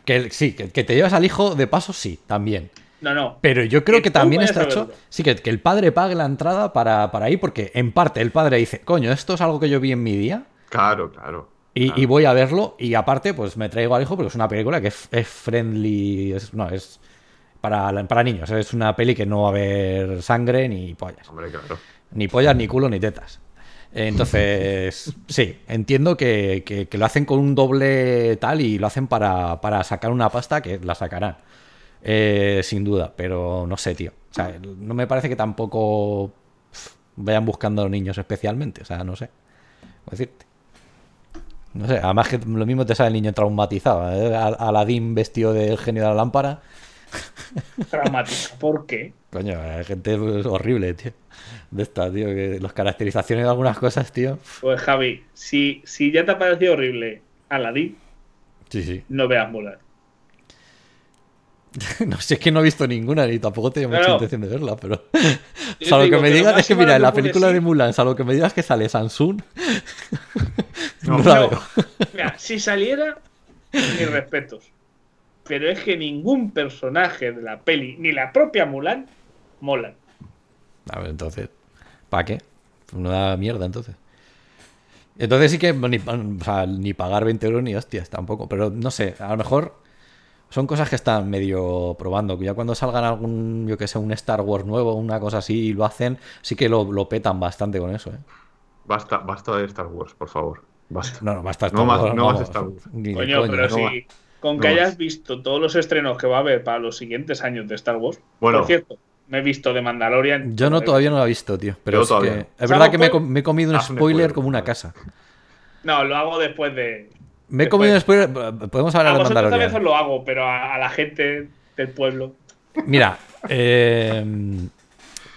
Que, sí, que, que te llevas al hijo de paso, sí, también. No, Pero yo creo que, también está hecho. Sí, que, que, el padre pague la entrada para, ir, porque en parte el padre dice, coño, esto es algo que yo vi en mi día. Claro, claro. Y, voy a verlo, y aparte, pues me traigo al hijo porque es una película que es, friendly. Es, no, es para, para niños. Es una peli que no va a haber sangre ni pollas. Hombre, claro. Ni pollas, ni culo, ni tetas. Entonces, sí, entiendo que, lo hacen con un doble tal y lo hacen para, para sacar una pasta que la sacarán. Eh, sin duda, pero no sé, tío. O sea, no me parece que tampoco vayan buscando a los niños especialmente. O sea, no sé. Voy decirte. No sé, además que lo mismo te sale el niño traumatizado. ¿eh? Aladín vestido del genio de la lámpara. Traumatizado, ¿por qué? Coño, hay gente horrible, tío. De esta, tío, las caracterizaciones de algunas cosas, tío. Pues Javi, si, si ya te ha parecido horrible Aladín, no veas molar no sé, es que no he visto ninguna ni tampoco tenía mucha intención de verla, pero. sea, que me digas es que, mira, en la película de Mulan, salvo que me digas que sale Samsung. no, si saliera, mis respetos. Pero es que ningún personaje de la peli, ni la propia Mulan, molan. A ver, entonces, ¿para qué? no da mierda, entonces. Entonces sí que ni, ni pagar 20 euros ni hostias tampoco, pero no sé, a lo mejor son cosas que están medio probando. Ya cuando salgan algún, yo que sé, un Star Wars nuevo, una cosa así, y lo hacen, sí que lo, petan bastante con eso. ¿eh? Basta, basta de Star Wars, por favor. Basta. No, no, basta Star no Más, no más Star Wars. Coño, pero con que hayas visto todos los estrenos que va a haber para los siguientes años de Star Wars. Bueno. Por cierto, me he visto de Mandalorian. Yo no, todavía no lo he visto, tío. Pero es, es verdad que me, he comido un spoiler como una casa. No, lo hago después de. Me he comido spoiler, Podemos hablar de Mandalorian. A veces lo hago, pero a, la gente del pueblo. Mira, eh,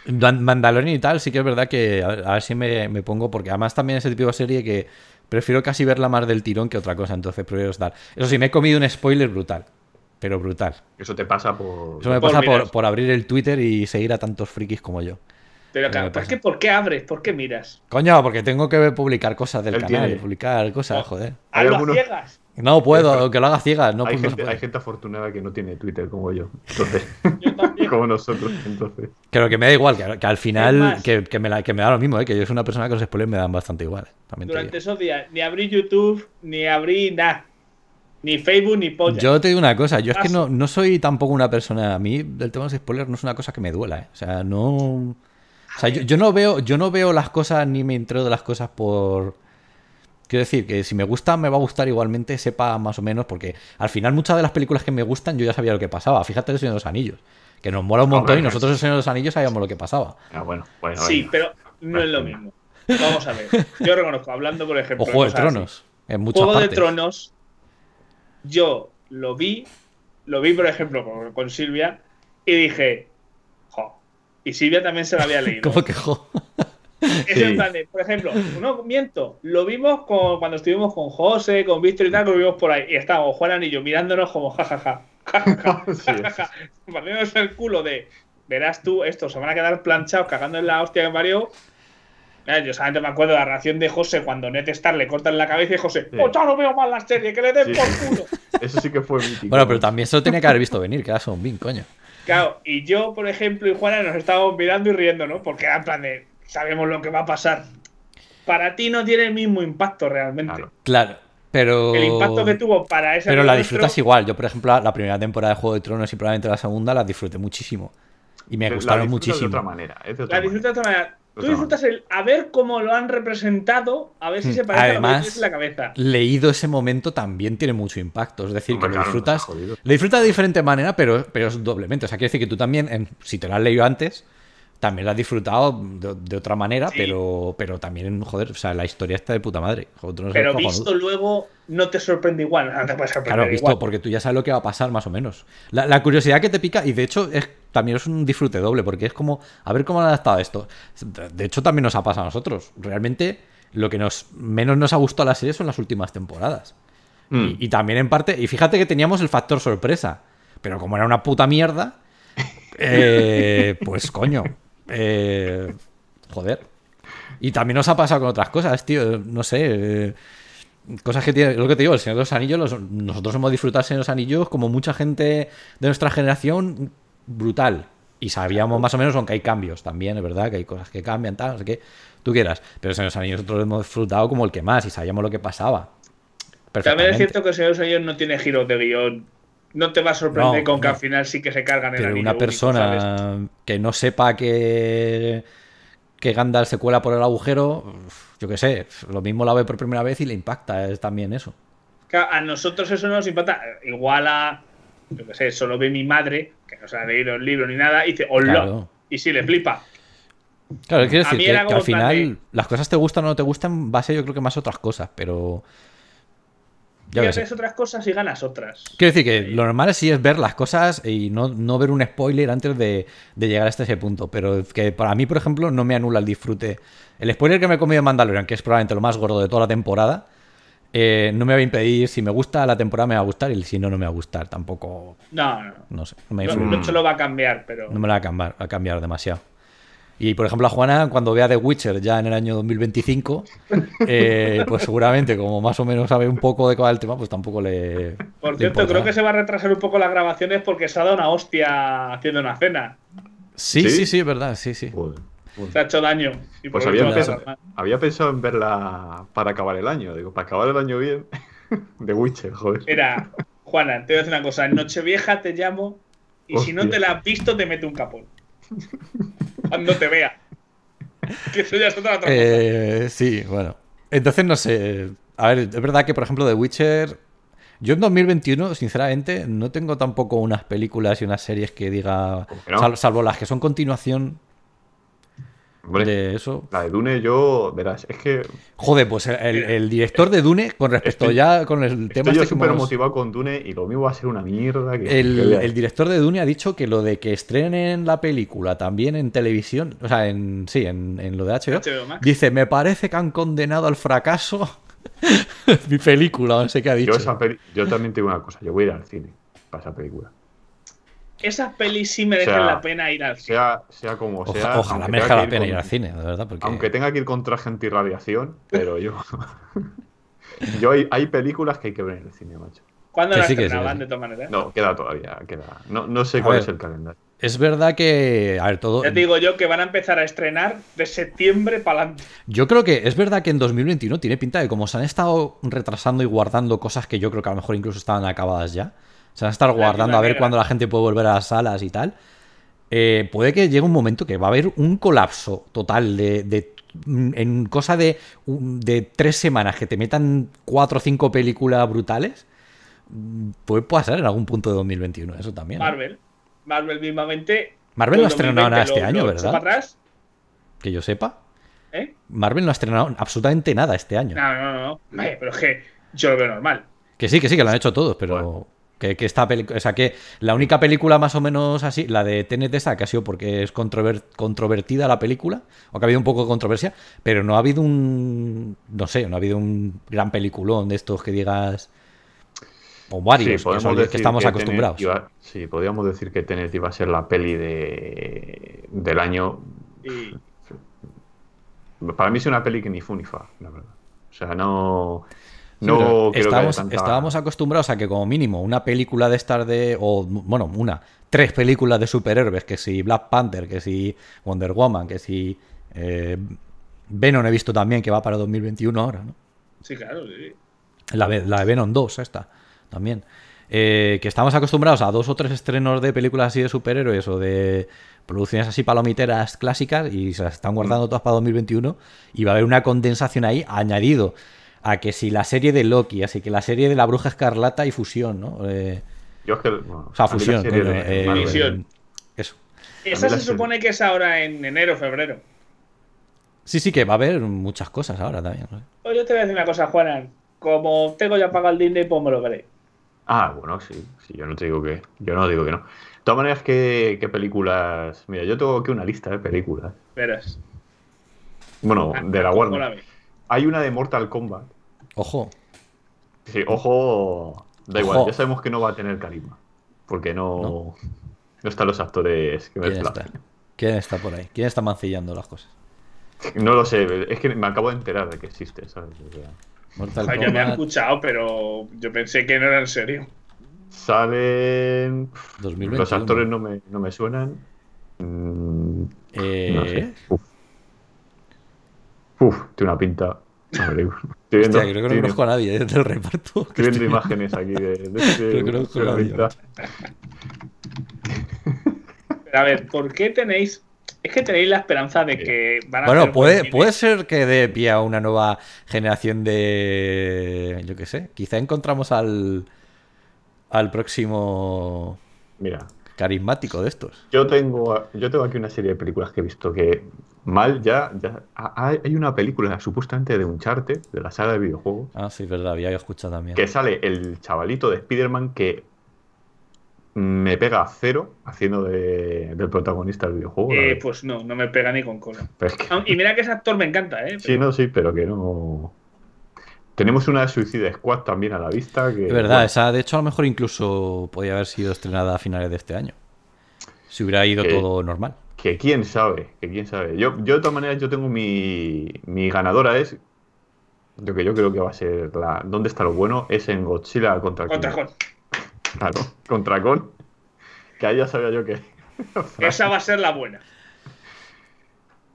Mandalorian y tal, sí que es verdad que a, ver si me, me, pongo, porque además también es el tipo de serie que prefiero casi verla más del tirón que otra cosa, entonces prefiero estar. Eso sí, me he comido un spoiler brutal, pero brutal. Eso te pasa por. Eso me pasa por, por, abrir el Twitter y seguir a tantos frikis como yo. Pero claro, ¿por qué, ¿por qué abres? ¿Por qué miras? Coño, porque tengo que publicar cosas del canal, publicar cosas, oh, joder. Hay ciegas. No puedo, aunque lo haga ciegas. No, hay, gente, afortunada que no tiene Twitter como yo. Entonces, como nosotros. Entonces. Creo que me da igual, que, al final, que, me da lo mismo, eh, que yo soy una persona que los spoilers me dan bastante igual. Durante esos días, ni abrí YouTube, ni abrí nada. Ni Facebook, ni Yo te digo una cosa, yo es que no, no soy tampoco una persona. A mí, el tema de los spoilers, no es una cosa que me duela. ¿eh? O sea, no. O sea, yo, no veo, yo no veo las cosas ni me entero de las cosas por. Quiero decir que si me gusta, me va a gustar igualmente, sepa más o menos, porque al final muchas de las películas que me gustan yo ya sabía lo que pasaba. Fíjate el Señor de los Anillos, que nos mola un montón y pues nosotros el Señor de los Anillos sabíamos lo que pasaba. Ah, bueno, Sí, pero no es lo pues mismo. Vamos a ver. Yo reconozco, hablando por ejemplo. O Juego de Tronos. en Juego de Tronos, yo lo vi, lo vi por ejemplo con Silvia y dije, y Silvia también se la había leído. ¿Cómo Eso Es sí. plan por ejemplo, no miento, lo vimos cuando estuvimos con José, con Víctor y tal, lo vimos por ahí. Y estábamos Juan y yo mirándonos como jajaja. jajaja, jajaja el culo de, verás tú, esto se van a quedar planchados cagando en la hostia que mario. Eh, yo solamente me acuerdo de la reacción de José cuando NetEstar Star le cortan la cabeza y José, sí. ¡Oh, no veo más la serie! ¡Que le den por culo! Eso sí que fue mítico. Bueno, pero también se lo tenía que haber visto venir, que era Son bin coño. Claro, y yo, por ejemplo, y Juana nos estábamos mirando y riendo, ¿no? Porque era en plan de, sabemos lo que va a pasar. Para ti no tiene el mismo impacto realmente. Claro, pero... El impacto que tuvo para esa... Pero la disfrutas igual. Yo, por ejemplo, la primera temporada de Juego de Tronos y probablemente la segunda la disfruté muchísimo. Y me gustaron muchísimo. De otra manera, la disfrutas de otra manera. Tú disfrutas el a ver cómo lo han representado, a ver si hmm. se parece a lo que la cabeza. Leído ese momento también tiene mucho impacto. Es decir, que lo disfrutas. Lo disfrutas de diferente manera, pero, pero es doblemente. O sea, quiere decir que tú también, si te lo has leído antes, también lo has disfrutado de, otra manera, pero, pero también, joder, o sea, la historia está de puta madre. pero visto luego, no te sorprende igual, Claro, visto, porque tú ya sabes lo que va a pasar más o menos. La, la curiosidad que te pica, y de hecho es también es un disfrute doble, porque es como, a ver cómo han adaptado esto. De hecho, también nos ha pasado a nosotros. Realmente, lo que menos nos ha gustado a la serie son las últimas temporadas. Mm. Y, también en parte, y fíjate que teníamos el factor sorpresa, pero como era una puta mierda, eh, pues coño, eh, joder. Y también nos ha pasado con otras cosas, tío, no sé. Eh, cosas que tiene, lo que te digo, el Señor de los Anillos, nosotros hemos disfrutado el Señor de los Anillos como mucha gente de nuestra generación brutal. Y sabíamos más o menos, aunque hay cambios también, es verdad, que hay cosas que cambian, tal, no sé tú quieras. Pero se nos nosotros nosotros hemos disfrutado como el que más y sabíamos lo que pasaba. También es cierto que el Señor no tiene giros de guión. No te va a sorprender con que al final sí que se cargan en el Pero una persona que no sepa que que Gandalf se cuela por el agujero, yo que sé, lo mismo la ve por primera vez y le impacta es también eso. a nosotros eso no nos impacta. Igual a, yo qué sé, solo ve mi madre o sea, de ir libro ni nada, y dice, hola. Y si le flipa. Claro, quiero decir que, al final las cosas te gustan o no te gustan, va a ser yo creo que más otras cosas, pero... Ya haces otras cosas y ganas otras. Quiero decir que lo normal sí es ver las cosas y no, ver un spoiler antes de, de, llegar hasta ese punto. Pero que para mí, por ejemplo, no me anula el disfrute. El spoiler que me he comido en Mandalorian, que es probablemente lo más gordo de toda la temporada, eh, no me va a impedir, si me gusta la temporada me va a gustar y si no, no me va a gustar tampoco. No, no. No sé. No me lo, lo va a cambiar, pero. No me lo va a cambiar, va a cambiar demasiado. Y por ejemplo, a Juana, cuando vea The Witcher ya en el año 2025, eh, pues seguramente, como más o menos sabe un poco de cuál tema, pues tampoco le. Por cierto, creo que se va a retrasar un poco las grabaciones porque se ha dado una hostia haciendo una cena. Sí, sí, sí, es verdad, sí, sí se ha hecho daño. Pues había, pensado, en verla para acabar el año. Digo, para acabar el año bien. de Witcher, joder. Era, Juana, te voy a decir una cosa. Nochevieja te llamo y si no te la has visto, te mete un capón. Cuando te vea. Que eso ya otra, otra eh, Sí, bueno. Entonces, no sé. A ver, es verdad que, por ejemplo, The Witcher. Yo en 2021, sinceramente, no tengo tampoco unas películas y unas series que diga. salvo las que son continuación la de Dune, yo, verás, es que. Joder, pues el, director de Dune, con respecto ya con el tema. Estoy súper motivado con Dune y lo mío va a ser una mierda. el, director de Dune ha dicho que lo de que estrenen la película también en televisión, o sea, en, sí, en, lo de HBO, dice: Me parece que han condenado al fracaso mi película, no sé qué ha dicho. Yo, yo también tengo una cosa: yo voy a ir al cine para esa película. Esas pelis sí merecen la pena ir al cine. Sea, sea como sea. ojalá merezca la pena ir, al cine, de verdad. Porque... Aunque tenga que ir gente y radiación pero yo. yo hay, películas que hay que ver en el cine, macho. ¿Cuándo las sí, de todas maneras? No, queda todavía, queda. No, sé cuál es el calendario. Es verdad que. A todo. Ya te digo yo que van a empezar a estrenar de septiembre para adelante. Yo creo que es verdad que en 2021 tiene pinta de como se han estado retrasando y guardando cosas que yo creo que a lo mejor incluso estaban acabadas ya se van a estar guardando a ver cuándo la gente puede volver a las salas y tal. Eh, puede que llegue un momento que va a haber un colapso total de, mm, en cosa de, de, tres semanas que te metan cuatro o cinco películas brutales. Mm, puede pasar en algún punto de 2021, eso también. Marvel. Marvel mismamente. Marvel no ha estrenado nada este año, ¿verdad? Que yo sepa. ¿Eh? Marvel no ha estrenado absolutamente nada este año. No, no, no. no. Pero es que yo lo veo normal. Que sí, que sí, que lo han hecho todos, pero. Que, esta película, sea, que la única película más o menos así, la de de esa, que ha sido porque es controvertida la película, o ha habido un poco de controversia, pero no ha habido un, no sé, no ha habido un gran peliculón de estos que digas, o varios, que, estamos acostumbrados. sí, podríamos decir que Tenet iba a ser la peli de, del año... Para mí es una peli que ni fa, la verdad. O sea, no... No estábamos, acostumbrados a que como mínimo una película de estas de o bueno, una, tres películas de superhéroes, que si Black Panther, que si Wonder Woman, que si eh, Venom he visto también que va para 2021 ahora, ¿no? Sí, claro, sí. La, la de Venom 2 esta también. Eh, que estamos acostumbrados a dos o tres estrenos de películas así de superhéroes o de producciones así palomiteras clásicas y se las están guardando mm. todas para 2021 y va a haber una condensación ahí añadido a que si la serie de Loki, así que la serie de la Bruja Escarlata y Fusión, ¿no? Eh, yo es que. o sea, eh, Fusión. eso. Esa se supone que es ahora en enero, febrero. Sí, sí, que va a haber muchas cosas ahora también. ¿no? Pues yo te voy a decir una cosa, Juanan. Como tengo ya pagado el Disney, pues me lo veré. Ah, bueno, sí, sí, yo no te digo que. Yo no digo que no. De todas maneras, ¿qué, películas? Mira, yo tengo aquí una lista de películas. Verás. Bueno, ah, de la pues Warner. Hay una de Mortal Kombat. Ojo. Sí, ojo. Da igual, ya sabemos que no va a tener carisma. Porque no. No, están los actores que me ¿Quién está? ¿Quién está por ahí? ¿Quién está mancillando las cosas? No lo sé, es que me acabo de enterar de que existe, ¿sabes? Mortal Ya me han escuchado, pero yo pensé que no era en serio. Salen. Los actores no me, suenan. Mm, eh... Uf, tiene una pinta. creo que no conozco a nadie del reparto. Estoy viendo imágenes aquí de. Este, a ver, ¿por qué tenéis es que tenéis la esperanza de que van a Bueno, puede, puede ser que dé pie a una nueva generación de. Yo qué sé. Quizá encontramos al. al próximo. Mira. Carismático de estos. Yo tengo, yo tengo aquí una serie de películas que he visto que mal ya, hay una película supuestamente de un charte de la saga de videojuegos. Ah, sí, verdad, había escuchado también. Que sale el chavalito de Spider-Man que me pega a cero haciendo del protagonista del videojuego. Eh, pues no, no me pega ni con cola. Y mira que ese actor me encanta, ¿eh? Sí, no, sí, pero que no. Tenemos una de Suicide Squad también a la vista. es verdad, esa de hecho a lo mejor incluso podía haber sido estrenada a finales de este año. Si hubiera ido todo normal. Que quién sabe, que quién sabe. Yo, yo de todas maneras, yo tengo mi, mi ganadora es, lo que yo creo que va a ser la... ¿Dónde está lo bueno? Es en Godzilla contra Kong. Contra Claro, contra Kong. Que ahí ya sabía yo que... Esa va a ser la buena.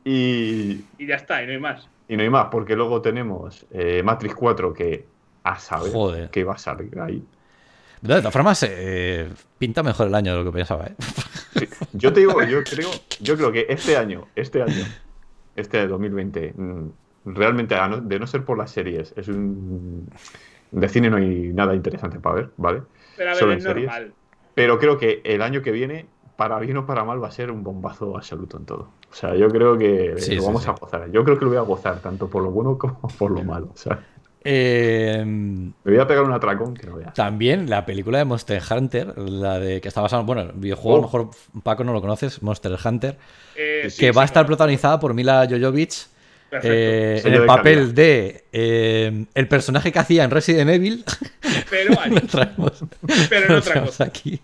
Y... Y ya está, y no hay más. Y no hay más, porque luego tenemos eh, Matrix 4 que a saber que va a salir ahí. De todas formas, eh, pinta mejor el año de lo que pensaba, ¿eh? Yo te digo, yo creo, yo creo que este año, este año, este de 2020, mm, realmente de no ser por las series, es un de cine no hay nada interesante para ver, ¿vale? Pero Pero creo que el año que viene, para bien o para mal, va a ser un bombazo absoluto en todo. O sea, yo creo que lo vamos a gozar. Yo creo que lo voy a gozar, tanto por lo bueno como por lo malo. Eh, Me voy a pegar un atracón También la película de Monster Hunter, la de que está basada, bueno, el videojuego, a lo oh. mejor Paco no lo conoces, Monster Hunter, eh, que va a estar protagonizada por Mila Jojovic. Eh, en el papel de el personaje que hacía en Resident Evil. Pero, pero en otra cosa. aquí.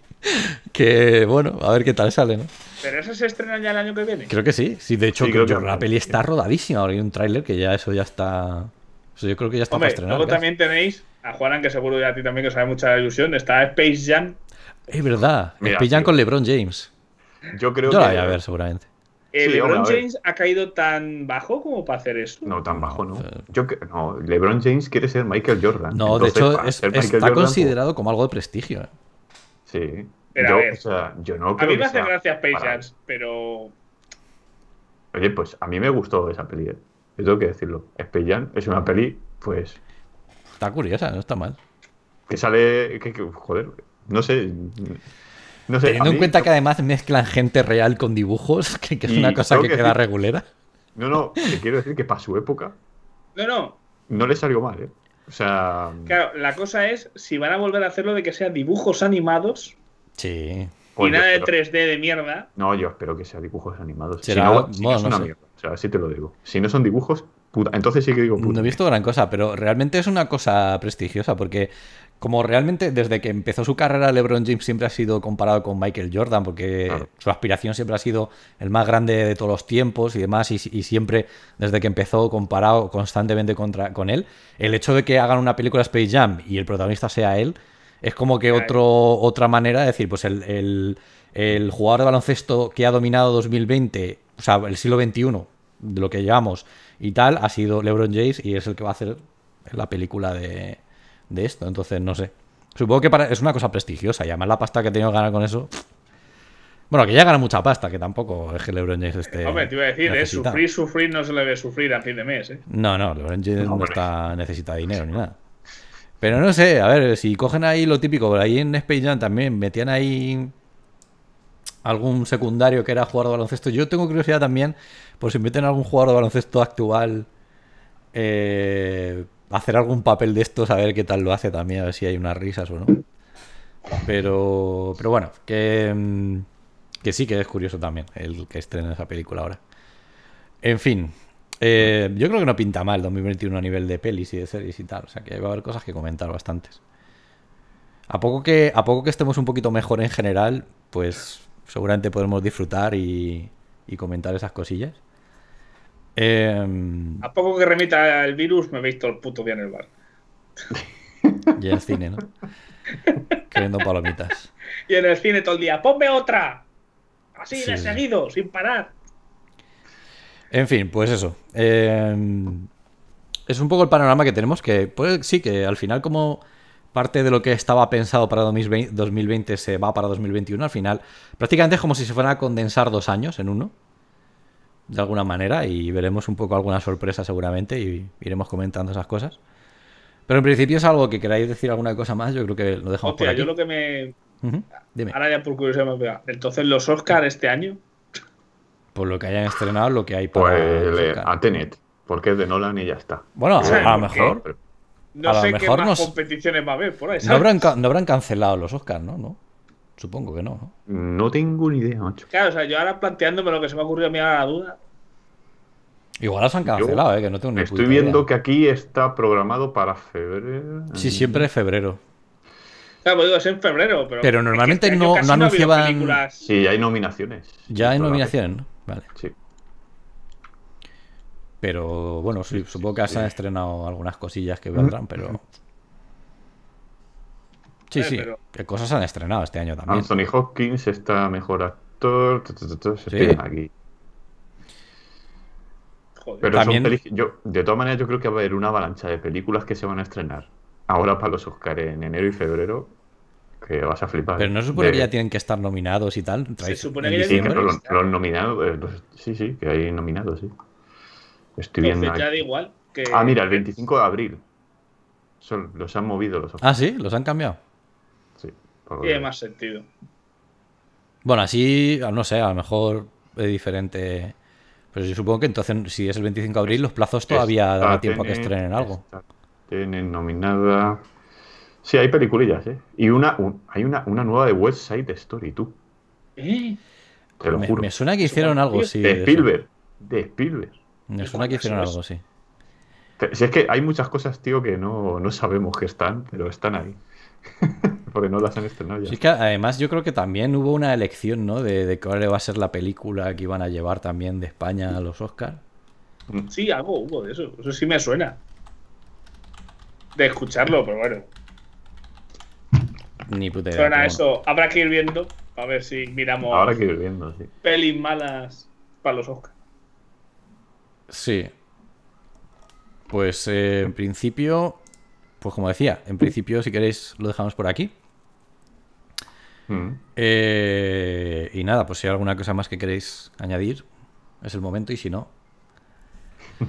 Que bueno, a ver qué tal sale, ¿no? Pero eso se estrena ya el año que viene. Creo que sí. Sí, de hecho, creo que la peli está rodadísima. Ahora hay un tráiler que ya eso ya está yo creo que ya está Luego también tenéis a Juanan, que seguro ya a ti también que os mucha ilusión. Está Space Jam. Es verdad, Space Jam con LeBron James. Yo creo que. la voy a ver, seguramente. Eh, ¿LeBron James ha caído tan bajo como para hacer eso No, tan bajo no. Eh. Yo, no LeBron James quiere ser Michael Jordan. No, de hecho, es, está pues- considerado como algo de prestigio. ¿eh? Sí. Pero a ver, A mí me hace gracia Space Jam, pero. Oye, pues a mí me gustó esa peli. Yo tengo que decirlo. Space es una peli, pues. Está curiosa, no está mal. Que sale. joder, no sé. No sé Teniendo en cuenta que además mezclan gente real con dibujos, que, es una cosa que, queda regulera. No, no, te quiero decir que para su época. No, no. No le salió mal, ¿eh? O sea. Claro, la cosa es si van a volver a hacerlo de que sean dibujos animados. Sí. Y pues nada de 3D de mierda. No, yo espero que sea dibujos animados. Si no, sé sea, así te lo digo. Si no son dibujos, puta. Entonces sí que digo puta. No he visto gran cosa, pero realmente es una cosa prestigiosa porque como realmente desde que empezó su carrera LeBron James siempre ha sido comparado con Michael Jordan porque su aspiración siempre ha sido el más grande de todos los tiempos y demás y, siempre desde que empezó comparado constantemente contra, con él, el hecho de que hagan una película Space Jam y el protagonista sea él es como que otro, otra manera de decir, pues el, el, el jugador de baloncesto que ha dominado 2020, o sea, el siglo XXI, de lo que llevamos y tal, ha sido LeBron James y es el que va a hacer la película de, esto. Entonces, no sé. Supongo que para, es una cosa prestigiosa y además la pasta que he tenido que ganar con eso. Bueno, que ya gana mucha pasta, que tampoco es que LeBron James esté. Hombre, te iba a decir, ¿eh? es sufrir, sufrir no se le debe sufrir a fin de mes. ¿eh? No, no, LeBron James no, está, necesita dinero ni nada. Pero no sé, a ver, si cogen ahí lo típico, ahí en Space Jam también metían ahí algún secundario que era jugador de baloncesto. Yo tengo curiosidad también por si meten a algún jugador de baloncesto actual eh, hacer algún papel de esto a ver qué tal lo hace también, a ver si hay unas risas o no. Pero, pero bueno, que, mm, que sí que es curioso también el que estrena esa película ahora. En fin, eh, yo creo que no pinta mal 2021 a nivel de pelis y de series y tal. O sea que va a haber cosas que comentar bastantes. A poco que, a poco que estemos un poquito mejor en general, pues seguramente podemos disfrutar y, comentar esas cosillas. Em, a poco que remita el virus, me veis todo el puto día en el bar. Y en el cine, ¿no? Queriendo palomitas. Y en el cine todo el día, ¡ponme otra! Así, de seguido, sin parar. En fin, pues eso. Em, es un poco el panorama que tenemos, que pues, sí, que al final como parte de lo que estaba pensado para 2020 se va para 2021 al final. Prácticamente es como si se fueran a condensar dos años en uno, de alguna manera, y veremos un poco alguna sorpresa seguramente y iremos comentando esas cosas. Pero en principio es algo que queráis decir alguna cosa más, yo creo que lo dejamos por aquí. yo lo que me... Dime. Ahora ya por curiosidad Entonces, ¿los Oscars este año? Por lo que hayan estrenado, lo que hay para... Pues, eh, Atenet. Porque es de Nolan y ya está. Bueno, a lo mejor... No sé qué más competiciones va a haber por ahí. No habrán, no cancelado los Oscars, ¿no? Supongo que no, ¿no? tengo ni idea, macho. Claro, o sea, yo ahora planteándome lo que se me ha ocurrido a mí a la duda. Igual las han cancelado, eh, que no tengo ni Estoy viendo que aquí está programado para febrero. Sí, siempre es febrero. Claro, pues digo, es en febrero, pero. Pero normalmente no, anunciaban. sí, hay nominaciones. Ya hay nominaciones, ¿no? Vale. Sí. Pero bueno, supongo que se han estrenado algunas cosillas que mm. vendrán, pero. Mm. Sí, eh, sí, qué cosas han estrenado este año también. Anthony Hopkins está mejor actor. Se aquí. Pero también... yo, de todas maneras, yo creo que va a haber una avalancha de películas que se van a estrenar ahora para los Oscar en enero y febrero. Que vas a flipar. Pero no se supone que ya tienen que estar nominados y tal. Se supone que eh, sí, sí, que hay nominados, sí. Estoy viendo. Ah, mira, el 25 de abril. Son, los han movido los Ah, sí, los han cambiado. Sí, Tiene más sentido. Bueno, así, ah, no sé, a lo mejor es diferente. Pero yo supongo que entonces, si es el 25 de abril, los plazos todavía dará tiempo a que estrenen algo. Tienen nominada. Sí, hay peliculillas, ¿eh? Y una, hay una, nueva de West Side Story, tú. ¿Eh? Te lo juro. Me suena que hicieron algo, sí. De Spielberg. De Spielberg. Me suena que hicieron algo, sí. Si es que hay muchas cosas, tío, que no, sabemos que están, pero están ahí. Porque no las han estrenado ya. es que además yo creo que también hubo una elección, ¿no? De, de cuál va a ser la película que iban a llevar también de España a los Oscars. Mm. Sí, algo hubo de eso. Eso sí me suena. De escucharlo, pero bueno. Ni puta Suena eso. Habrá que ir viendo. A ver si miramos. Ahora Pelis malas para los Oscars. Sí. Pues eh, en principio, pues como decía, en principio si queréis lo dejamos por aquí. Mm. Eh, y nada, pues si hay alguna cosa más que queréis añadir, es el momento y si no...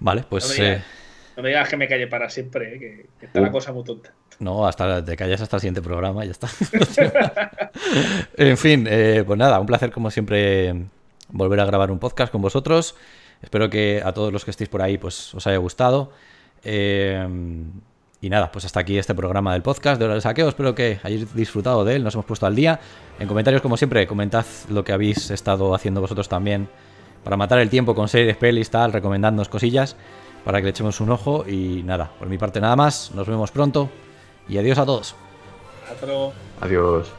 Vale, pues... Eh, no me, digas, que me calle para siempre, que, que está la uh. cosa muy tonta. No, hasta te callas hasta el siguiente programa, ya está. en fin, pues nada, un placer como siempre volver a grabar un podcast con vosotros. Espero que a todos los que estéis por ahí pues, os haya gustado. Em, y nada, pues hasta aquí este programa del podcast de Hora del Saqueo. Espero que hayáis disfrutado de él, nos hemos puesto al día. En comentarios, como siempre, comentad lo que habéis estado haciendo vosotros también para matar el tiempo con series, pelis, tal, recomendándonos cosillas para que le echemos un ojo. Y nada, por mi parte nada más. Nos vemos pronto y adiós a todos. Adiós.